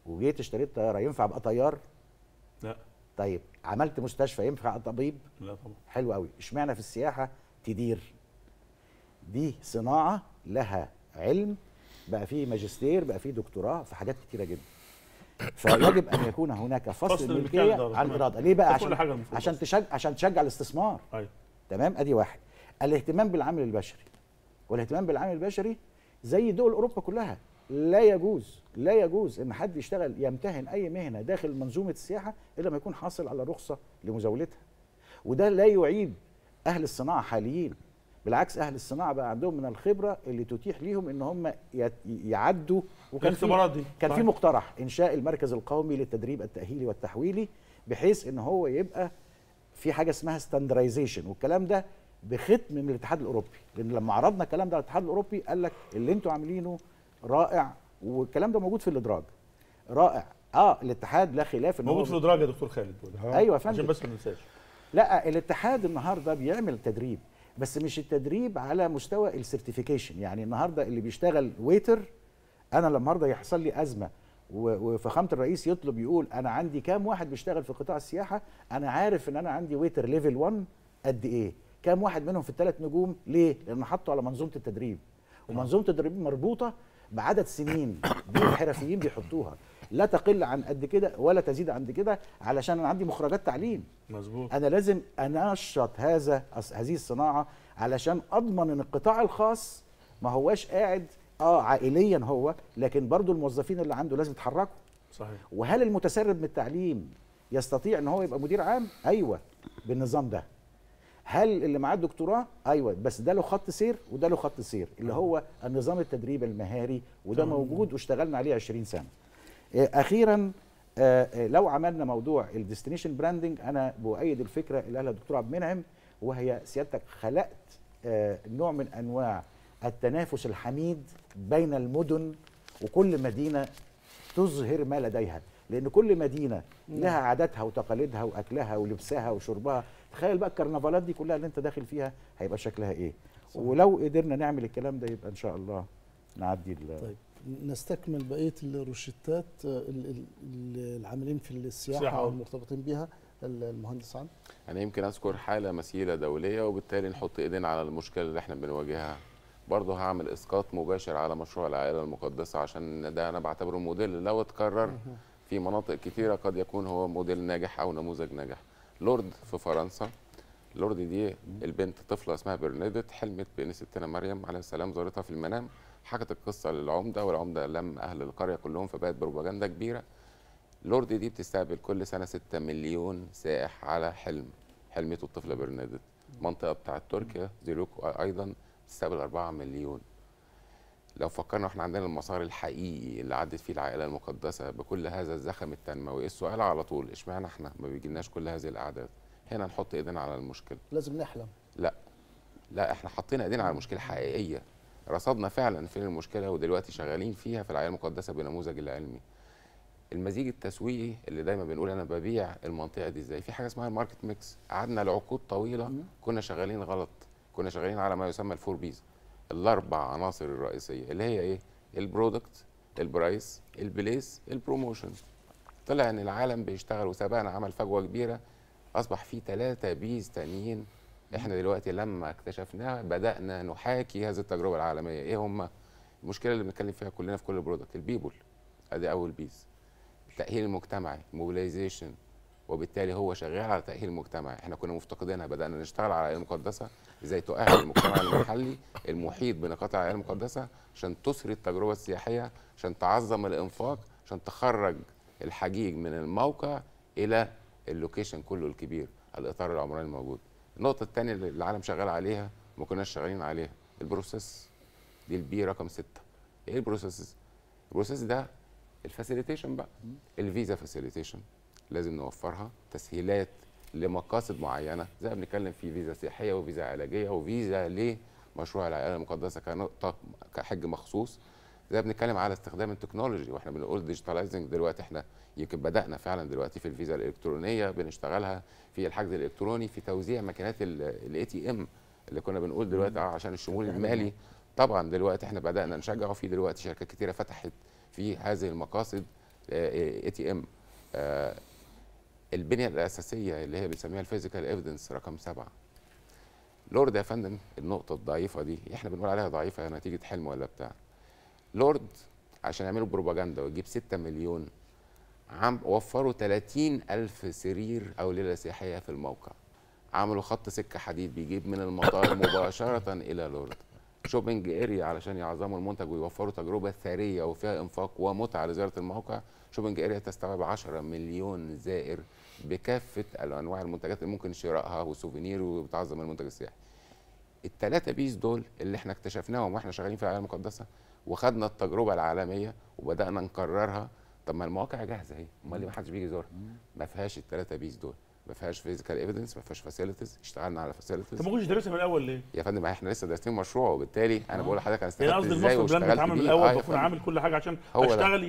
وجيت اشتريت طياره ينفع ابقى طيار لا طيب عملت مستشفى ينفع طبيب لا طبعا حلو قوي اشمعنى في السياحه تدير دي صناعه لها علم بقى فيه ماجستير بقى فيه دكتوراه في حاجات كتيره جدا فيجب ان يكون هناك فصل, فصل الملكيه عن الاراده ليه بقى عشان عشان تشجع عشان تشجع الاستثمار أيوة. تمام ادي واحد الاهتمام بالعامل البشري والاهتمام بالعامل البشري زي دول اوروبا كلها لا يجوز لا يجوز ان حد يشتغل يمتهن اي مهنه داخل منظومه السياحه الا ما يكون حاصل على رخصه لمزاولتها وده لا يعيب اهل الصناعه حاليين بالعكس اهل الصناعه بقى عندهم من الخبره اللي تتيح ليهم ان هم يعدوا وكان يعني في دي. كان في مقترح انشاء المركز القومي للتدريب التاهيلي والتحويلي بحيث ان هو يبقى في حاجه اسمها ستاندرايزيشن والكلام ده بختم من الاتحاد الاوروبي لان لما عرضنا الكلام ده على الاتحاد الاوروبي قال لك اللي انتوا عاملينه رائع والكلام ده موجود في الادراج رائع اه الاتحاد لا خلاف ان موجود في الادراج يا دكتور خالد ايوه يا فندم عشان بس ما ننساش لا الاتحاد النهارده بيعمل تدريب بس مش التدريب على مستوى السيرتيفيكيشن يعني النهارده اللي بيشتغل ويتر انا لما النهارده يحصل لي ازمه وفخامه الرئيس يطلب يقول انا عندي كام واحد بيشتغل في قطاع السياحه انا عارف ان انا عندي ويتر ليفل 1 قد ايه كام واحد منهم في الثلاث نجوم ليه لان حطوا على منظومه التدريب ومنظومه التدريب مربوطه بعدد سنين دي (coughs) الحرفيين بيحطوها لا تقل عن قد كده ولا تزيد عن كده علشان انا عندي مخرجات تعليم مظبوط انا لازم انشط هذا هذه الصناعه علشان اضمن ان القطاع الخاص ما هواش قاعد اه عائليا هو لكن برضو الموظفين اللي عنده لازم يتحركوا صحيح وهل المتسرب من التعليم يستطيع ان هو يبقى مدير عام ايوه بالنظام ده هل اللي معاه الدكتوراه ايوه بس ده له خط سير وده له خط سير اللي أيوة. هو النظام التدريب المهاري وده موجود واشتغلنا عليه 20 سنه إيه، اخيرا آه، آه، لو عملنا موضوع الديستنيشن براندنج انا بؤيد الفكره اللي قالها الدكتور عبد المنعم وهي سيادتك خلقت آه، نوع من انواع التنافس الحميد بين المدن وكل مدينه تظهر ما لديها لان كل مدينه نعم. لها عاداتها وتقاليدها واكلها ولبسها وشربها تخيل بقى الكرنفالات دي كلها اللي انت داخل فيها هيبقى شكلها ايه صح. ولو قدرنا نعمل الكلام ده يبقى ان شاء الله نعدي طيب. نستكمل بقيه الروشتات آه، العاملين في السياحه والمرتبطين بها المهندس عم انا يمكن اذكر حاله مسيله دوليه وبالتالي نحط ايدين على المشكله اللي احنا بنواجهها برضه هعمل اسقاط مباشر على مشروع العائله المقدسه عشان ده انا بعتبره موديل لو اتكرر في مناطق كثيره قد يكون هو موديل ناجح او نموذج ناجح لورد في فرنسا لورد دي البنت طفله اسمها برنادت حلمت بان ستنا مريم عليه السلام زارتها في المنام حكت القصه للعمده والعمده لم اهل القريه كلهم فبقت بروباجندا كبيره لورد دي بتستقبل كل سنه 6 مليون سائح على حلم حلمته الطفله برنادت المنطقه بتاعه تركيا زيروك ايضا بتستقبل 4 مليون لو فكرنا احنا عندنا المسار الحقيقي اللي عدت فيه العائله المقدسه بكل هذا الزخم التنموي السؤال على طول اشمعنى احنا ما بيجيناش كل هذه الاعداد هنا نحط ايدينا على المشكله لازم نحلم لا لا احنا حاطين ايدينا على مشكله حقيقيه رصدنا فعلا فين المشكله ودلوقتي شغالين فيها في العيال المقدسه بنموذج العلمي المزيج التسويقي اللي دايما بنقول انا ببيع المنطقه دي ازاي في حاجه اسمها الماركت ميكس قعدنا لعقود طويله كنا شغالين غلط كنا شغالين على ما يسمى الفور بيز الاربع عناصر الرئيسيه اللي هي ايه البرودكت البرايس البليس البروموشن طلع ان العالم بيشتغل وسبقنا عمل فجوه كبيره اصبح في ثلاثه بيز تانيين احنا دلوقتي لما اكتشفناها بدانا نحاكي هذه التجربه العالميه ايه هم المشكله اللي بنتكلم فيها كلنا في كل البرودكت البيبول ادي اول بيز التاهيل المجتمعي الموبيلايزيشن وبالتالي هو شغال على تاهيل المجتمع احنا كنا مفتقدينها بدانا نشتغل على العيال المقدسه ازاي تؤهل المجتمع المحلي المحيط بنقاط العيال المقدسه عشان تسري التجربه السياحيه عشان تعظم الانفاق عشان تخرج الحجيج من الموقع الى اللوكيشن كله الكبير الاطار العمراني الموجود النقطه الثانيه اللي العالم شغال عليها ما كناش شغالين عليها البروسيس دي البي رقم ستة ايه البروسيس البروسيس ده الفاسيليتيشن بقى الفيزا فاسيليتيشن لازم نوفرها تسهيلات لمقاصد معينه زي ما بنتكلم في فيزا سياحيه وفيزا علاجيه وفيزا لمشروع العائله المقدسه كنقطه كحج مخصوص زي بنتكلم على استخدام التكنولوجي واحنا بنقول ديجيتاليزنج دلوقتي احنا يمكن بدانا فعلا دلوقتي في الفيزا الالكترونيه بنشتغلها في الحجز الالكتروني في توزيع ماكينات الاي تي ام اللي كنا بنقول دلوقتي عشان الشمول يعني المالي إيه؟ طبعا دلوقتي احنا بدانا نشجعه في دلوقتي شركات كتيره فتحت في هذه المقاصد اي تي ام البنيه الاساسيه اللي هي بنسميها الفيزيكال ايفيدنس رقم سبعه لورد يا فندم النقطه الضعيفه دي احنا بنقول عليها ضعيفه نتيجه حلم ولا بتاع لورد عشان يعملوا بروباجندا ويجيب 6 مليون عم وفروا 30 ألف سرير أو ليلة سياحية في الموقع عملوا خط سكة حديد بيجيب من المطار (laughs) مباشرة إلى لورد شوبينج اريا علشان يعظموا المنتج ويوفروا تجربة ثرية وفيها إنفاق ومتعة لزيارة الموقع شوبينج اريا تستوعب 10 مليون زائر بكافة الأنواع المنتجات اللي ممكن شرائها وسوفينير وبتعظم المنتج السياحي التلاتة بيس دول اللي احنا اكتشفناهم واحنا شغالين في العالم المقدسة وخدنا التجربة العالمية وبدأنا نكررها طب ما المواقع جاهزه اهي امال ليه ما حدش بيجي يزورها ما فيهاش الثلاثه بيز دول ما فيهاش فيزيكال ايفيدنس ما فيهاش فاسيلتيز اشتغلنا على فاسيلتيز طب ما كنتش دارسها من الاول ليه؟ يا فندم احنا لسه دارسين مشروع وبالتالي انا آه. بقول لحضرتك انا يعني استفدت ازاي يعني قصدي الماستر من الاول بكون آه، عامل كل حاجه عشان اشتغل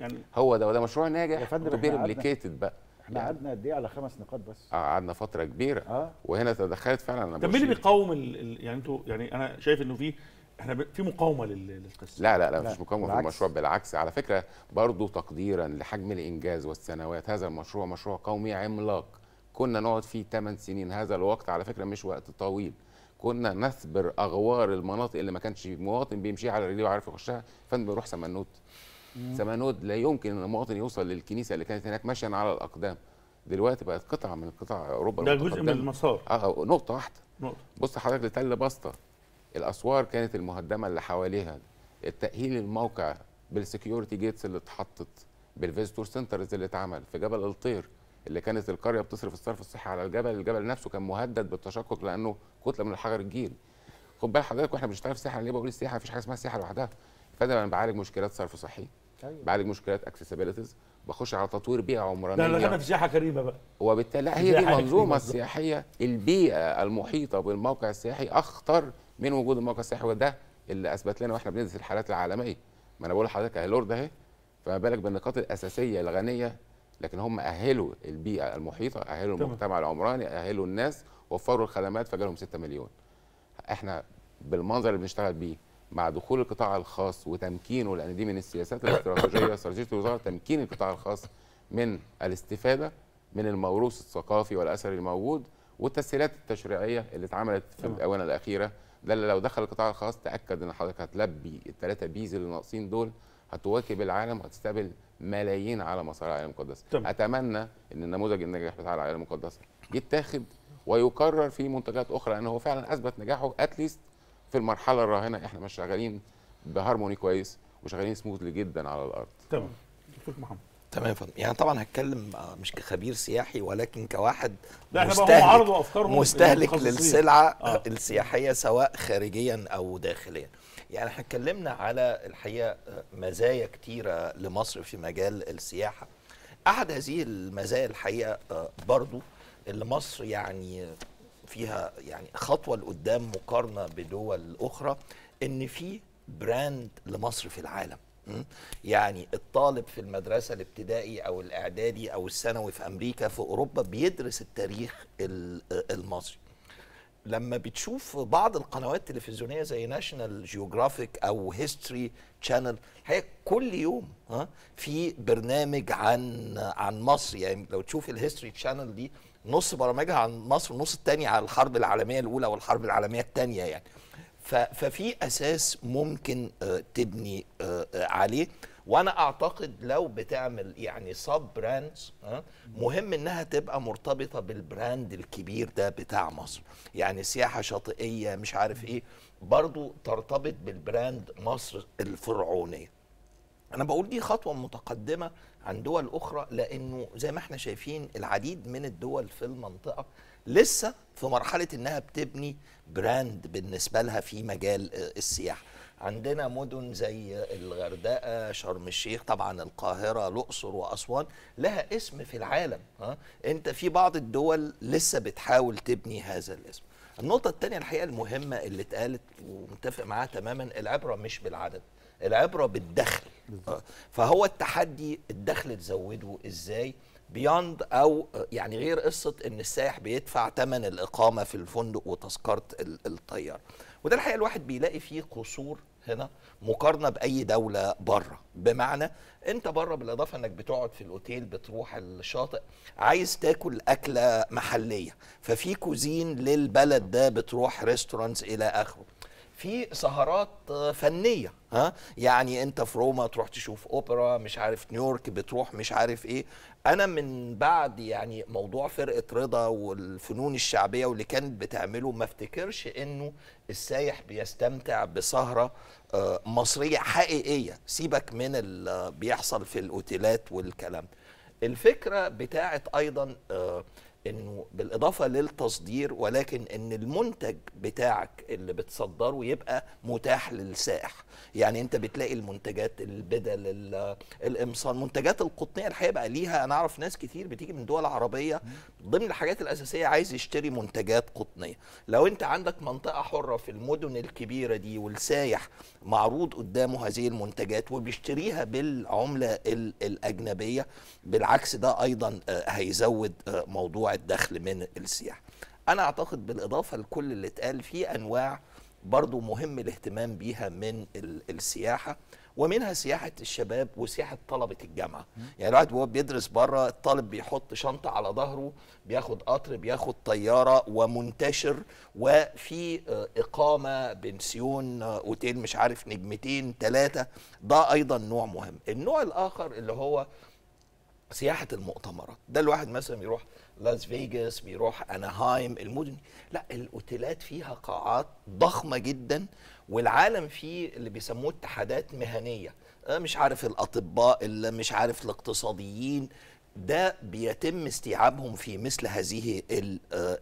يعني هو ده وده مشروع ناجح يا فندم بقى احنا قعدنا قد ايه على خمس نقاط بس اه قعدنا فتره كبيره آه. وهنا تدخلت فعلا طب مين اللي بيقاوم يعني انتوا يعني انا شايف انه في احنا ب... في مقاومه لل... للقصه لا لا لا مفيش مقاومه بالعكس. في المشروع بالعكس على فكره برضه تقديرا لحجم الانجاز والسنوات هذا المشروع مشروع قومي عملاق كنا نقعد فيه 8 سنين هذا الوقت على فكره مش وقت طويل كنا نثبر اغوار المناطق اللي ما كانش مواطن بيمشيها على رجليه وعارف يخشها فندم بيروح سمنود سمنود لا يمكن ان المواطن يوصل للكنيسه اللي كانت هناك ماشيا على الاقدام دلوقتي بقت قطعه من قطع اوروبا ده جزء من المسار اه نقطه واحده نقطه بص حضرتك لتل بسطه الاسوار كانت المهدمه اللي حواليها التاهيل الموقع بالسكيورتي جيتس اللي اتحطت بالفيزيتور سنترز اللي اتعمل في جبل الطير اللي كانت القريه بتصرف الصرف الصحي على الجبل الجبل نفسه كان مهدد بالتشقق لانه كتله من الحجر الجيل خد بال حضرتك واحنا بنشتغل في السياحه ليه بقول السياحه مفيش حاجه اسمها سياحه لوحدها فانا بعالج مشكلات صرف صحي أيوة. بعالج مشكلات اكسسبيلتيز بخش على تطوير بيئه عمرانيه لا دخلنا في سياحه كريمه بقى وبالتالي لا هي دي المنظومه السياحيه البيئه المحيطه بالموقع السياحي اخطر من وجود الموقع السياحي وده اللي اثبت لنا واحنا بندرس الحالات العالميه ما انا بقول لحضرتك اهلورد اهي فما بالك بالنقاط الاساسيه الغنيه لكن هم اهلوا البيئه المحيطه اهلوا طبعا. المجتمع العمراني اهلوا الناس وفروا الخدمات فجالهم 6 مليون احنا بالمنظر اللي بنشتغل بيه مع دخول القطاع الخاص وتمكينه لان دي من السياسات الاستراتيجيه (coughs) استراتيجيه الوزاره تمكين القطاع الخاص من الاستفاده من الموروث الثقافي والاثر الموجود والتسهيلات التشريعيه اللي اتعملت في الاونه الاخيره ده اللي لو دخل القطاع الخاص تاكد ان حضرتك هتلبي الثلاثه بيز اللي ناقصين دول هتواكب العالم وهتستقبل ملايين على مسار العالم المقدس اتمنى ان النموذج النجاح بتاع العالم المقدس يتاخد ويكرر في منتجات اخرى لان هو فعلا اثبت نجاحه اتليست في المرحله الراهنه احنا مش شغالين بهارموني كويس وشغالين سموثلي جدا على الارض تمام دكتور محمد تمام فهم. يعني طبعا هتكلم مش كخبير سياحي ولكن كواحد لا مستهلك, مستهلك للسلعه آه. السياحيه سواء خارجيا او داخليا يعني احنا اتكلمنا على الحقيقه آه، مزايا كتيره لمصر في مجال السياحه احد هذه المزايا الحقيقه آه، برضو اللي مصر يعني فيها يعني خطوه لقدام مقارنه بدول اخرى ان في براند لمصر في العالم يعني الطالب في المدرسة الابتدائي أو الإعدادي أو الثانوي في أمريكا في أوروبا بيدرس التاريخ المصري لما بتشوف بعض القنوات التلفزيونيه زي ناشونال جيوغرافيك او هيستوري تشانل هي كل يوم في برنامج عن عن مصر يعني لو تشوف الهيستوري تشانل دي نص برامجها عن مصر والنص الثاني على الحرب العالميه الاولى والحرب العالميه الثانيه يعني ففي اساس ممكن آه، تبني آه، آه، عليه وانا اعتقد لو بتعمل يعني سب براندز مهم انها تبقى مرتبطه بالبراند الكبير ده بتاع مصر يعني سياحه شاطئيه مش عارف ايه برضو ترتبط بالبراند مصر الفرعونيه انا بقول دي خطوه متقدمه عن دول اخرى لانه زي ما احنا شايفين العديد من الدول في المنطقه لسه في مرحله انها بتبني براند بالنسبه لها في مجال آه، السياحه عندنا مدن زي الغردقه شرم الشيخ طبعا القاهره الاقصر واسوان لها اسم في العالم ها انت في بعض الدول لسه بتحاول تبني هذا الاسم النقطه الثانيه الحقيقه المهمه اللي اتقالت ومتفق معاها تماما العبره مش بالعدد العبره بالدخل فهو التحدي الدخل تزوده ازاي بياند او يعني غير قصه ان السائح بيدفع ثمن الاقامه في الفندق وتذكره الطياره وده الحقيقه الواحد بيلاقي فيه قصور هنا مقارنه باي دوله بره بمعنى انت بره بالاضافه انك بتقعد في الاوتيل بتروح الشاطئ عايز تاكل اكله محليه ففي كوزين للبلد ده بتروح ريستورانتس الى اخره في سهرات آه، فنيه ها يعني انت في روما تروح تشوف اوبرا مش عارف نيويورك بتروح مش عارف ايه انا من بعد يعني موضوع فرقه رضا والفنون الشعبيه واللي كانت بتعمله ما افتكرش انه السايح بيستمتع بسهره آه، مصريه حقيقيه سيبك من اللي آه، بيحصل في الاوتيلات والكلام الفكره بتاعت ايضا انه بالاضافه للتصدير ولكن ان المنتج بتاعك اللي بتصدره يبقى متاح للسائح يعني انت بتلاقي المنتجات البدل الامصان منتجات القطنيه الحقيقه بقى ليها انا اعرف ناس كتير بتيجي من دول عربيه ضمن الحاجات الاساسيه عايز يشتري منتجات قطنيه لو انت عندك منطقه حره في المدن الكبيره دي والسايح معروض قدامه هذه المنتجات وبيشتريها بالعمله الاجنبيه بالعكس ده ايضا آه، هيزود آه، موضوع الدخل من السياحه انا اعتقد بالاضافه لكل اللي اتقال في انواع برضو مهم الاهتمام بيها من السياحه ومنها سياحه الشباب وسياحه طلبه الجامعه يعني الواحد وهو بيدرس بره الطالب بيحط شنطه على ظهره بياخد قطر بياخد طياره ومنتشر وفي آه، اقامه بنسيون آه، اوتيل مش عارف نجمتين ثلاثه ده ايضا نوع مهم النوع الاخر اللي هو سياحه المؤتمرات ده الواحد مثلا يروح لاس فيجاس بيروح اناهايم المدن لا الاوتيلات فيها قاعات ضخمه جدا والعالم فيه اللي بيسموه اتحادات مهنيه مش عارف الاطباء اللي مش عارف الاقتصاديين ده بيتم استيعابهم في مثل هذه آه،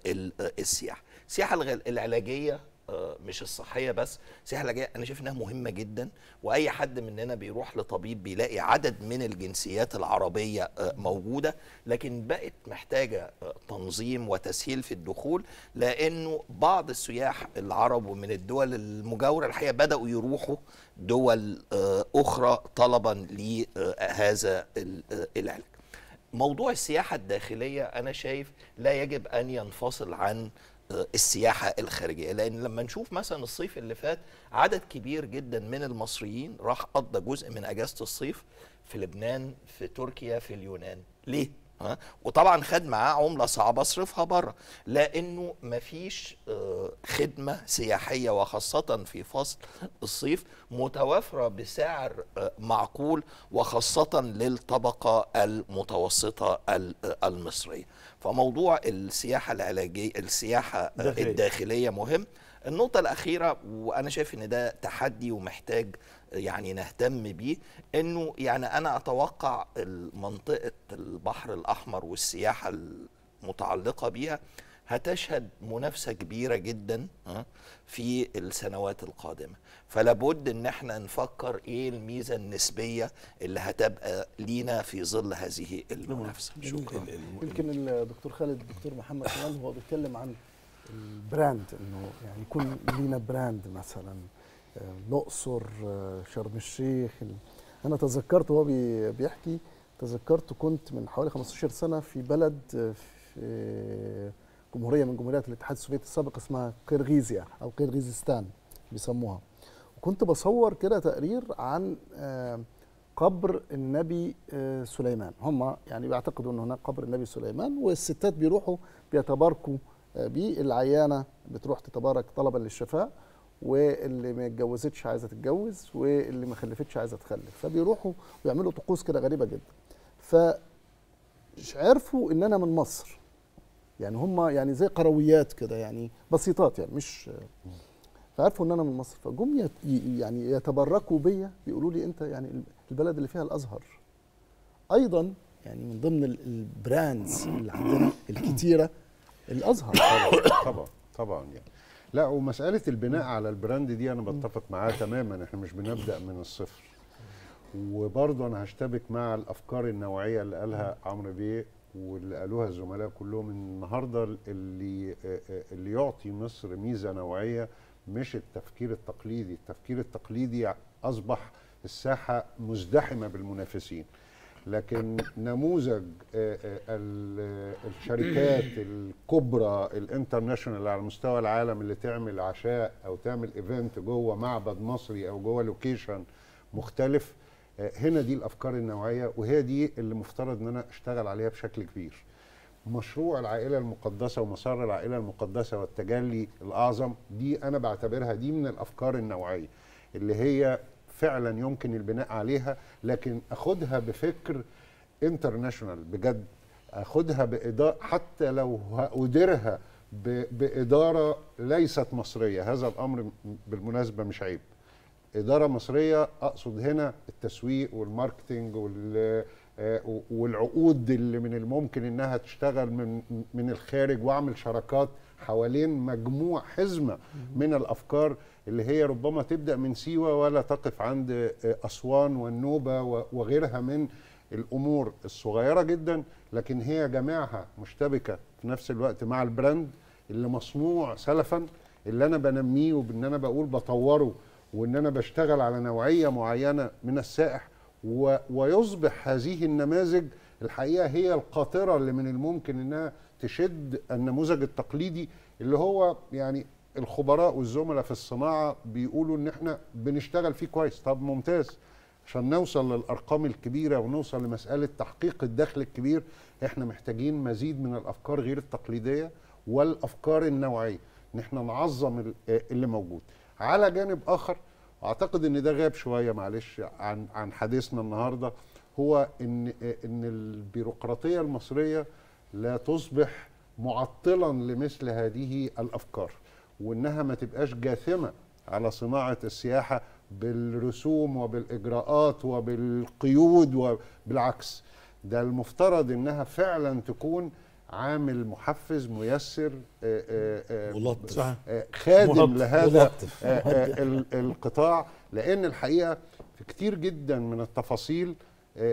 آه، السياحه السياحه العلاجيه آه، مش الصحيه بس السياحه العلاجيه انا شايف انها مهمه جدا واي حد مننا بيروح لطبيب بيلاقي عدد من الجنسيات العربيه آه، موجوده لكن بقت محتاجه آه، تنظيم وتسهيل في الدخول لانه بعض السياح العرب ومن الدول المجاوره الحقيقه بداوا يروحوا دول اخرى طلبا لهذا العلاج موضوع السياحه الداخليه انا شايف لا يجب ان ينفصل عن السياحه الخارجيه لان لما نشوف مثلا الصيف اللي فات عدد كبير جدا من المصريين راح قضى جزء من اجازه الصيف في لبنان في تركيا في اليونان ليه ها؟ وطبعا خد معاه عمله صعبه صرفها بره لانه ما فيش آه، خدمه سياحيه وخاصه في فصل الصيف متوافره بسعر آه، معقول وخاصه للطبقه المتوسطه آه، المصريه فموضوع السياحه العلاجيه السياحه آه، داخلية. الداخليه مهم النقطة الأخيرة وأنا شايف إن ده تحدي ومحتاج يعني نهتم بيه إنه يعني أنا أتوقع منطقة البحر الأحمر والسياحة المتعلقة بيها هتشهد منافسه كبيره جدا في السنوات القادمه فلابد ان احنا نفكر ايه الميزه النسبيه اللي هتبقى لينا في ظل هذه المنافسه شكرا يمكن الدكتور خالد الدكتور محمد كمان هو بيتكلم عن البراند انه يعني يكون لينا براند مثلا الاقصر شرم الشيخ انا تذكرت وهو بيحكي تذكرت كنت من حوالي 15 سنه في بلد في جمهوريه من جمهوريات الاتحاد السوفيتي السابق اسمها قيرغيزيا او قيرغيزستان بيسموها وكنت بصور كده تقرير عن آه، قبر النبي آه، سليمان هم يعني بيعتقدوا ان هناك قبر النبي سليمان والستات بيروحوا بيتباركوا آه، بيه العيانه بتروح تتبارك طلبا للشفاء واللي ما اتجوزتش عايزه تتجوز واللي ما خلفتش عايزه تخلف فبيروحوا ويعملوا طقوس كده غريبه جدا ف عرفوا ان انا من مصر يعني هم يعني زي قرويات كده يعني بسيطات يعني مش فعرفوا ان انا من مصر فجم يعني يتبركوا بيا بيقولوا لي انت يعني البلد اللي فيها الازهر ايضا يعني من ضمن البراندز اللي عندنا الكتيره الازهر طبعا طبعا طبعا يعني لا ومساله البناء على البراند دي انا بتفق معاها تماما احنا مش بنبدا من الصفر وبرضه انا هشتبك مع الافكار النوعيه اللي قالها عمرو بيه واللي قالوها الزملاء كلهم النهارده اللي اللي يعطي مصر ميزه نوعيه مش التفكير التقليدي، التفكير التقليدي اصبح الساحه مزدحمه بالمنافسين. لكن نموذج آه، آه، الشركات (clears throat) الكبرى الانترناشونال على مستوى العالم اللي تعمل عشاء او تعمل ايفنت جوه معبد مصري او جوه لوكيشن مختلف هنا دي الافكار النوعيه وهي دي اللي مفترض ان انا اشتغل عليها بشكل كبير مشروع العائله المقدسه ومسار العائله المقدسه والتجلي الاعظم دي انا بعتبرها دي من الافكار النوعيه اللي هي فعلا يمكن البناء عليها لكن اخدها بفكر انترناشونال بجد اخدها باداره حتى لو هقدرها باداره ليست مصريه هذا الامر بالمناسبه مش عيب اداره مصريه اقصد هنا التسويق والماركتنج وال آه، والعقود اللي من الممكن انها تشتغل من من الخارج واعمل شراكات حوالين مجموع حزمه من الافكار اللي هي ربما تبدا من سيوه ولا تقف عند آه، اسوان والنوبه وغيرها من الامور الصغيره جدا لكن هي جماعها مشتبكه في نفس الوقت مع البراند اللي مصنوع سلفا اللي انا بنميه وبان انا بقول بطوره وان انا بشتغل على نوعيه معينه من السائح و... ويصبح هذه النماذج الحقيقه هي القاطره اللي من الممكن انها تشد النموذج التقليدي اللي هو يعني الخبراء والزملاء في الصناعه بيقولوا ان احنا بنشتغل فيه كويس طب ممتاز عشان نوصل للارقام الكبيره ونوصل لمساله تحقيق الدخل الكبير احنا محتاجين مزيد من الافكار غير التقليديه والافكار النوعيه ان احنا نعظم اللي موجود على جانب اخر اعتقد ان ده غاب شويه معلش عن عن حديثنا النهارده هو ان ان البيروقراطيه المصريه لا تصبح معطلا لمثل هذه الافكار وانها ما تبقاش جاثمه على صناعه السياحه بالرسوم وبالاجراءات وبالقيود وبالعكس ده المفترض انها فعلا تكون عامل محفز ميسر آه، آه، آه، ملطف خادم لهذا القطاع لان الحقيقه في كتير جدا من التفاصيل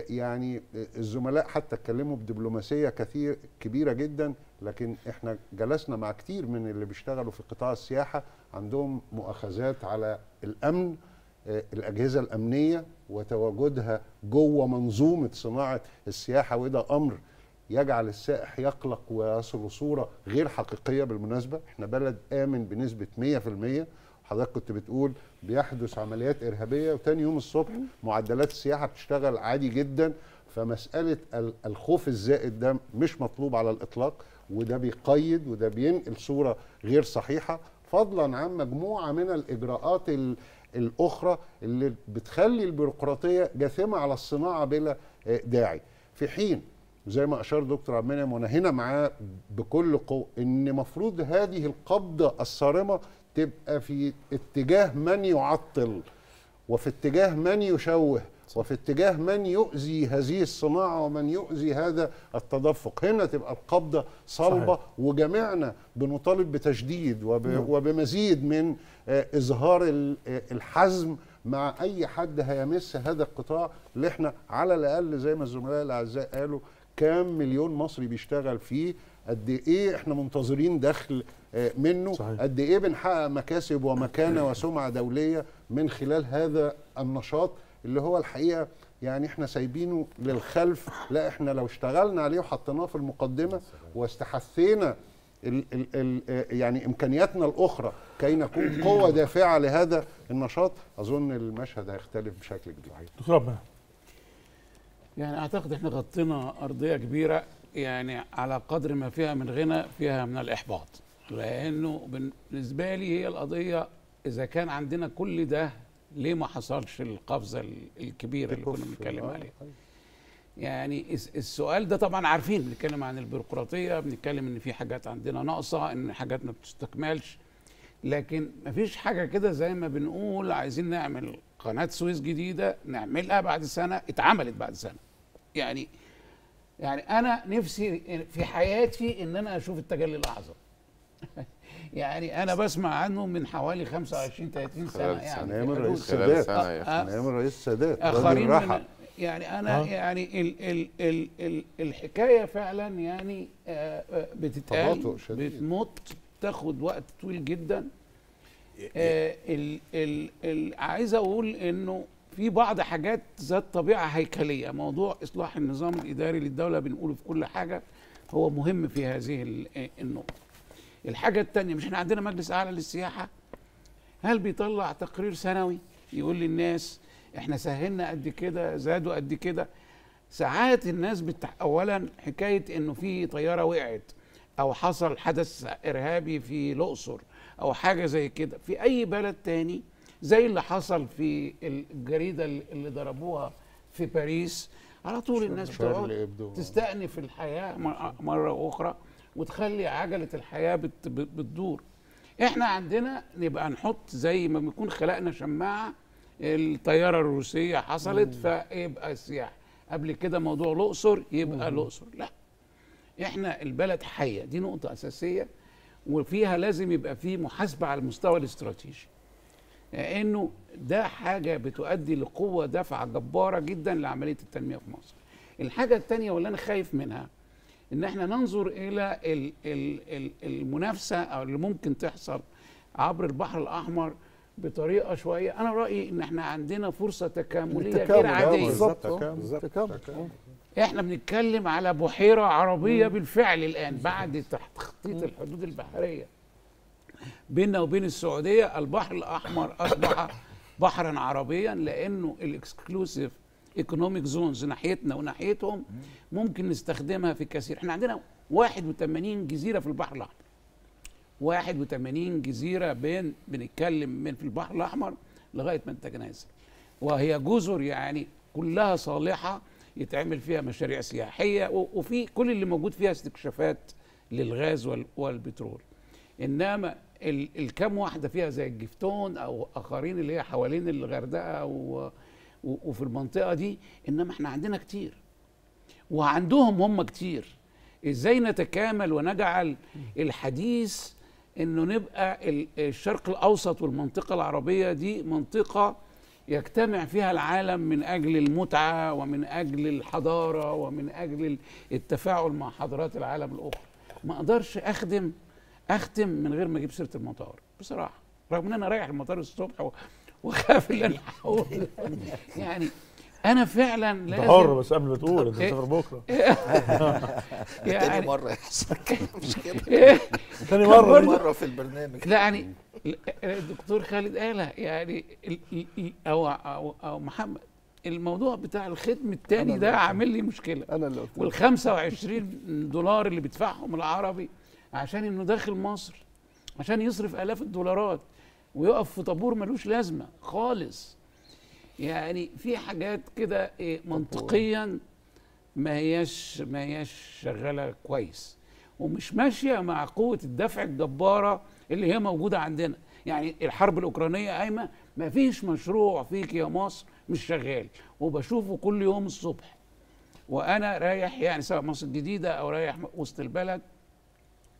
يعني الزملاء حتى اتكلموا بدبلوماسيه كثير كبيره جدا لكن احنا جلسنا مع كتير من اللي بيشتغلوا في قطاع السياحه عندهم مؤاخذات على الامن الاجهزه الامنيه وتواجدها جوه منظومه صناعه السياحه وده امر يجعل السائح يقلق ويصل صورة غير حقيقية بالمناسبة احنا بلد آمن بنسبة 100% حضرتك كنت بتقول بيحدث عمليات إرهابية وتاني يوم الصبح معدلات السياحة بتشتغل عادي جدا فمسألة الخوف الزائد ده مش مطلوب على الإطلاق وده بيقيد وده بينقل صورة غير صحيحة فضلا عن مجموعة من الإجراءات الأخرى اللي بتخلي البيروقراطية جاثمة على الصناعة بلا داعي في حين زي ما اشار دكتور عبد المنعم وانا هنا معاه بكل قوه ان مفروض هذه القبضه الصارمه تبقى في اتجاه من يعطل وفي اتجاه من يشوه وفي اتجاه من يؤذي هذه الصناعه ومن يؤذي هذا التدفق هنا تبقى القبضه صلبه صحيح. وجميعنا بنطالب بتشديد وب... نعم. وبمزيد من آه، اظهار آه، الحزم مع اي حد هيمس هذا القطاع اللي احنا على الاقل زي ما الزملاء الاعزاء قالوا كام مليون مصري بيشتغل فيه قد ايه احنا منتظرين دخل آه، منه قد ايه بنحقق مكاسب ومكانه وسمعه دوليه من خلال هذا النشاط اللي هو الحقيقه يعني احنا سايبينه للخلف لا احنا لو اشتغلنا عليه وحطيناه في المقدمه واستحثينا الـ الـ الـ آه، يعني امكانياتنا الاخرى كي نكون قوه دافعه لهذا النشاط اظن المشهد هيختلف بشكل كبير دكتور يعني اعتقد احنا غطينا ارضيه كبيره يعني على قدر ما فيها من غنى فيها من الاحباط لانه بالنسبه لي هي القضيه اذا كان عندنا كل ده ليه ما حصلش القفزه الكبيره اللي كنا بنتكلم آه، عليها طيب. يعني السؤال ده طبعا عارفين بنتكلم عن البيروقراطيه بنتكلم ان في حاجات عندنا ناقصه ان حاجات ما بتستكملش لكن ما فيش حاجه كده زي ما بنقول عايزين نعمل قناه سويس جديده نعملها بعد سنه اتعملت بعد سنه يعني يعني انا نفسي في حياتي ان انا اشوف التجلي الاعظم (laughs) يعني انا بسمع عنه من حوالي 25 30 سنه يعني سنة آه، آه، من رئيس السادات ايام الرئيس السادات اخرين يعني انا آه. يعني الـ الـ الـ الـ الحكايه فعلا يعني آه، بتتقال بتمط تاخد وقت طويل جدا آه عايز اقول انه في بعض حاجات ذات طبيعه هيكليه موضوع اصلاح النظام الاداري للدوله بنقوله في كل حاجه هو مهم في هذه النقطه الحاجه الثانيه مش احنا عندنا مجلس اعلى للسياحه هل بيطلع تقرير سنوي يقول للناس احنا سهلنا قد كده زادوا قد كده ساعات الناس بتح... اولا حكايه انه في طياره وقعت او حصل حدث ارهابي في الاقصر او حاجه زي كده في اي بلد تاني زي اللي حصل في الجريده اللي ضربوها في باريس على طول الناس بتقعد تستأنف الحياه مره اخرى وتخلي عجله الحياه بت بتدور احنا عندنا نبقى نحط زي ما بنكون خلقنا شماعه الطياره الروسيه حصلت فيبقى السياحه قبل كده موضوع الاقصر يبقى الاقصر لا احنا البلد حيه دي نقطه اساسيه وفيها لازم يبقى في محاسبه على المستوى الاستراتيجي لانه ده حاجه بتؤدي لقوه دفعه جباره جدا لعمليه التنميه في مصر. الحاجه الثانيه واللي انا خايف منها ان احنا ننظر الى المنافسه او اللي ممكن تحصل عبر البحر الاحمر بطريقه شويه انا رايي ان احنا عندنا فرصه تكامليه غير آه، عاديه بالظبط آه، تكامل احنا بنتكلم على بحيره عربيه مم. بالفعل الان بعد تخطيط الحدود البحريه بيننا وبين السعوديه البحر الاحمر اصبح (coughs) بحرا عربيا لانه الاكسكلوسيف ايكونوميك زونز ناحيتنا وناحيتهم ممكن نستخدمها في كثير احنا عندنا 81 جزيره في البحر الاحمر 81 جزيره بين بنتكلم من في البحر الاحمر لغايه ما تتنازل وهي جزر يعني كلها صالحه يتعمل فيها مشاريع سياحيه وفي كل اللي موجود فيها استكشافات للغاز والبترول انما الكام واحده فيها زي الجفتون او اخرين اللي هي حوالين الغردقه و... و... وفي المنطقه دي انما احنا عندنا كتير وعندهم هم كتير ازاي نتكامل ونجعل الحديث انه نبقى الشرق الاوسط والمنطقه العربيه دي منطقه يجتمع فيها العالم من اجل المتعه ومن اجل الحضاره ومن اجل التفاعل مع حضارات العالم الاخرى ما اقدرش اخدم اختم من غير ما اجيب سيره المطار بصراحه رغم ان انا رايح المطار الصبح وخاف ان انا (laughs) يعني انا فعلا لازم حر بس قبل ما تقول انت هتسافر إيه؟ بكره إيه؟ (laughs) تاني يعني مره يحصل كده مش (laughs) إيه؟ تاني مره مره في البرنامج لا يعني الدكتور خالد قالها يعني او او, أو محمد الموضوع بتاع الختم التاني ده عامل لي مشكله انا اللي قلت وال 25 دولار اللي بيدفعهم العربي عشان انه داخل مصر عشان يصرف الاف الدولارات ويقف في طابور ملوش لازمه خالص يعني في حاجات كده إيه، منطقيا ما هياش ما هياش شغاله كويس ومش ماشيه مع قوه الدفع الجباره اللي هي موجوده عندنا يعني الحرب الاوكرانيه قايمه ما فيش مشروع فيك يا مصر مش شغال وبشوفه كل يوم الصبح وانا رايح يعني سواء مصر الجديده او رايح وسط البلد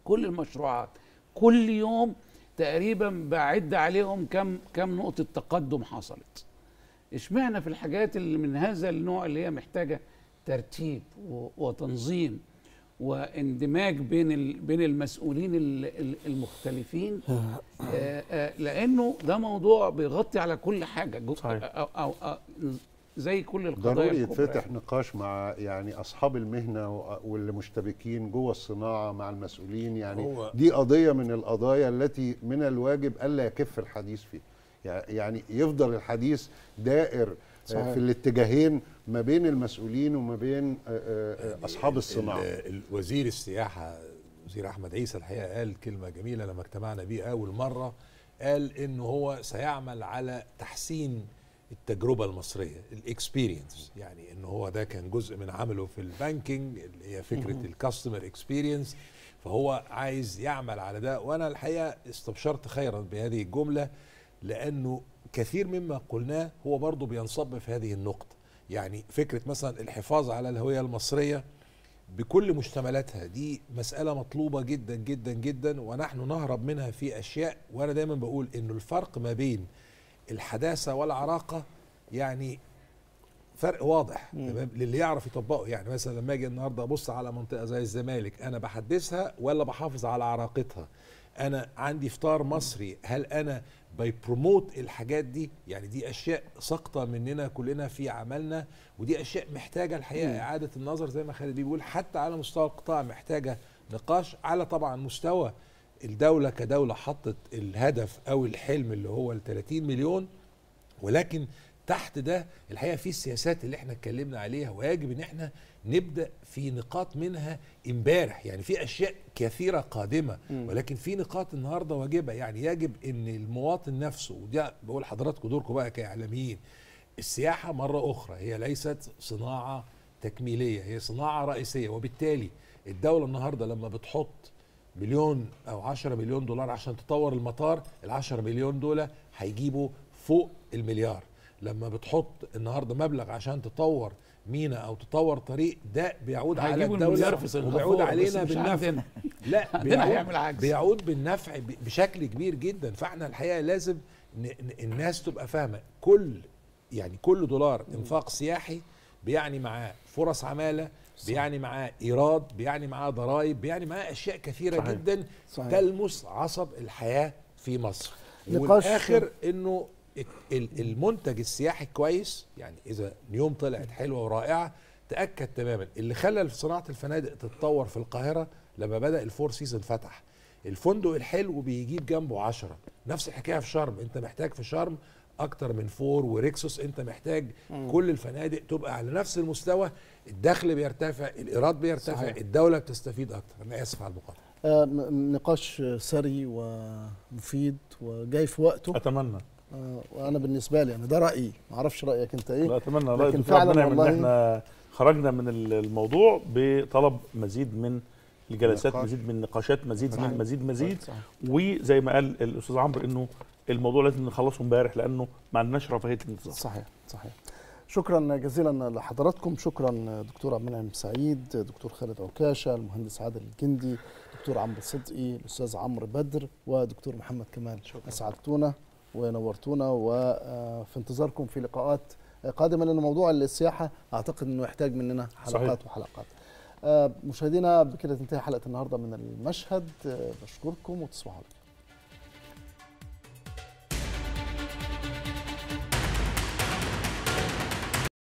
كل المشروعات كل يوم تقريبا بعد عليهم كم كم نقطه تقدم حصلت اشمعنى في الحاجات اللي من هذا النوع اللي هي محتاجه ترتيب وتنظيم واندماج بين بين المسؤولين المختلفين آه، آه، لانه ده موضوع بيغطي على كل حاجه صحيح. أو أو أو زي كل القضايا ضروري يتفتح يعني. نقاش مع يعني اصحاب المهنه واللي مشتبكين جوه الصناعه مع المسؤولين يعني دي قضيه من القضايا التي من الواجب الا يكف الحديث فيها يعني يفضل الحديث دائر آه، صحيح. في الاتجاهين ما بين المسؤولين وما بين آه، آه، يعني اصحاب الصناعه وزير السياحه وزير احمد عيسى الحقيقه قال كلمه جميله لما اجتمعنا بيه اول مره قال انه هو سيعمل على تحسين التجربه المصريه الاكسبيرينس يعني ان هو ده كان جزء من عمله في البانكينج اللي هي فكره الكاستمر اكسبيرينس فهو عايز يعمل على ده وانا الحقيقه استبشرت خيرا بهذه الجمله لانه كثير مما قلناه هو برضه بينصب في هذه النقطه يعني فكره مثلا الحفاظ على الهويه المصريه بكل مشتملاتها دي مسألة مطلوبة جدا جدا جدا ونحن نهرب منها في أشياء وأنا دايما بقول ان الفرق ما بين الحداثه والعراقه يعني فرق واضح تمام للي يعرف يطبقه يعني مثلا لما اجي النهارده ابص على منطقه زي الزمالك انا بحدثها ولا بحافظ على عراقتها انا عندي فطار مصري هل انا بيبروموت الحاجات دي يعني دي اشياء ساقطه مننا كلنا في عملنا ودي اشياء محتاجه الحقيقه اعاده النظر زي ما خالد بيقول حتى على مستوى القطاع محتاجه نقاش على طبعا مستوى الدولة كدولة حطت الهدف أو الحلم اللي هو ال 30 مليون ولكن تحت ده الحقيقة في السياسات اللي احنا اتكلمنا عليها ويجب ان احنا نبدأ في نقاط منها امبارح يعني في أشياء كثيرة قادمة ولكن في نقاط النهاردة واجبة يعني يجب ان المواطن نفسه وده بقول حضراتكم دوركم بقى كإعلاميين السياحة مرة أخرى هي ليست صناعة تكميلية هي صناعة رئيسية وبالتالي الدولة النهاردة لما بتحط مليون او 10 مليون دولار عشان تطور المطار ال 10 مليون دول هيجيبوا فوق المليار لما بتحط النهارده مبلغ عشان تطور مينا او تطور طريق ده بيعود على الدوله وبيعود علينا بالنفع لا (laughs) بيعود, بيعود بالنفع بشكل كبير جدا فاحنا الحقيقه لازم الناس تبقى فاهمه كل يعني كل دولار انفاق سياحي بيعني معاه فرص عماله بيعني معاه ايراد بيعني معاه ضرائب بيعني معاه اشياء كثيره صحيح. جدا صحيح. تلمس عصب الحياه في مصر والاخر انه المنتج السياحي كويس يعني اذا نيوم طلعت حلوه ورائعه تاكد تماما اللي خلى صناعه الفنادق تتطور في القاهره لما بدا الفور سيزون فتح الفندق الحلو بيجيب جنبه عشرة نفس الحكايه في شرم انت محتاج في شرم اكتر من فور وريكسوس انت محتاج مم. كل الفنادق تبقى على نفس المستوى الدخل بيرتفع الايراد بيرتفع صحيح. الدوله بتستفيد اكتر انا اسف على المقاطعه آه نقاش سري ومفيد وجاي في وقته اتمنى آه وانا بالنسبه لي انا ده رايي ما اعرفش رايك انت ايه لا اتمنى رايي ان احنا خرجنا من الموضوع بطلب مزيد من الجلسات مزيد من النقاشات مزيد من مزيد, مزيد وزي ما قال الاستاذ عمرو انه الموضوع لازم نخلصه امبارح لانه ما عندناش رفاهيه الانتظار صحيح صحيح شكرا جزيلا لحضراتكم شكرا دكتور عبد المنعم سعيد دكتور خالد عكاشه المهندس عادل الجندي دكتور عمرو صدقي الاستاذ عمرو بدر ودكتور محمد كمال شكرا. اسعدتونا ونورتونا وفي آه، انتظاركم في لقاءات قادمه لان موضوع السياحه اعتقد انه يحتاج مننا حلقات صحيح. وحلقات آه، مشاهدينا بكده تنتهي حلقه النهارده من المشهد آه، بشكركم وتصبحوا على